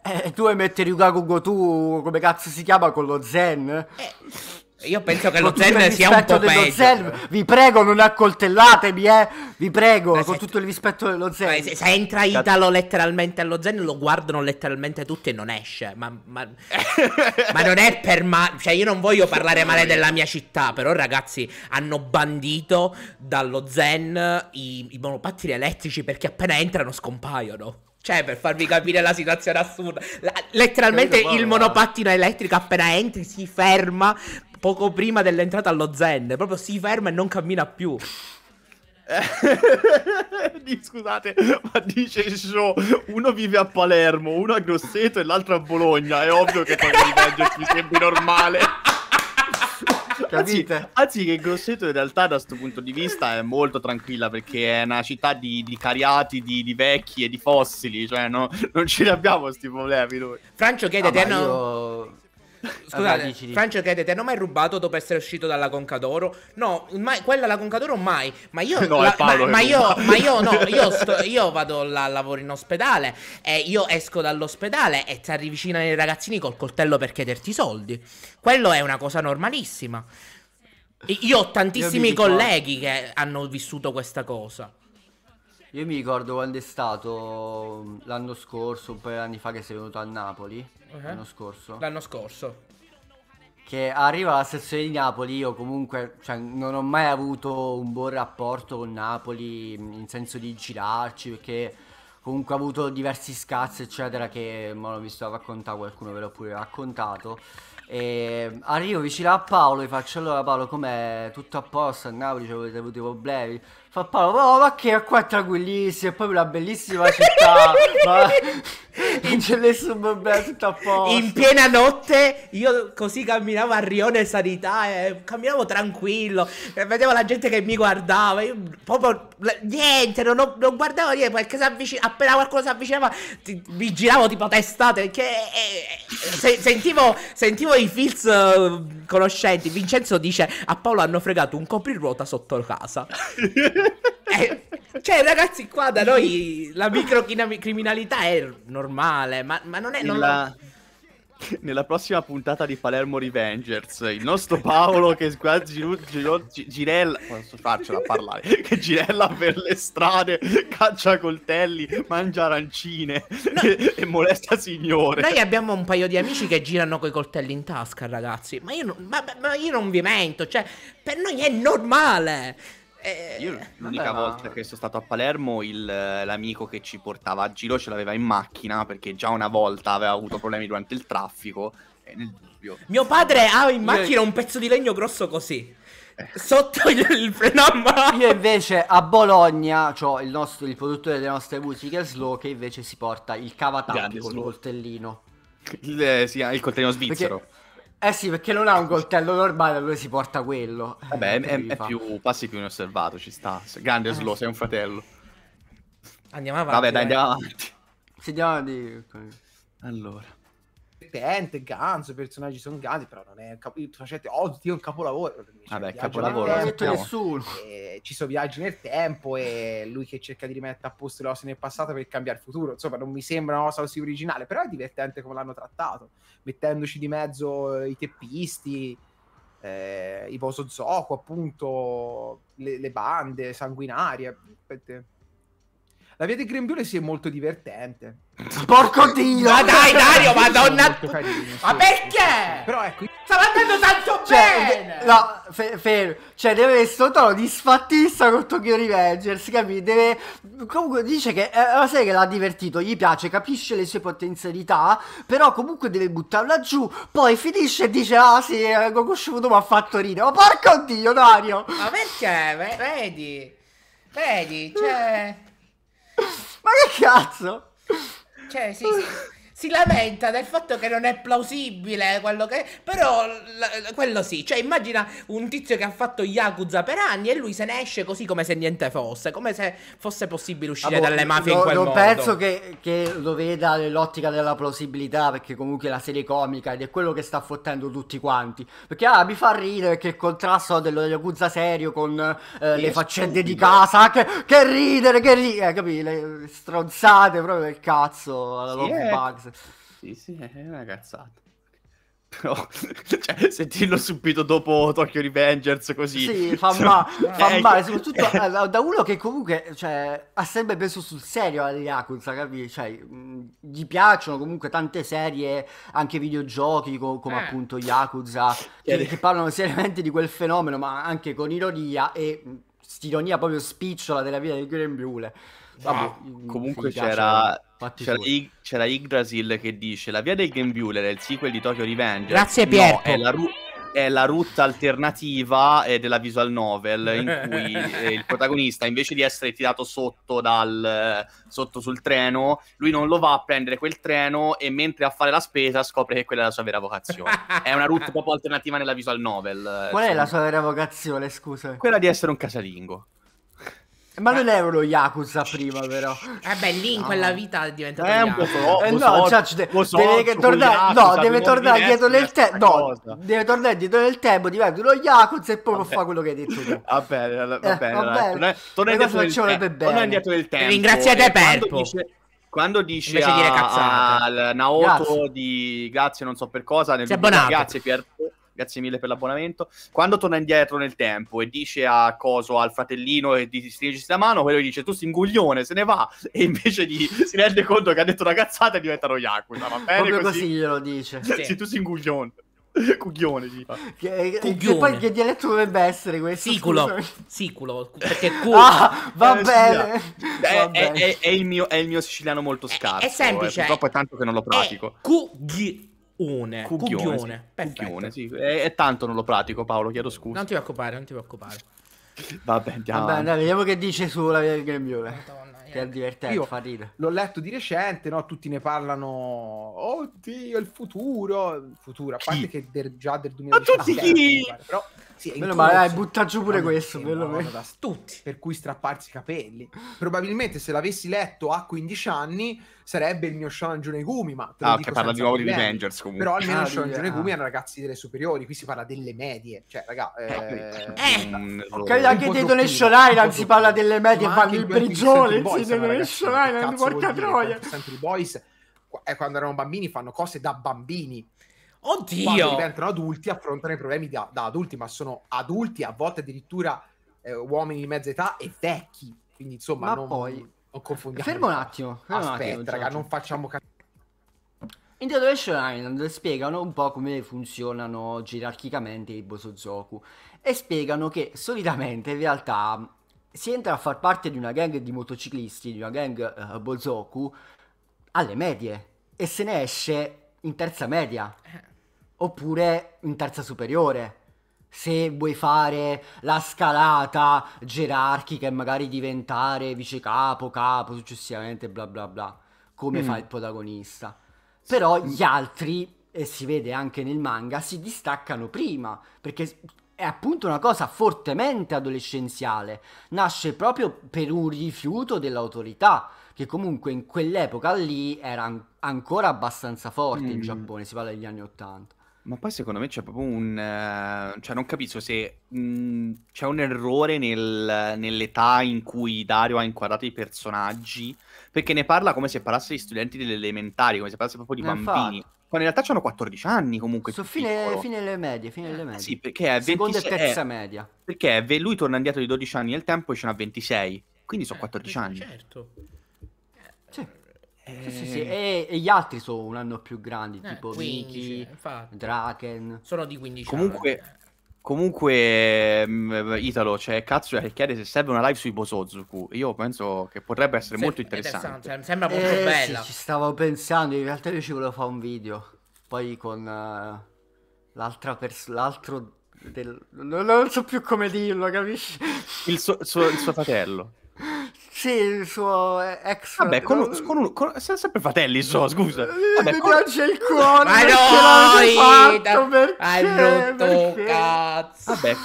Eh, tu vuoi mettere Ryuga Gotoku, come cazzo si chiama, con lo Zen? Eh. Io penso che lo Zen sia un po' peggio. Zen, vi prego, non accoltellatemi, eh. Vi prego, Beh, con tutto il rispetto dello Zen. Se, se, entra Italo letteralmente allo Zen, lo guardano letteralmente tutti e non esce. Ma, ma, ma non è per ma. Cioè, io non voglio parlare male della mia città, però, ragazzi, hanno bandito dallo Zen i, i monopattini elettrici perché appena entrano scompaiono. Cioè, per farvi capire la situazione assurda, la, letteralmente il monopattino elettrico appena entri si ferma poco prima dell'entrata allo Zen. Proprio si ferma e non cammina più. Scusate, ma dice il show: uno vive a Palermo, uno a Grosseto e l'altro a Bologna. È ovvio che quello di Vegas mi sembri normale. Capite? Anzi, anzi, che Grosseto in realtà da questo punto di vista è molto tranquilla perché è una città di, di cariati, di, di, vecchi e di fossili, cioè no, non ce ne abbiamo questi problemi noi. Francio chiede, ah, te eh, io... no... Scusate, allora, Francio chiede: Ti hanno mai rubato dopo essere uscito dalla Conca d'Oro? No, mai, quella la Conca d'Oro mai. Ma io, no, la, ma, ma, io, ma io, no, io, sto, io vado là, lavoro in ospedale e io esco dall'ospedale e ti avvicinano i ragazzini col coltello per chiederti soldi. Quello è una cosa normalissima. Io ho tantissimi colleghi che hanno vissuto questa cosa. Io mi ricordo quando è stato l'anno scorso, un paio di anni fa che sei venuto a Napoli. Uh-huh. L'anno scorso. L'anno scorso. Che arriva alla sezione di Napoli, io comunque cioè, non ho mai avuto un buon rapporto con Napoli, in senso di girarci, perché comunque ho avuto diversi scazzi, eccetera, che mo vi sto a raccontare, qualcuno ve l'ho pure raccontato. E arrivo vicino a Paolo e faccio allora Paolo com'è tutto a posto a Napoli, cioè, avete avuto i problemi? fa Paolo, oh, ma che è qua è tranquillissimo, e poi una bellissima città, ma non c'è nessun problema, tutto a posto. In piena notte io così camminavo a Rione Sanità, eh, camminavo tranquillo, e eh, vedevo la gente che mi guardava, io proprio niente, non, ho, non guardavo niente, perché avvicin- appena qualcuno si avvicinava ti, mi giravo tipo testate, perché eh, eh se- sentivo, sentivo, i feels uh, eh, conoscenti. Vincenzo dice a Paolo hanno fregato un copriruota sotto casa. eh, cioè, ragazzi, qua da noi la microcriminalità è normale, ma, ma non è... normale. Nella prossima puntata di Palermo Revengers, il nostro Paolo che qua giru- giru- girella, posso farcela parlare, che girella per le strade, caccia coltelli, mangia arancine no. e-, e, molesta signore. Noi abbiamo un paio di amici che girano coi coltelli in tasca, ragazzi, ma io, ma, ma io non vi mento, cioè, per noi è normale. Eh, Io l'unica vabbè, volta ma... che sono stato a Palermo, il, l'amico che ci portava a giro ce l'aveva in macchina perché già una volta aveva avuto problemi durante il traffico. nel dubbio. Mio padre ha in macchina un pezzo di legno grosso così. Sotto il freno a mano. Io invece a Bologna C'ho il, nostro, il produttore delle nostre musiche Slow che invece si porta il cavatappi con eh, il coltellino. Il, eh, sì, il coltellino svizzero. Perché eh sì, perché non ha un coltello normale, lui si porta quello. Vabbè, eh, è, è, più passi più inosservato, ci sta. Grande Slow, sei un fratello. Andiamo avanti. Vabbè, dai, dai. andiamo avanti. Sediamo di... Allora divertente, ganzo, i personaggi sono ganzi, però non è un capolavoro, facete, oddio, un capolavoro. Vabbè, capolavoro, tempo, detto nessuno. Eh, ci sono viaggi nel tempo e lui che cerca di rimettere a posto le cose nel passato per cambiare il futuro, insomma non mi sembra una cosa così originale, però è divertente come l'hanno trattato, mettendoci di mezzo eh, i teppisti, eh, i Boso Zoku, appunto, le, le bande sanguinarie. Aspetta. La via di Grembiule si sì, è molto divertente. Porco dio! Ma dai, Dario, madonna! Carini, sì, ma perché? Però ecco. Sta andando tanto cioè, bene! No, fermo. cioè, deve essere un tono disfattista con Tokyo Revengers, capi? Deve. Comunque dice che è eh, una serie che l'ha divertito, gli piace, capisce le sue potenzialità, però comunque deve buttarla giù. Poi finisce e dice: Ah sì, Goku eh, Shudo mi ha fatto ridere. Ma porco dio, Dario! Ma perché? Vedi? Vedi, cioè. Ma che cazzo? Cioè, sì, sì si lamenta del fatto che non è plausibile quello che... Però quello sì, cioè immagina un tizio che ha fatto Yakuza per anni e lui se ne esce così come se niente fosse, come se fosse possibile uscire ah, dalle mafie no, in quel non modo. Non penso che, che, lo veda nell'ottica della plausibilità perché comunque è la serie comica ed è quello che sta fottendo tutti quanti. Perché ah, mi fa ridere che il contrasto dello Yakuza serio con eh, le faccende stupido. di casa, che, che, ridere, che ridere, eh, capito? Le stronzate proprio del cazzo alla sì, Love eh. Bugs base. Sì, sì, è una cazzata. Però, cioè, sentirlo subito dopo Tokyo Revengers così. Sì, fa, cioè, ma- fa eh, male, soprattutto eh, da uno che comunque cioè, ha sempre preso sul serio la Yakuza, capisci? Cioè, gli piacciono comunque tante serie, anche videogiochi co- come eh. appunto Yakuza, che, che parlano seriamente di quel fenomeno, ma anche con ironia e stilonia proprio spicciola della vita di Grembiule. Vabbè, comunque c'era, c'era, I, c'era, Yggdrasil che dice la via dei Gambuler è il sequel di Tokyo Revenge. Grazie Pierre. No, è la ru- è la rotta alternativa eh, della visual novel in cui eh, il protagonista invece di essere tirato sotto, dal, eh, sotto sul treno lui non lo va a prendere quel treno e mentre a fare la spesa scopre che quella è la sua vera vocazione è una route proprio alternativa nella visual novel qual insomma. è la sua vera vocazione scusa? quella di essere un casalingo ma non ero lo Yakuza prima, però. Eh lì in quella vita è diventato eh, un po' troppo. Eh, no, cioè, so, deve so, tornare, no, deve tornare dietro nel tempo. No, deve tornare dietro nel tempo, diventa uno Yakuza e poi può fare quello che hai detto tu. Va bene, va bene. Eh, va bene. Torna indietro nel tempo. Ringraziate Perpo quando dice a, a, al Naoto grazie. di grazie non so per cosa nel video, grazie Pier grazie mille per l'abbonamento. Quando torna indietro nel tempo e dice a Coso, al fratellino, e di stringersi la mano, quello gli dice tu sei un guglione, se ne va. E invece gli, si rende conto che ha detto una cazzata e diventa lo Yakuza. Va bene così, così glielo dice. Sì, tu sei un guglione. Cuglione, Che, Cuglione. che poi che dialetto dovrebbe essere questo? Siculo, siculo, perché culo. Ah, eh, ah, va eh, bene. È, è, È, è, il mio, è il mio siciliano molto scarso. È, eh, semplice. Eh, purtroppo è tanto che non lo pratico. È Une, cucchione, Sì. Perfetto. sì. E, e, tanto non lo pratico, Paolo, chiedo scusa. Non ti preoccupare, non ti preoccupare. Vabbè, andiamo. Vabbè, dai, vediamo che dice sulla via del grembiule. che è divertente, Io fa ridere. L'ho letto di recente, no? Tutti ne parlano. Oddio, il futuro. Il futuro, a parte chi? che del, già del 2017. Ma tutti chi? Però... Sì, meno male, dai, butta giù pure questo. tutti per cui strapparsi i capelli. Probabilmente se l'avessi letto a 15 anni sarebbe il mio Shonen Junegumi. Ma te ah, che parla di nuovo di Revengers comunque. Però almeno ah, Shonen Junegumi ah. erano ragazzi delle superiori. Qui si parla delle medie. Cioè, raga. Eh, eh, eh mm, mm, ok, anche dei Donation Island si parla delle medie. Fanno in prigione. Sì, eh, Donation Island, porca troia. Sempre i boys. Eh, quando erano bambini fanno cose da bambini Oddio! Quando diventano adulti affrontano i problemi da, da adulti, ma sono adulti, a volte addirittura eh, uomini di mezza età e vecchi. Quindi insomma, ma non, poi... non confondiamo. Fermo un attimo. Fermo Aspetta, un attimo, raga, non facciamo capire. In The Revelation Island spiegano un po' come funzionano gerarchicamente i Bosozoku e spiegano che solitamente in realtà si entra a far parte di una gang di motociclisti, di una gang uh, eh, Bozoku, alle medie e se ne esce in terza media. Eh, oppure in terza superiore. Se vuoi fare la scalata gerarchica e magari diventare vice capo, capo successivamente, bla bla bla, come mm. fa il protagonista. Però gli altri, e si vede anche nel manga, si distaccano prima, perché è appunto una cosa fortemente adolescenziale, nasce proprio per un rifiuto dell'autorità, che comunque in quell'epoca lì era an- ancora abbastanza forte mm. in Giappone, si parla degli anni Ottanta. Ma poi secondo me c'è proprio un... Eh, cioè non capisco se mh, mm, c'è un errore nel, nell'età in cui Dario ha inquadrato i personaggi, perché ne parla come se parlasse di studenti delle elementari, come se parlasse proprio di eh, bambini. Infatti. Quando in realtà hanno 14 anni comunque. Sono fine, fine le medie, fine le medie. Sì, perché è Seconda e eh, terza è, media. Perché lui torna indietro di 12 anni nel tempo e ce n'ha 26, quindi sono eh, 14 eh, anni. Certo. Sì, sì, sì. Eh. E, e, gli altri sono un anno più grandi, eh, tipo 15, Draken. Sono di 15 comunque, anni. Comunque, mh, ehm, Italo, cioè, cazzo, che chiede se serve una live sui Bosozuku. Io penso che potrebbe essere se, molto interessante. interessante. Cioè, sembra molto eh, bella. Sì, ci stavo pensando, in realtà io ci volevo fare un video. Poi con uh, l'altra persona, l'altro... Del... Non, so più come dirlo, capisci? il suo, suo, il suo fratello. Sì, il suo ex Vabbè, con, un, con, un, con siamo sempre fratelli, so, scusa. Eh, Vabbè, mi con... piace il cuore. Ma no, da... perché? Hai brutto cazzo. Vabbè,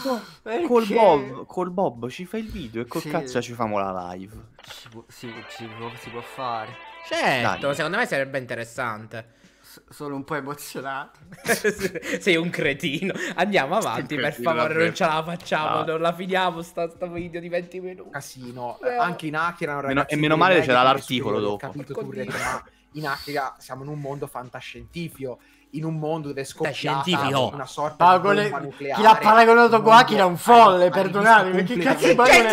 perché? col, Bob, col Bob ci fai il video e col sì. cazzo ci famo la live. Si può, si, si può, si può fare. Certo, Dai. secondo me sarebbe interessante sono un po' emozionato. Sei un cretino. Andiamo avanti, per favore, non ce la facciamo, no. non la finiamo sta, sta, video di 20 minuti. Casino. Eh. Anche in Akira. erano ragazzi... E meno male c'era l'articolo dopo. Capito pure, ma in Akira siamo in un mondo fantascientifico in un mondo dove è una sorta Pagole... di bomba nucleare. Chi l'ha paragonato con Akira è un folle, perdonatemi, che cazzo è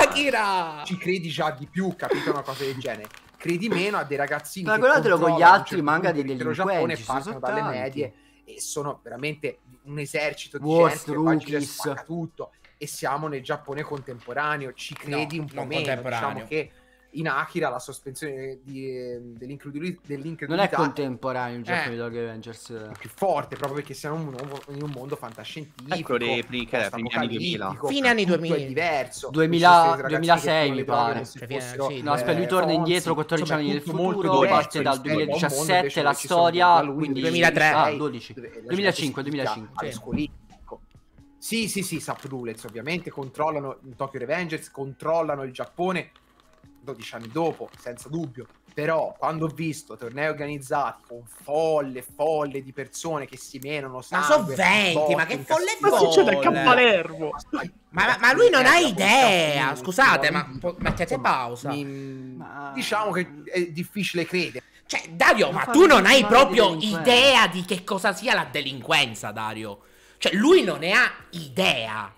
Akira? Ci credi già di più, capito una cosa del genere? credi meno a dei ragazzini ma guardatelo con gli altri certo manga dei delinquenti Giappone partono dalle medie e sono veramente un esercito di Wars, gente che tutto e siamo nel Giappone contemporaneo ci credi no, un po' meno diciamo che in Akira la sospensione di, ehm, dell'incredulità, dell'incredulità. Non è contemporaneo il gioco eh, di Dog Avengers. È più forte, proprio perché siamo in un, in un mondo fantascientifico. Ecco, replica, eh, fine anni 2000. Fine anni 2000. È diverso. 2000, 2006 mi pare. Cioè, sì, no, aspetta, lui eh, torna indietro 14 insomma, anni nel futuro, diverso, parte dal 2017 la storia, quindi 2003. Ah, 12. 2005, 2005. Sì. Sì, sì, sì, Saprulets ovviamente controllano Tokyo Revengers, controllano il Giappone, 12 anni dopo, senza dubbio. Però quando ho visto tornei organizzati con folle, folle di persone che si menano, sangue, ma sono 20, ma che folle Ma succede anche a Palermo. Ma, ma, ma, lui non ha eh, idea. Scusate, ma mettete pausa. Mi... Ma... Diciamo che è difficile credere. Cioè, Dario, ma tu non hai proprio idea di che cosa sia la delinquenza, Dario. Cioè, lui non ne ha idea.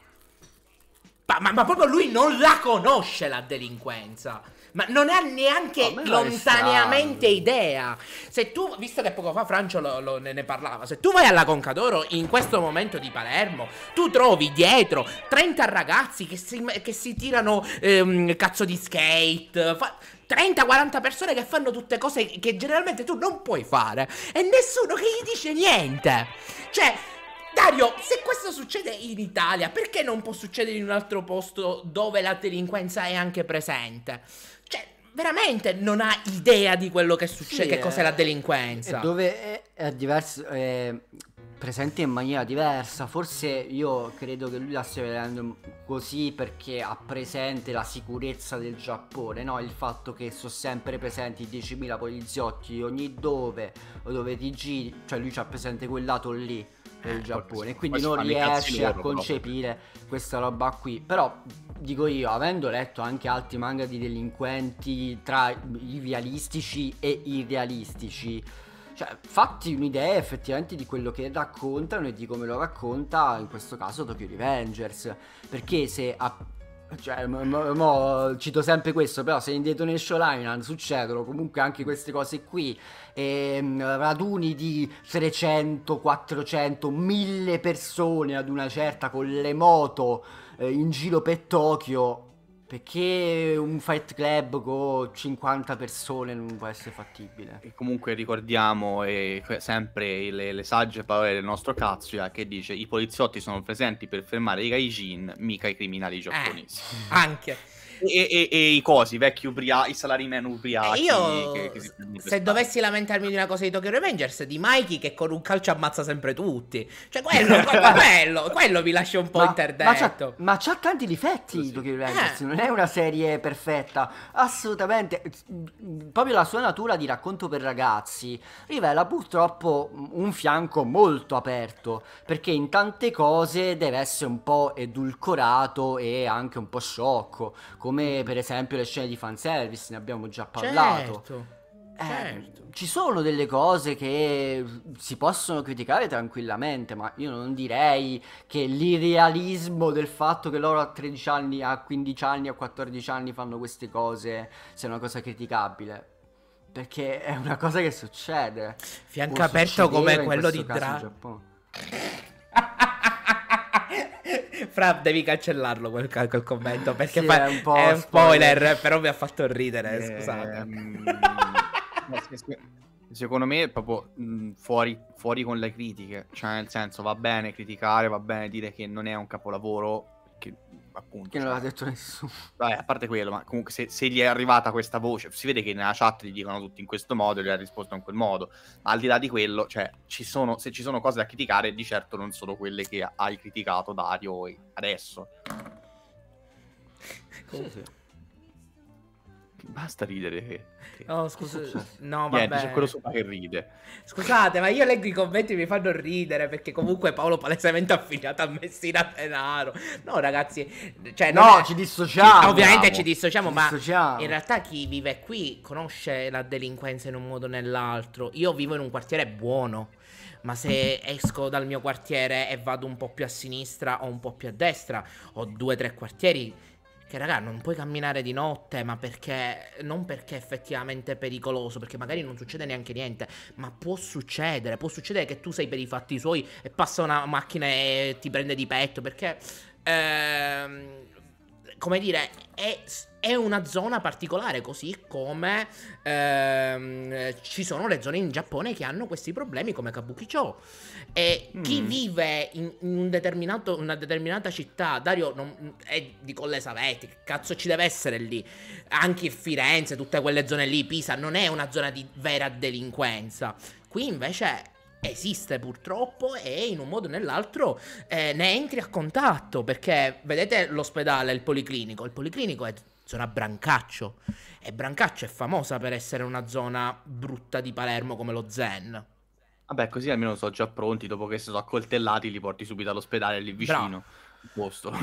Ma, ma, proprio lui non la conosce la delinquenza. Ma non ha neanche lontaneamente idea. Se tu, visto che poco fa Francio lo, lo, ne, ne, parlava, se tu vai alla Conca d'Oro in questo momento di Palermo, tu trovi dietro 30 ragazzi che si, che si tirano ehm, cazzo di skate. Fa, 30-40 persone che fanno tutte cose che generalmente tu non puoi fare. E nessuno che gli dice niente. Cioè. Dario, se questo succede in Italia, perché non può succedere in un altro posto dove la delinquenza è anche presente? Cioè, veramente non ha idea di quello che succede, sì, che cos'è eh, la delinquenza. Dove è, è diverso, è presente in maniera diversa. Forse io credo che lui la stia vedendo così perché ha presente la sicurezza del Giappone, no? Il fatto che sono sempre presenti 10.000 poliziotti ogni dove, dove ti giri, cioè lui c'ha presente quel lato lì del eh, Giappone, quindi non riesce a concepire proprio. questa roba qui. Però dico io, avendo letto anche altri manga di delinquenti tra i realistici e i realistici, cioè, fatti un'idea effettivamente di quello che raccontano e di come lo racconta in questo caso Tokyo Revengers. Perché se a cioè, mo, mo, cito sempre questo, però se indietro nel Island succedono comunque anche queste cose qui, ehm, raduni di 300, 400, 1000 persone ad una certa con le moto eh, in giro per Tokyo, perché un fight club con 50 persone non può essere fattibile. E comunque ricordiamo eh, sempre le, le, sagge parole del nostro Katsuya che dice i poliziotti sono presenti per fermare i gaijin, mica i criminali eh, giapponesi. Eh, anche e, e, e, i cosi, vecchi ubriachi, i salaryman ubriachi. io, che, che se dovessi lamentarmi di una cosa di Tokyo Revengers, di Mikey che con un calcio ammazza sempre tutti. Cioè, quello, quello, quello mi lascia un po' ma, interdetto. Ma c'ha, tanti difetti sì. Tokyo Revengers, eh. non è una serie perfetta. Assolutamente. Proprio la sua natura di racconto per ragazzi rivela purtroppo un fianco molto aperto, perché in tante cose deve essere un po' edulcorato e anche un po' sciocco, come come per esempio le scene di fanservice, ne abbiamo già parlato. Certo, eh, certo. Ci sono delle cose che si possono criticare tranquillamente, ma io non direi che l'irrealismo del fatto che loro a 13 anni, a 15 anni, a 14 anni fanno queste cose sia una cosa criticabile. Perché è una cosa che succede. Fianco aperto come quello di Dra. Fra, devi cancellarlo quel, quel commento eh, perché sì, fa... è, un po è, un spoiler, però mi ha fatto ridere, eh, scusate. Secondo me è proprio mh, fuori, fuori con le critiche, cioè nel senso va bene criticare, va bene dire che non è un capolavoro, che appunto. Che non cioè l'ha detto nessuno. Vabbè, a parte quello, ma comunque se, se, gli è arrivata questa voce, si vede che nella chat gli dicono tutti in questo modo e gli ha risposto in quel modo, ma al di là di quello, cioè, ci sono, se ci sono cose da criticare, di certo non sono quelle che hai criticato Dario adesso. Comunque. Basta ridere. No, scusa, so, no, vabbè. c'è quello sopra che ride. Scusate, ma io leggo i commenti e mi fanno ridere perché comunque Paolo palesemente affiliato a Messina Tenaro. No, ragazzi, cioè, no, è... ci dissociamo. Ci... ovviamente ci dissociamo, ci ma dissociamo. in realtà chi vive qui conosce la delinquenza in un modo o nell'altro. Io vivo in un quartiere buono ma se esco dal mio quartiere e vado un po' più a sinistra o un po' più a destra, ho due o tre quartieri che raga, non puoi camminare di notte, ma perché... Non perché effettivamente è pericoloso, perché magari non succede neanche niente, ma può succedere, può succedere che tu sei per i fatti suoi e passa una macchina e ti prende di petto, perché... Ehm come dire, è, è, una zona particolare, così come ehm, ci sono le zone in Giappone che hanno questi problemi come Kabukicho. E mm. chi vive in, in un una determinata città, Dario non, è di Colle Savetti, che cazzo ci deve essere lì? Anche Firenze, tutte quelle zone lì, Pisa, non è una zona di vera delinquenza. Qui invece esiste purtroppo e in un modo o nell'altro eh, ne entri a contatto perché vedete l'ospedale, il policlinico, il policlinico è zona Brancaccio e Brancaccio è famosa per essere una zona brutta di Palermo come lo Zen. Vabbè, così almeno sono già pronti, dopo che si sono accoltellati li porti subito all'ospedale lì vicino. Posto.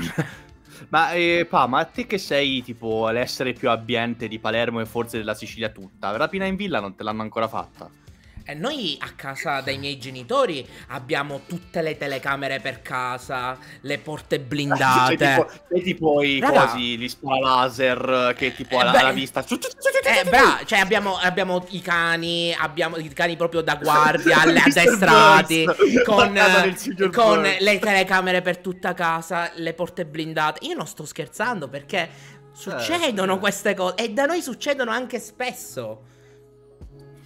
ma eh, Pa, ma te che sei tipo l'essere più abbiente di Palermo e forse della Sicilia tutta, la rapina in villa non te l'hanno ancora fatta? E noi a casa dai miei genitori abbiamo tutte le telecamere per casa, le porte blindate. E cioè, tipo, cioè, tipo i Raga. cosi, gli spa laser che tipo eh, alla, alla vista. Eh, bra, cioè abbiamo, abbiamo, i cani, abbiamo i cani proprio da guardia, alle addestrati, con, eh, con le telecamere per tutta casa, le porte blindate. Io non sto scherzando perché eh. succedono eh, queste cose e da noi succedono anche spesso.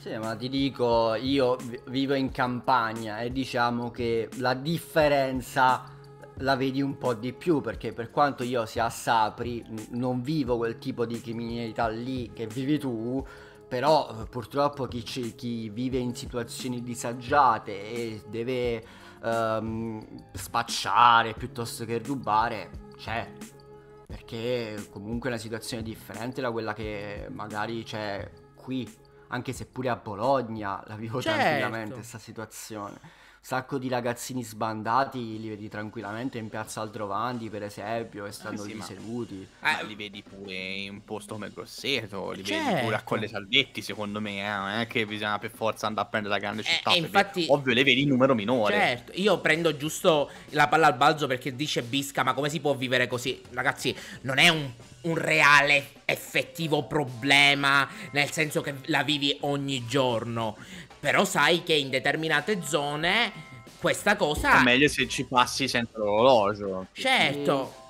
Sì, ma ti dico, io vivo in campagna e diciamo che la differenza la vedi un po' di più perché per quanto io sia a Sapri non vivo quel tipo di criminalità lì che vivi tu, però eh, purtroppo chi, chi vive in situazioni disagiate e deve um, spacciare piuttosto che rubare c'è. Perché comunque è una situazione differente da quella che magari c'è qui anche se pure a Bologna la vivo certo. tranquillamente questa situazione. Un sacco di ragazzini sbandati li vedi tranquillamente in piazza Aldrovandi, per esempio, e stanno eh sì, lì ma... seduti. Eh, li vedi pure in un posto come Grosseto, li certo. vedi pure a certo. Colle Salvetti, secondo me, eh? non è che bisogna per forza andare a prendere la grande eh, città, eh, infatti... ovvio le vedi in numero minore. Certo, io prendo giusto la palla al balzo perché dice Bisca, ma come si può vivere così? Ragazzi, non è un un reale effettivo problema, nel senso che la vivi ogni giorno. Però sai che in determinate zone questa cosa... È meglio se ci passi senza l'orologio. Certo.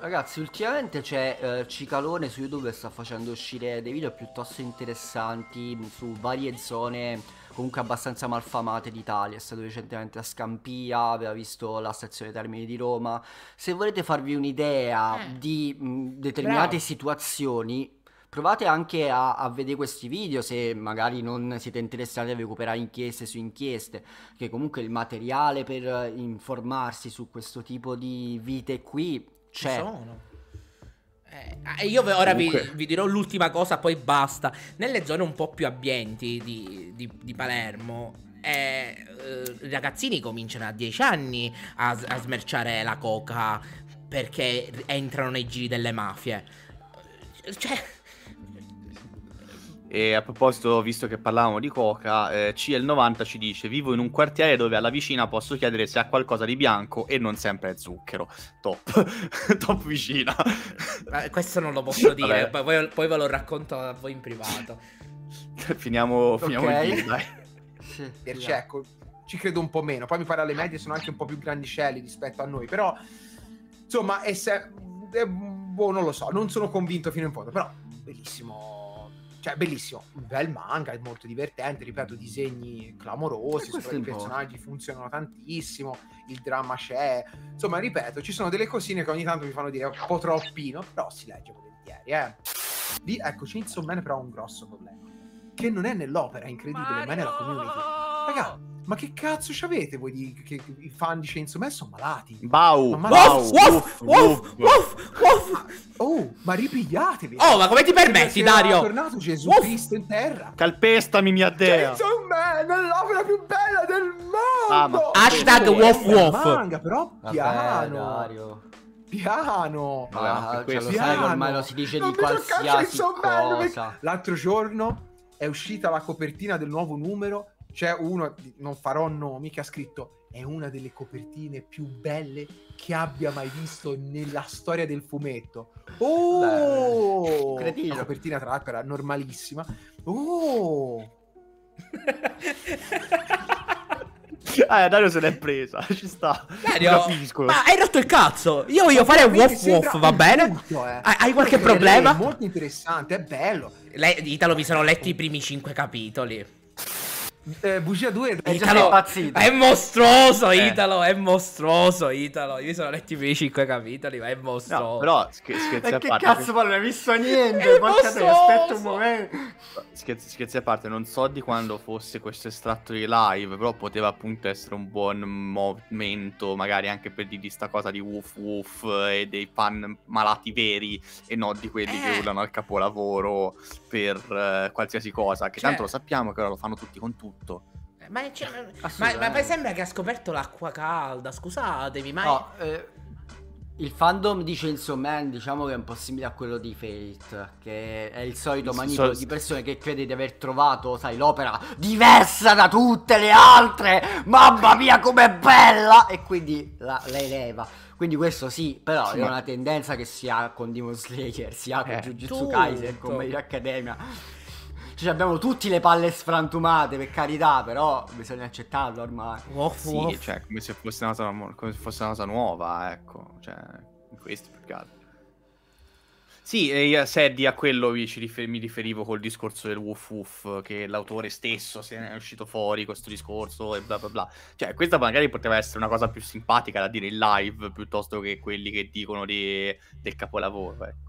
Ragazzi, ultimamente c'è eh, Cicalone su YouTube che sta facendo uscire dei video piuttosto interessanti su varie zone comunque abbastanza malfamate d'Italia. È stato recentemente a Scampia, aveva visto la stazione Termini di Roma. Se volete farvi un'idea eh. di mh, determinate Bravo. situazioni, provate anche a, a, vedere questi video se magari non siete interessati a recuperare inchieste su inchieste, che comunque il materiale per eh, informarsi su questo tipo di vite qui c'è. Ci sono. Eh, e io ora vi, vi, dirò l'ultima cosa, poi basta. Nelle zone un po' più abbienti di, di, di Palermo, eh, i eh, ragazzini cominciano a 10 anni a, a smerciare la coca perché entrano nei giri delle mafie. Cioè, e a proposito, visto che parlavamo di coca, eh, CL90 ci dice: Vivo in un quartiere dove alla vicina posso chiedere se ha qualcosa di bianco e non sempre è zucchero. Top, top vicina. Ma eh, questo non lo posso dire, poi, poi, ve lo racconto a voi in privato. finiamo, finiamo okay. il dai. Sì, ecco, ci credo un po' meno. Poi mi pare le medie sono anche un po' più grandicelli rispetto a noi, però insomma, è se... è... boh, non lo so, non sono convinto fino in fondo, però bellissimo cioè bellissimo, un bel manga, è molto divertente, ripeto, disegni clamorosi, eh, i personaggi funzionano tantissimo, il dramma c'è, insomma, ripeto, ci sono delle cosine che ogni tanto mi fanno dire un po' troppino, però si legge volentieri, eh. Lì, ecco, Chainsaw Man però ha un grosso problema, che non è nell'opera, è incredibile, Mario! ma è nella community. Ragazzi, ma che cazzo ci avete voi di, che, che, i fan di Chainsaw Man sono malati? Bau, ma bau, woof, woof, woof, Oh, ma ripigliatevi. Oh, ma come ti permetti, Dario? È tornato Gesù woof. Cristo in terra. Calpestami, mia dea. Chainsaw Man è l'opera più bella del mondo. Ah, ma... Hashtag woof woof. manga, però piano. Vabbè, Dario. Piano. ma ah, cioè, questo piano. Sai, ormai lo si dice non di qualsiasi cosa. L'altro giorno è uscita la copertina del nuovo numero c'è cioè, uno, non farò nomi, che ha scritto è una delle copertine più belle che abbia mai visto nella storia del fumetto. Oh! Beh, la copertina tra l'altro era normalissima. Oh! ah, Dario se l'è presa, ci sta. Dario, ma hai rotto il cazzo. Io voglio fare woof woof, va bene? Punto, eh. Hai qualche Perché problema? È molto interessante, è bello. Lei, Italo, mi sono letto i primi cinque capitoli eh, Bugia 2 è, eh, Italo, impazzito. è mostruoso eh. Italo, è mostruoso Italo. Io sono letti i 5 capitoli, ma è mostruoso. No, però sch- scherzi a parte. Che cazzo, poi non hai visto niente, porca aspetta un momento. Scherzi, scherzi, a parte, non so di quando fosse questo estratto di live, però poteva appunto essere un buon momento, magari anche per dirgli sta cosa di woof woof e eh, dei fan malati veri e non di quelli eh. che urlano al capolavoro per eh, qualsiasi cosa, che cioè. tanto lo sappiamo che ora lo fanno tutti con tutti tutto. Eh, ma, cioè, ah, ma, ma, ma, eh. sembra che ha scoperto l'acqua calda, scusatevi, ma... No, eh, il fandom di Chainsaw Man diciamo che è un po' simile a quello di Fate, che è il solito manipolo di persone che crede di aver trovato, sai, l'opera diversa da tutte le altre, mamma mia com'è bella, e quindi la, la eleva. Quindi questo sì, però sì, è una tendenza che si ha con Demon Slayer, si ha con eh, Jujutsu Kaiser, con My Academia. Cioè, abbiamo tutti le palle sfrantumate, per carità, però bisogna accettarlo ormai. Off, sì, off. cioè, come se fosse una cosa, come se fosse una cosa nuova, ecco. Cioè, questo più che altro. Sì, eh, Seddi a quello mi, rifer- mi riferivo col discorso del woof woof, che l'autore stesso se ne è uscito fuori questo discorso e bla bla bla. Cioè, questa magari poteva essere una cosa più simpatica da dire in live piuttosto che quelli che dicono di- del capolavoro. Eh.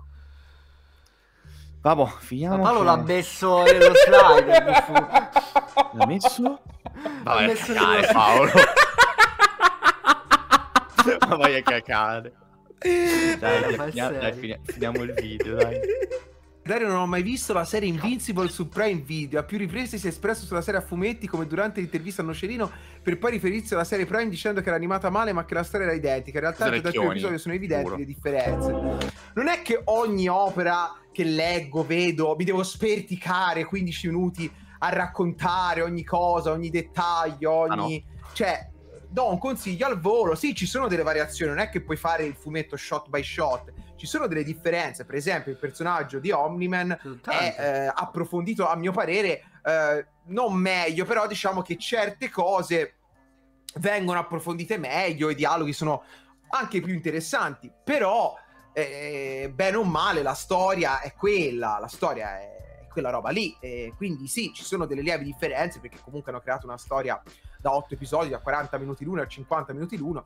Vabbè, finiamo. Paolo l'ha messo nello slide. l'ha messo? Vabbè, l'ha messo cacare, Paolo. Ma vai a cacare. Dai, dai, dai finiamo, dai, finiamo il video, dai. Dario non ho mai visto la serie Invincible su Prime Video. A più riprese si è espresso sulla serie a fumetti come durante l'intervista a Nocerino per poi riferirsi alla serie Prime dicendo che era animata male ma che la storia era identica. In realtà da primo episodi sono evidenti Puro. le differenze. Non è che ogni opera che leggo, vedo, mi devo sperticare 15 minuti a raccontare ogni cosa, ogni dettaglio, ah, ogni... Ah no. Cioè, do un consiglio al volo. Sì, ci sono delle variazioni, non è che puoi fare il fumetto shot by shot, ci sono delle differenze. Per esempio, il personaggio di Omniman Tante. è eh, approfondito, a mio parere, eh, non meglio, però diciamo che certe cose vengono approfondite meglio, i dialoghi sono anche più interessanti, però eh, bene o male la storia è quella, la storia è quella roba lì. E quindi sì, ci sono delle lievi differenze perché comunque hanno creato una storia da 8 episodi, da 40 minuti l'uno a 50 minuti l'uno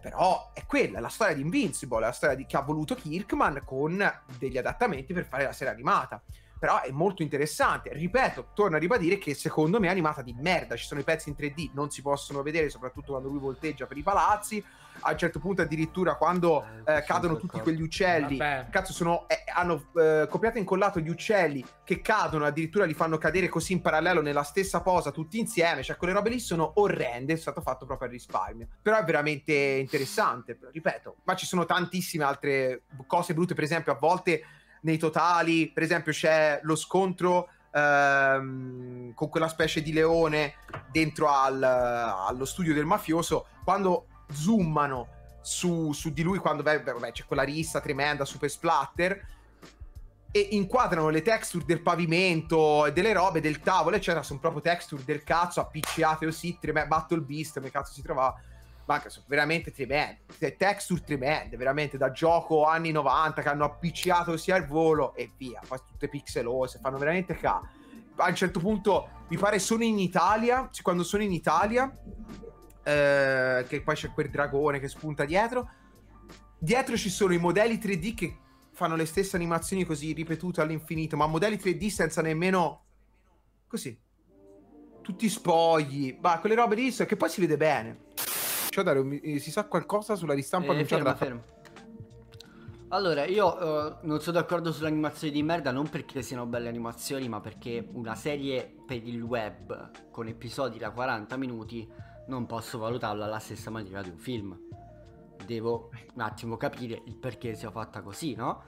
però è quella, è la storia di Invincible, è la storia di, che ha voluto Kirkman con degli adattamenti per fare la serie animata. Però è molto interessante. Ripeto, torno a ribadire che secondo me è animata di merda. Ci sono i pezzi in 3D, non si possono vedere, soprattutto quando lui volteggia per i palazzi a un certo punto addirittura quando eh, eh cadono tutti quegli uccelli, Vabbè. cazzo sono, eh, hanno eh, copiato e incollato gli uccelli che cadono, addirittura li fanno cadere così in parallelo nella stessa posa tutti insieme, cioè quelle robe lì sono orrende, è stato fatto proprio al risparmio, però è veramente interessante, ripeto, ma ci sono tantissime altre cose brutte, per esempio a volte nei totali, per esempio c'è lo scontro ehm, con quella specie di leone dentro al, allo studio del mafioso, quando zoomano su, su di lui quando beh, beh, c'è quella rissa tremenda, super splatter e inquadrano le texture del pavimento delle robe del tavolo, eccetera. Sono proprio texture del cazzo appicciate così. Oh treme- Battle Beast, come cazzo si trovava. Manca, sono veramente tremende. Cioè, texture tremende, veramente da gioco anni 90 che hanno appicciato sia al volo e via. Poi tutte pixelose, fanno veramente ca. A un certo punto, mi pare sono in Italia. Quando sono in Italia, eh, che poi c'è quel dragone che spunta dietro. Dietro ci sono i modelli 3D che fanno le stesse animazioni così ripetute all'infinito, ma modelli 3D senza nemmeno... Così. Tutti spogli. Ma quelle robe lì, che poi si vede bene. Cioè, dare, eh, si sa qualcosa sulla ristampa eh, annunciata fermo, da... Allora, io uh, non sono d'accordo sulle animazioni di merda, non perché siano belle animazioni, ma perché una serie per il web con episodi da 40 minuti non posso valutarlo alla stessa maniera di un film. Devo un attimo capire il perché sia fatta così, no?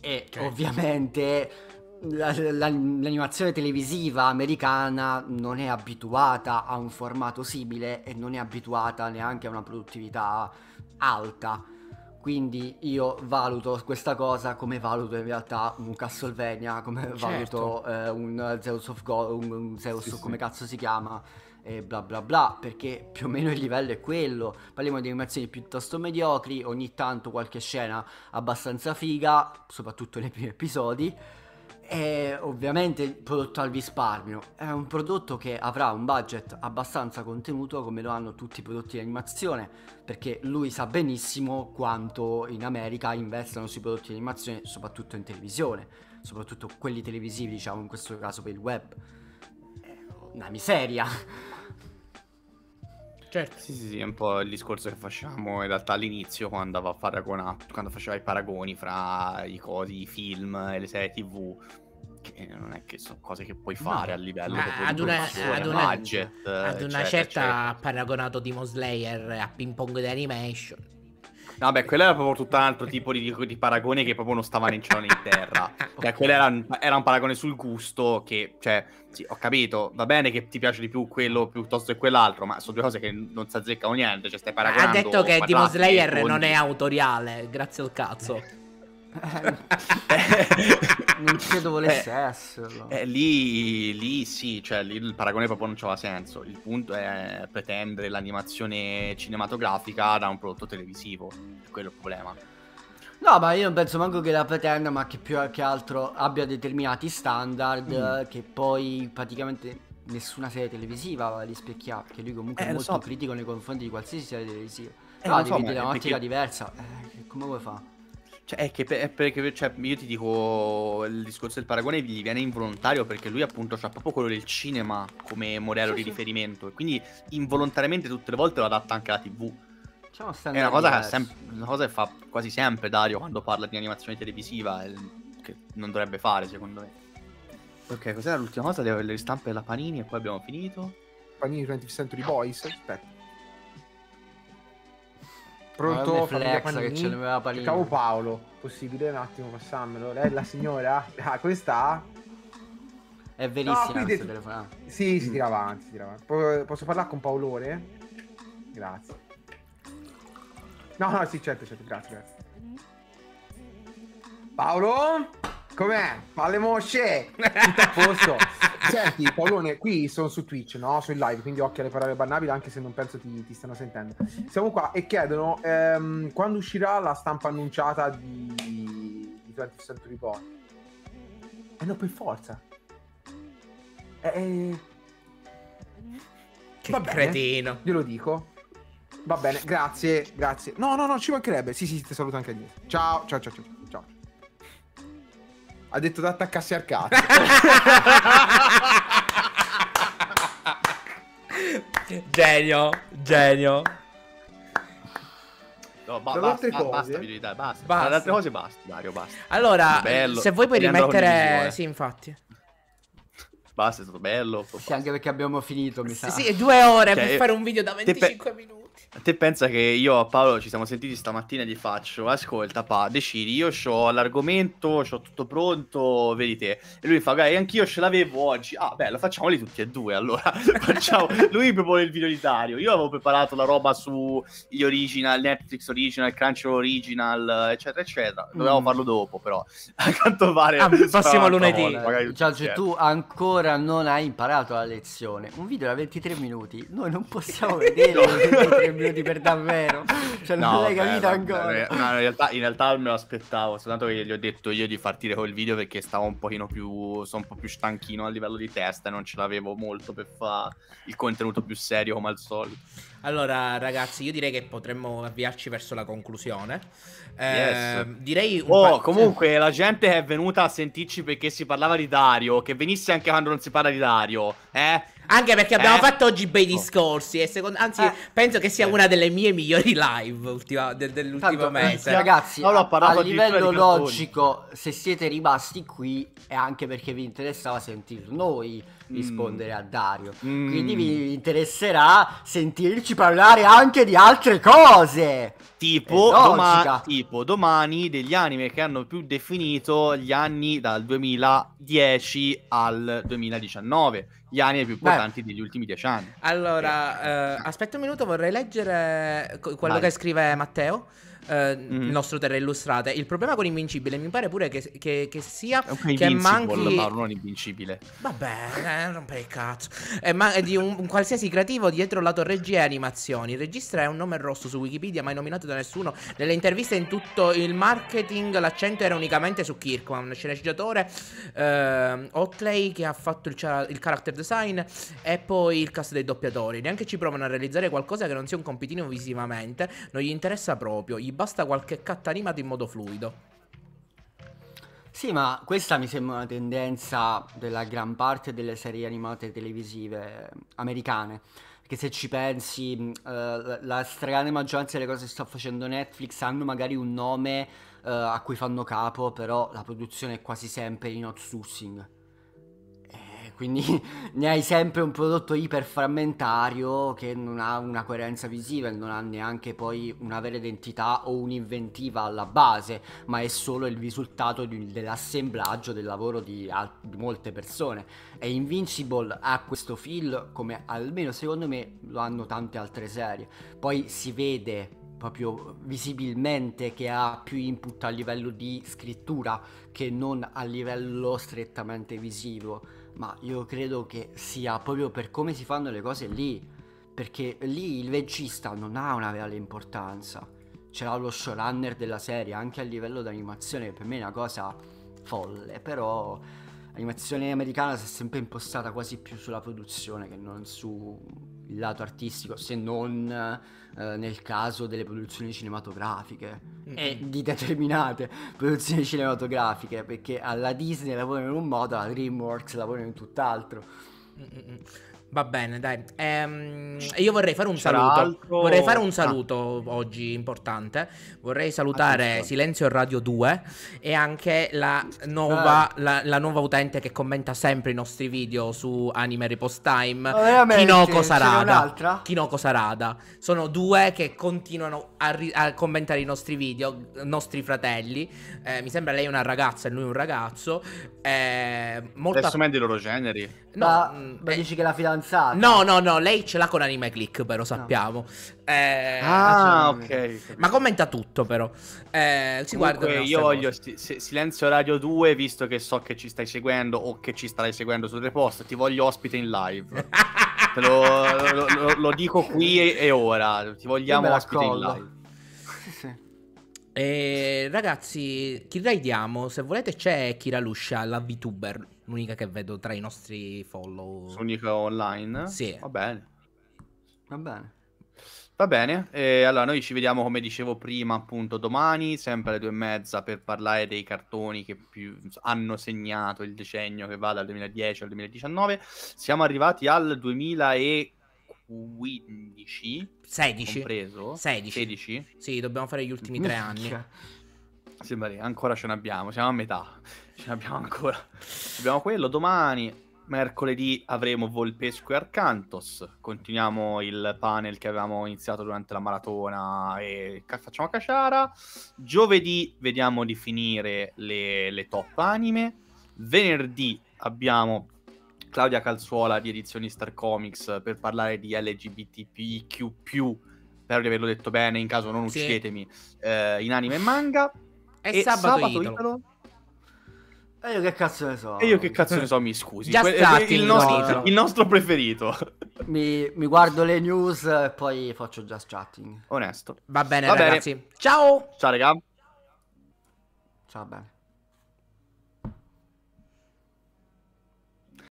E okay. ovviamente la, la, l'animazione televisiva americana non è abituata a un formato simile e non è abituata neanche a una produttività alta. Quindi io valuto questa cosa come valuto in realtà un Castlevania, come certo. valuto eh, un Zeus of God, un, un Zeus sì, come sì. cazzo si chiama e bla bla bla, perché più o meno il livello è quello. Parliamo di animazioni piuttosto mediocri, ogni tanto qualche scena abbastanza figa, soprattutto nei primi episodi. E ovviamente prodotto al risparmio. È un prodotto che avrà un budget abbastanza contenuto come lo hanno tutti i prodotti di animazione, perché lui sa benissimo quanto in America investano sui prodotti di animazione, soprattutto in televisione, soprattutto quelli televisivi, diciamo in questo caso per il web. È una miseria. Certo. Sì, sì, sì, è un po' il discorso che facciamo in realtà all'inizio quando, quando faceva i paragoni fra i cosi, i film e le serie tv, che non è che sono cose che puoi fare no. a livello di ad una, ad una, budget, ad una eccetera, certa eccetera. ha paragonato Demon Slayer a ping pong di animation No, beh, quello era proprio tutt'altro tipo di, di, paragone che proprio non stavano in cielo né in terra. okay. Cioè, quello era un, era un, paragone sul gusto che, cioè, sì, ho capito, va bene che ti piace di più quello piuttosto che quell'altro, ma sono due cose che non si azzeccano niente, cioè stai paragonando... Ha detto che Demon Slayer non è autoriale, grazie al cazzo. Eh, non credo volesse eh, esserlo. Eh, lì, lì, sì, cioè lì il paragone proprio non aveva senso. Il punto è pretendere l'animazione cinematografica da un prodotto televisivo. È quello il problema. No, ma io non penso manco che la pretenda, ma che più che altro abbia determinati standard mm. che poi praticamente nessuna serie televisiva rispecchia, perché lui comunque eh, è molto so. critico nei confronti di qualsiasi serie televisiva. Eh, ah, no, devi so, dire un'ottica perché... diversa. Eh, come vuoi fare? Cioè, è che per, perché cioè, io ti dico il discorso del paragone gli viene involontario perché lui appunto ha proprio quello del cinema come modello sì, di sì. riferimento e quindi involontariamente tutte le volte lo adatta anche alla TV. Diciamo è una cosa, che sem- una cosa che fa quasi sempre Dario quando parla di animazione televisiva, eh, che non dovrebbe fare secondo me. Ok, cos'era l'ultima cosa? Devo le ristampe della Panini e poi abbiamo finito. Panini 20th Century Boys, aspetta. Pronto, famiglia Che ce l'aveva Panini. Cavo Paolo, possibile un attimo passammelo. Lei la signora? Ah, questa? È verissima no, questa telefonata. Sì, si tira avanti, si tira avanti. Posso parlare con Paolone? Grazie. No, no, sì, certo, certo, grazie, grazie. Paolo? Com'è? Palle mosce! Tutto a posto. Senti, Paolone, qui sono su Twitch, no? Sono in live, quindi occhio alle parole bannabili, anche se non penso ti, ti stanno sentendo. Siamo qua e chiedono ehm, quando uscirà la stampa annunciata di, di 20th Century Boy. Eh no, per forza. Eh, eh... Che Va bene, cretino. Glielo dico. Va bene, grazie, grazie. No, no, no, ci mancherebbe. Sì, sì, ti saluto anche a Ciao, ciao, ciao, ciao ha detto da attaccarsi al cazzo. genio, genio. No, ba- basta, cose. basta, basta, basta. altre cose basta, Dario, basta. Allora, bello. se vuoi puoi rimettere... Sì, infatti. Basta, è stato bello. Sì, anche perché abbiamo finito, mi sa. Sì, due ore cioè, per fare un video da 25 pe... minuti. Te pensa che io a Paolo ci siamo sentiti stamattina e gli faccio, ascolta Pa, decidi, io ho l'argomento, ho tutto pronto, vedi te. E lui fa, guarda, anch'io ce l'avevo oggi. Ah, beh, lo facciamo lì tutti e due allora. Facciamo... lui propone il video minoritario, io avevo preparato la roba sugli original, Netflix original, Crunchyroll original, eccetera, eccetera. Dovevamo mm. farlo dopo però. A quanto pare... Ah, passiamo a lunedì. Giorgio, tu ancora non hai imparato la lezione. Un video da 23 minuti, noi non possiamo vedere 23 minuti minuti per davvero. Cioè, non no, l'hai beh, capito beh, ancora. No, in realtà, in realtà me lo aspettavo, soltanto che gli ho detto io di partire col video perché stavo un pochino più. sono un po' più stanchino a livello di testa e non ce l'avevo molto per fare il contenuto più serio come al solito. Allora, ragazzi, io direi che potremmo avviarci verso la conclusione. Eh, yes. Direi. oh, comunque, la gente è venuta a sentirci perché si parlava di Dario. Che venisse anche quando non si parla di Dario, eh? Anche perché abbiamo eh? fatto oggi bei oh. discorsi. E secondo, anzi, eh? penso che sia eh. una delle mie migliori live ultima, de, dell'ultimo eh, mese. Ragazzi, no, a, a livello logico, se siete rimasti qui, è anche perché vi interessava sentir noi rispondere mm. a Dario. Mm. Quindi vi interesserà sentirci parlare anche di altre cose. Tipo, doma- tipo, domani degli anime che hanno più definito gli anni dal 2010 al 2019. Gli anime più importanti Beh. degli ultimi dieci anni. Allora, eh. Eh, aspetta un minuto, vorrei leggere quello Vai. che scrive Matteo mm. il nostro Terra Illustrata. Il problema con Invincibile mi pare pure che, che, che sia è che manchi... Paolo, non Invincibile. Vabbè, eh, per il cazzo. Eh, è, ma- di un, un, qualsiasi creativo dietro lato regia e animazioni. Il regista è un nome rosso su Wikipedia, mai nominato da nessuno. Nelle interviste in tutto il marketing l'accento era unicamente su Kirkman, sceneggiatore, eh, Otley che ha fatto il, il character design e poi il cast dei doppiatori. Neanche ci provano a realizzare qualcosa che non sia un compitino visivamente, non gli interessa proprio. Gli basta qualche cut animato in modo fluido. Sì, ma questa mi sembra una tendenza della gran parte delle serie animate televisive americane. Perché se ci pensi, mm, eh, la stragrande maggioranza delle cose che sta facendo Netflix hanno magari un nome eh, a cui fanno capo, però la produzione è quasi sempre in outsourcing quindi ne hai sempre un prodotto iperframmentario che non ha una coerenza visiva e non ha neanche poi una vera identità o un'inventiva alla base, ma è solo il risultato di, dell'assemblaggio del lavoro di, di, molte persone. E Invincible ha questo feel come almeno secondo me lo hanno tante altre serie. Poi si vede proprio visibilmente che ha più input a livello di scrittura che non a livello strettamente visivo ma io credo che sia proprio per come si fanno le cose lì, perché lì il regista non ha una reale importanza. C'era lo showrunner della serie, anche a livello d'animazione, che per me è una cosa folle, però l'animazione americana si è sempre impostata quasi più sulla produzione che non sul lato artistico, se non eh, nel caso delle produzioni cinematografiche mm-hmm. e eh, di determinate produzioni cinematografiche, perché alla Disney lavorano in un modo, alla DreamWorks lavorano in tutt'altro. Mm-mm. Va bene, dai. Ehm, io vorrei fare un saluto. Altro... Vorrei fare un ah. saluto ah. oggi importante. Vorrei salutare Attenzione. Silenzio Radio 2 e anche la nuova, ah. la, la nuova, utente che commenta sempre i nostri video su Anime Repose Time. Ah, Kinoko Sarada. Kinoko Sarada. Sono due che continuano a, a commentare i nostri video, nostri fratelli. Eh, mi sembra lei una ragazza e lui un ragazzo. Eh, molta... Adesso ma è loro generi. No, ah, ma, mm, beh, eh, dici che la fidanzata fidanzata. No, no, no, lei ce l'ha con Anime Click, però sappiamo. No. Eh, ah, ok. Ma commenta tutto, però. Eh, si guarda io voglio sti- Silenzio Radio 2, visto che so che ci stai seguendo o che ci starai seguendo su post, ti voglio ospite in live. Te lo, lo, lo, lo, dico qui e, e ora. Ti vogliamo ospite in live. Eh, ragazzi, chi raidiamo? Se volete c'è Kira Luscia, la VTuber l'unica che vedo tra i nostri follow. L'unica online? Sì. Va bene. Va bene. Va bene, e allora noi ci vediamo come dicevo prima appunto domani, sempre alle due e mezza per parlare dei cartoni che più hanno segnato il decennio che va dal 2010 al 2019. Siamo arrivati al 2015, 16, compreso, 16. 16. Sì, dobbiamo fare gli ultimi tre anni. Sì, beh, ancora ce n'abbiamo, siamo a metà. Ce l'abbiamo ancora. Abbiamo quello domani. Mercoledì avremo Volpesco e Arcantos. Continuiamo il panel che avevamo iniziato durante la maratona e facciamo Caciara. Giovedì vediamo di finire le, le top anime. Venerdì abbiamo Claudia Calzuola di Edizioni Star Comics per parlare di LGBTPQ. Spero di averlo detto bene. In caso non sì. uccidetemi, eh, in anime e manga. È e sabato, sabato Italo. Italo e io che cazzo ne so? E io che cazzo ne so, mi scusi. Que- starting, il, nostro, il, nostro, preferito. Mi, mi, guardo le news e poi faccio just chatting. Onesto. Va bene, Va ragazzi. Bene. Ciao. Ciao, raga. Ciao, bene.